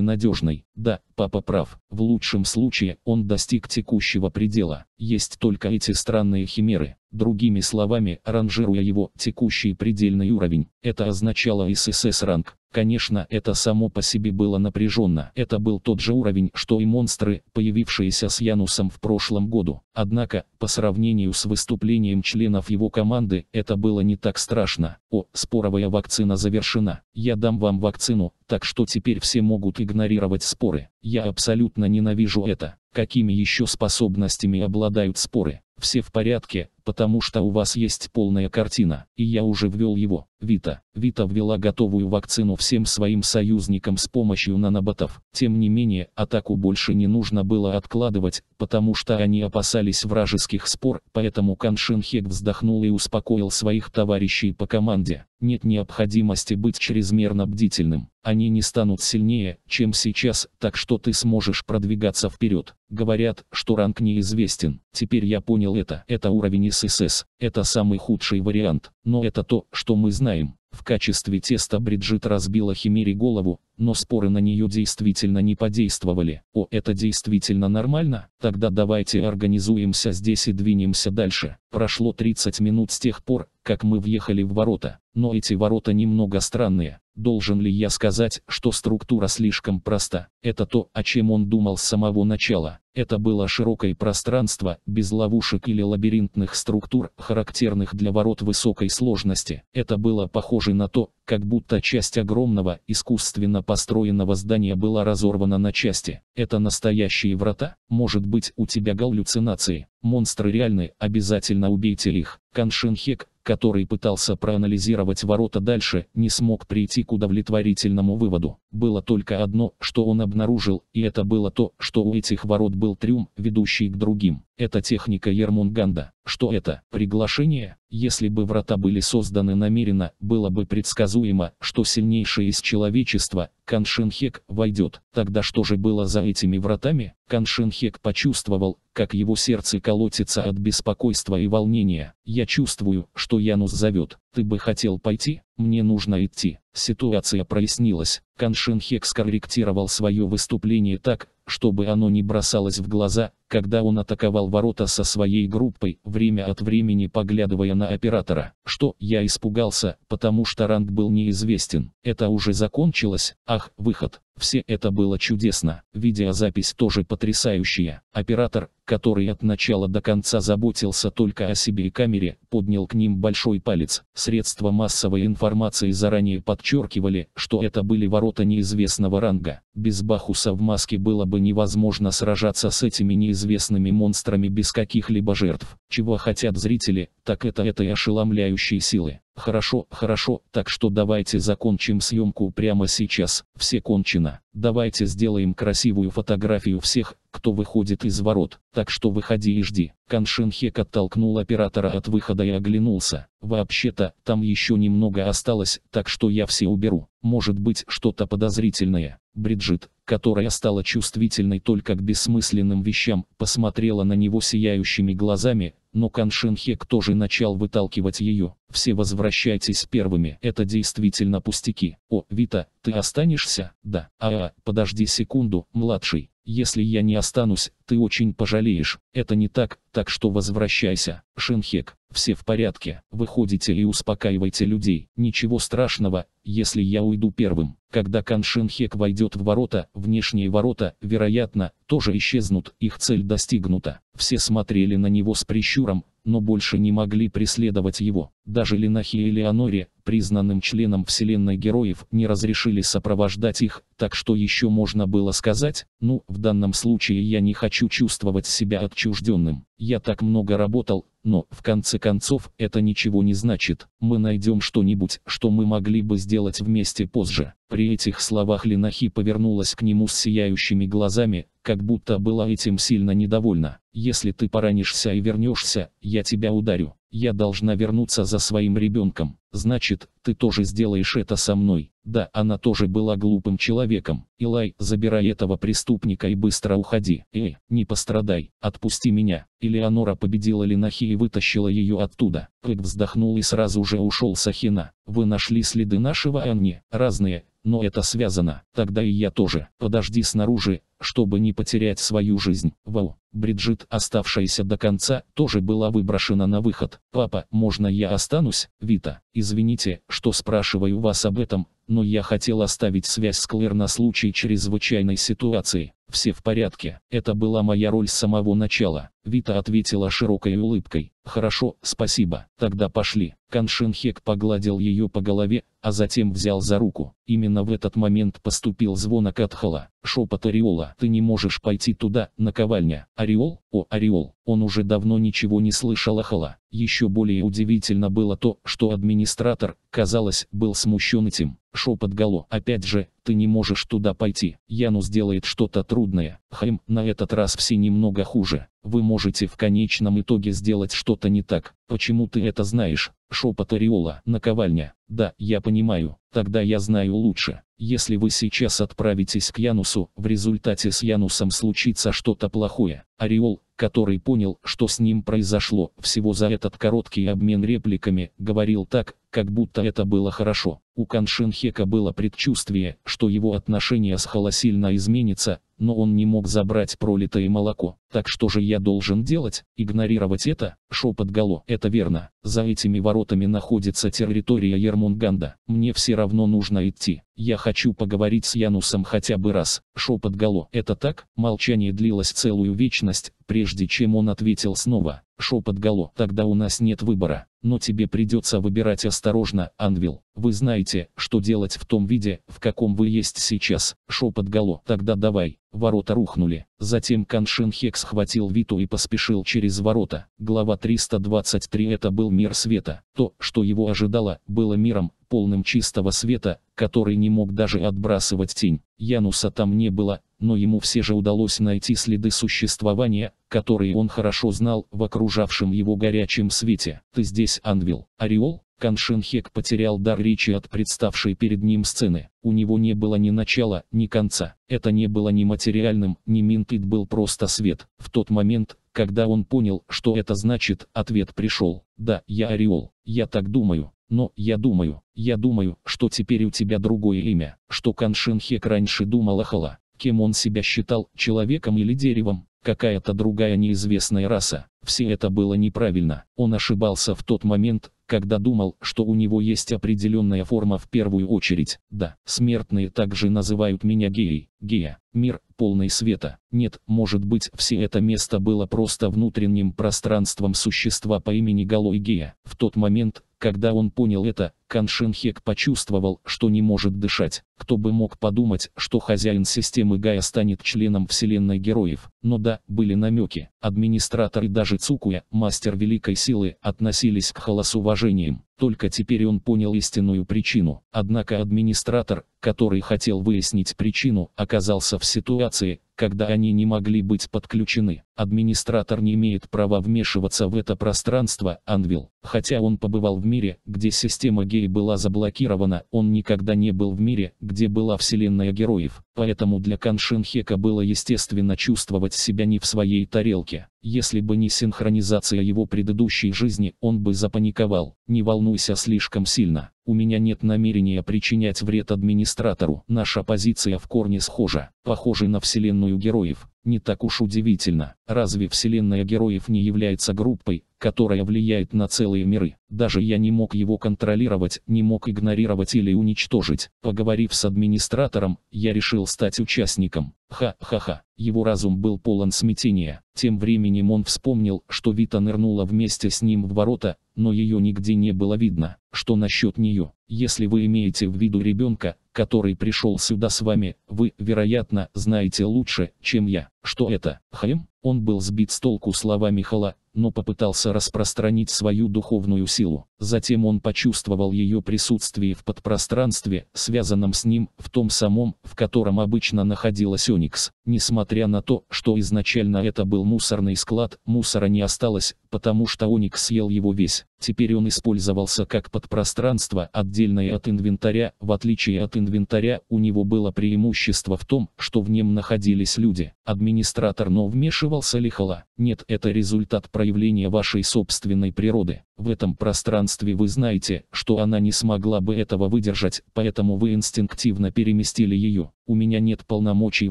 надежной. Да, папа прав. В лучшем случае он достиг текущего предела. Есть только эти странные химеры. Другими словами, ранжируя его текущий предельный уровень, это означало ССС ранг. Конечно, это само по себе было напряженно. Это был тот же уровень, что и монстры, появившиеся с Янусом в прошлом году. Однако, по сравнению с выступлением членов его команды, это было не так страшно. О, споровая вакцина завершена. Я дам вам вакцину, так что теперь все могут игнорировать споры. Я абсолютно ненавижу это. Какими еще способностями обладают споры? Все в порядке, потому что у вас есть полная картина, и я уже ввел его. Вита. Вита ввела готовую вакцину всем своим союзникам с помощью наноботов. Тем не менее, атаку больше не нужно было откладывать, потому что они опасались вражеских спор, поэтому Каншинхек вздохнул и успокоил своих товарищей по команде. Нет необходимости быть чрезмерно бдительным. Они не станут сильнее, чем сейчас, так что ты сможешь продвигаться вперед. Говорят, что ранг неизвестен. Теперь я понял это. Это уровень ССС. Это самый худший вариант. Но это то, что мы знаем. В качестве теста Бриджит разбила Химере голову, но споры на нее действительно не подействовали. О, это действительно нормально? Тогда давайте организуемся здесь и двинемся дальше. Прошло 30 минут с тех пор, как мы въехали в ворота. Но эти ворота немного странные. Должен ли я сказать, что структура слишком проста? Это то, о чем он думал с самого начала. Это было широкое пространство, без ловушек или лабиринтных структур, характерных для ворот высокой сложности. Это было похоже на то, как будто часть огромного, искусственно построенного здания была разорвана на части. Это настоящие врата? Может быть у тебя галлюцинации? Монстры реальны, обязательно убейте их. Каншинхек который пытался проанализировать ворота дальше, не смог прийти к удовлетворительному выводу. Было только одно, что он обнаружил, и это было то, что у этих ворот был трюм, ведущий к другим. Это техника Ермунганда. Что это? Приглашение? Если бы врата были созданы намеренно, было бы предсказуемо, что сильнейший из человечества, Каншинхек, войдет. Тогда что же было за этими вратами? Каншинхек почувствовал, как его сердце колотится от беспокойства и волнения. Я чувствую, что Янус зовет. Ты бы хотел пойти? Мне нужно идти. Ситуация прояснилась. Каншинхек скорректировал свое выступление так, чтобы оно не бросалось в глаза, когда он атаковал ворота со своей группой, время от времени поглядывая на оператора. Что, я испугался, потому что ранг был неизвестен. Это уже закончилось, ах, выход. Все это было чудесно, видеозапись тоже потрясающая. Оператор, который от начала до конца заботился только о себе и камере, поднял к ним большой палец. Средства массовой информации заранее подчеркивали, что это были ворота неизвестного ранга. Без Бахуса в маске было бы невозможно сражаться с этими неизвестными монстрами без каких-либо жертв. Чего хотят зрители, так это этой ошеломляющей силы. Хорошо, хорошо, так что давайте закончим съемку прямо сейчас, все кончено. Давайте сделаем красивую фотографию всех, кто выходит из ворот, так что выходи и жди. Каншинхек оттолкнул оператора от выхода и оглянулся. Вообще-то, там еще немного осталось, так что я все уберу. Может быть что-то подозрительное. Бриджит, которая стала чувствительной только к бессмысленным вещам, посмотрела на него сияющими глазами, но Каншинхек тоже начал выталкивать ее. «Все возвращайтесь первыми, это действительно пустяки. О, Вита, ты останешься?» «Да». А, «А, подожди секунду, младший, если я не останусь, ты очень пожалеешь. Это не так, так что возвращайся, Шинхек. Все в порядке, выходите и успокаивайте людей. Ничего страшного, если я уйду первым. Когда Каншинхек войдет в ворота, внешние ворота, вероятно, тоже исчезнут, их цель достигнута. Все смотрели на него с прищуром, но больше не могли преследовать его. Даже Линахи и Леоноре, признанным членом Вселенной Героев, не разрешили сопровождать их, так что еще можно было сказать, ну, в данном случае я не хочу чувствовать себя отчужденным. Я так много работал, но, в конце концов, это ничего не значит. Мы найдем что-нибудь, что мы могли бы сделать вместе позже. При этих словах Ленахи повернулась к нему с сияющими глазами, как будто была этим сильно недовольна. «Если ты поранишься и вернешься, я тебя ударю. Я должна вернуться за своим ребенком. Значит, ты тоже сделаешь это со мной». Да, она тоже была глупым человеком. Илай, забирай этого преступника и быстро уходи. Эй, не пострадай, отпусти меня. Элеонора победила Ленахи и вытащила ее оттуда. Кык вздохнул и сразу же ушел Сахина. Вы нашли следы нашего Анни, разные, но это связано. Тогда и я тоже. Подожди снаружи, чтобы не потерять свою жизнь. Вау. Бриджит, оставшаяся до конца, тоже была выброшена на выход. «Папа, можно я останусь?» «Вита, извините, что спрашиваю вас об этом, но я хотел оставить связь с Клэр на случай чрезвычайной ситуации. Все в порядке. Это была моя роль с самого начала». Вита ответила широкой улыбкой. «Хорошо, спасибо. Тогда пошли». Каншинхек погладил ее по голове, а затем взял за руку. Именно в этот момент поступил звонок от Хала. Шепот Ореола. Ты не можешь пойти туда, наковальня. Ореол? О, Ореол. Он уже давно ничего не слышал о Хала. Еще более удивительно было то, что администратор, казалось, был смущен этим. Шепот Гало. Опять же, ты не можешь туда пойти. Янус сделает что-то трудное. Хайм, на этот раз все немного хуже. Вы можете в конечном итоге сделать что-то не так. Почему ты это знаешь? Шепот Ореола. Наковальня. Да, я понимаю. Тогда я знаю лучше. Если вы сейчас отправитесь к Янусу, в результате с Янусом случится что-то плохое. Ореол, который понял, что с ним произошло, всего за этот короткий обмен репликами, говорил так, как будто это было хорошо. У Каншинхека было предчувствие, что его отношение с Холосильно изменится, но он не мог забрать пролитое молоко. Так что же я должен делать? Игнорировать это? Шепот Гало. Это верно. За этими воротами находится территория Ермунганда. Мне все равно нужно идти. Я хочу поговорить с Янусом хотя бы раз. Шепот Гало. Это так? Молчание длилось целую вечность, прежде чем он ответил снова. Шепот Гало. Тогда у нас нет выбора. Но тебе придется выбирать осторожно, Анвил. Вы знаете, что делать в том виде, в каком вы есть сейчас. Шепот Гало. Тогда давай. Ворота рухнули. Затем Каншин Хек схватил Виту и поспешил через ворота. Глава 323 это был мир света. То, что его ожидало, было миром, полным чистого света, который не мог даже отбрасывать тень. Януса там не было, но ему все же удалось найти следы существования, которые он хорошо знал в окружавшем его горячем свете. «Ты здесь, Анвил?» «Ореол?» Кан Шинхек потерял дар речи от представшей перед ним сцены. У него не было ни начала, ни конца. Это не было ни материальным, ни минтит был просто свет. В тот момент, когда он понял, что это значит, ответ пришел. Да, я Ореол. Я так думаю. Но, я думаю, я думаю, что теперь у тебя другое имя. Что Кан Шинхек раньше думал о Кем он себя считал, человеком или деревом? какая-то другая неизвестная раса. Все это было неправильно. Он ошибался в тот момент, когда думал, что у него есть определенная форма в первую очередь. Да, смертные также называют меня геей. Гея. Мир, полный света. Нет, может быть, все это место было просто внутренним пространством существа по имени Галой Гея. В тот момент, когда он понял это, Каншенхек почувствовал, что не может дышать. Кто бы мог подумать, что хозяин системы Гая станет членом вселенной героев. Но да, были намеки. Администратор и даже Цукуя, мастер великой силы, относились к Хала с уважением. Только теперь он понял истинную причину. Однако администратор, который хотел выяснить причину, оказался в ситуации, когда они не могли быть подключены. Администратор не имеет права вмешиваться в это пространство, Анвил. Хотя он побывал в мире, где система Гей была заблокирована, он никогда не был в мире, где была вселенная героев, поэтому для Каншинхека было естественно чувствовать себя не в своей тарелке. Если бы не синхронизация его предыдущей жизни, он бы запаниковал. Не волнуйся слишком сильно. У меня нет намерения причинять вред администратору. Наша позиция в корне схожа. похожа на вселенную героев. Не так уж удивительно, разве вселенная героев не является группой, которая влияет на целые миры? Даже я не мог его контролировать, не мог игнорировать или уничтожить. Поговорив с администратором, я решил стать участником. Ха-ха-ха. Его разум был полон смятения. Тем временем он вспомнил, что Вита нырнула вместе с ним в ворота, но ее нигде не было видно. Что насчет нее? Если вы имеете в виду ребенка, который пришел сюда с вами, вы, вероятно, знаете лучше, чем я, что это, Хаим? Он был сбит с толку словами Хала, но попытался распространить свою духовную силу. Затем он почувствовал ее присутствие в подпространстве, связанном с ним, в том самом, в котором обычно находилась Оникс. Несмотря на то, что изначально это был мусорный склад, мусора не осталось, потому что Оникс съел его весь. Теперь он использовался как подпространство, отдельное от инвентаря. В отличие от инвентаря, у него было преимущество в том, что в нем находились люди. Администратор но вмешивался Лихала. Нет, это результат процесса проявление вашей собственной природы. В этом пространстве вы знаете, что она не смогла бы этого выдержать, поэтому вы инстинктивно переместили ее у меня нет полномочий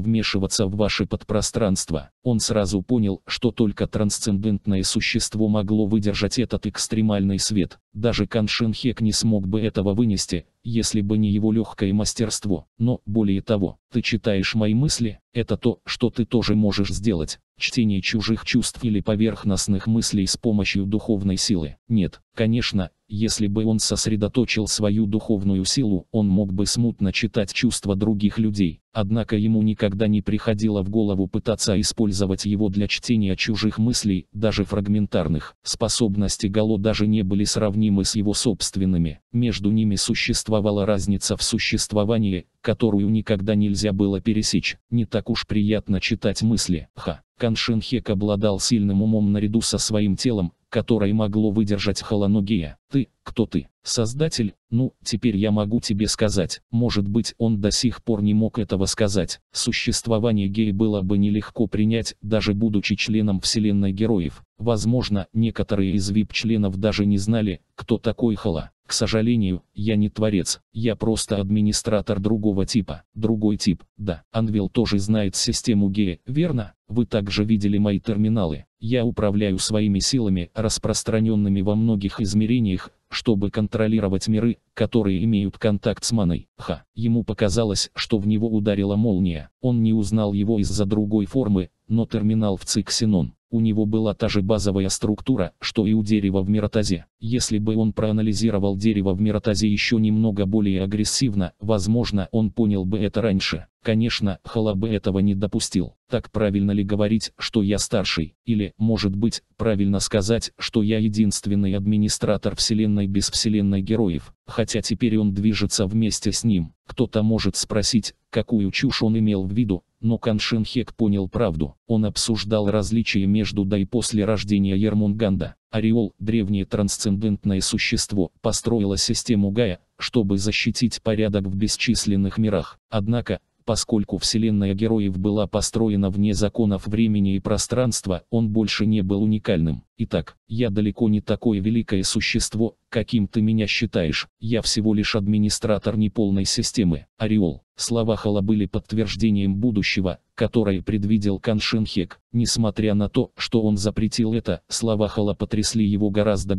вмешиваться в ваше подпространство. Он сразу понял, что только трансцендентное существо могло выдержать этот экстремальный свет. Даже Каншенхек не смог бы этого вынести, если бы не его легкое мастерство. Но, более того, ты читаешь мои мысли, это то, что ты тоже можешь сделать. Чтение чужих чувств или поверхностных мыслей с помощью духовной силы. Нет, конечно, если бы он сосредоточил свою духовную силу, он мог бы смутно читать чувства других людей. Однако ему никогда не приходило в голову пытаться использовать его для чтения чужих мыслей, даже фрагментарных. Способности Гало даже не были сравнимы с его собственными. Между ними существовала разница в существовании, которую никогда нельзя было пересечь. Не так уж приятно читать мысли. Ха. Каншинхек обладал сильным умом наряду со своим телом, которой могло выдержать холоногия. Ты, кто ты? Создатель, ну, теперь я могу тебе сказать. Может быть, он до сих пор не мог этого сказать. Существование гея было бы нелегко принять, даже будучи членом Вселенной Героев. Возможно, некоторые из VIP-членов даже не знали, кто такой Хала. К сожалению, я не творец, я просто администратор другого типа. Другой тип, да. Анвил тоже знает систему ГЕ, верно? Вы также видели мои терминалы. Я управляю своими силами, распространенными во многих измерениях, чтобы контролировать миры, которые имеют контакт с маной. Ха. Ему показалось, что в него ударила молния. Он не узнал его из-за другой формы, но терминал в ЦИК у него была та же базовая структура, что и у дерева в миротазе. Если бы он проанализировал дерево в миротазе еще немного более агрессивно, возможно, он понял бы это раньше. Конечно, Халабе этого не допустил. Так правильно ли говорить, что я старший? Или, может быть, правильно сказать, что я единственный администратор вселенной без вселенной героев? Хотя теперь он движется вместе с ним. Кто-то может спросить, какую чушь он имел в виду, но Каншинхек понял правду. Он обсуждал различия между до и после рождения Ермунганда. Ореол, древнее трансцендентное существо, построило систему Гая, чтобы защитить порядок в бесчисленных мирах. Однако, Поскольку вселенная героев была построена вне законов времени и пространства, он больше не был уникальным. Итак, я далеко не такое великое существо, каким ты меня считаешь. Я всего лишь администратор неполной системы. Ореол. Слова Хала были подтверждением будущего, которое предвидел Каншинхек. Несмотря на то, что он запретил это, слова Хала потрясли его гораздо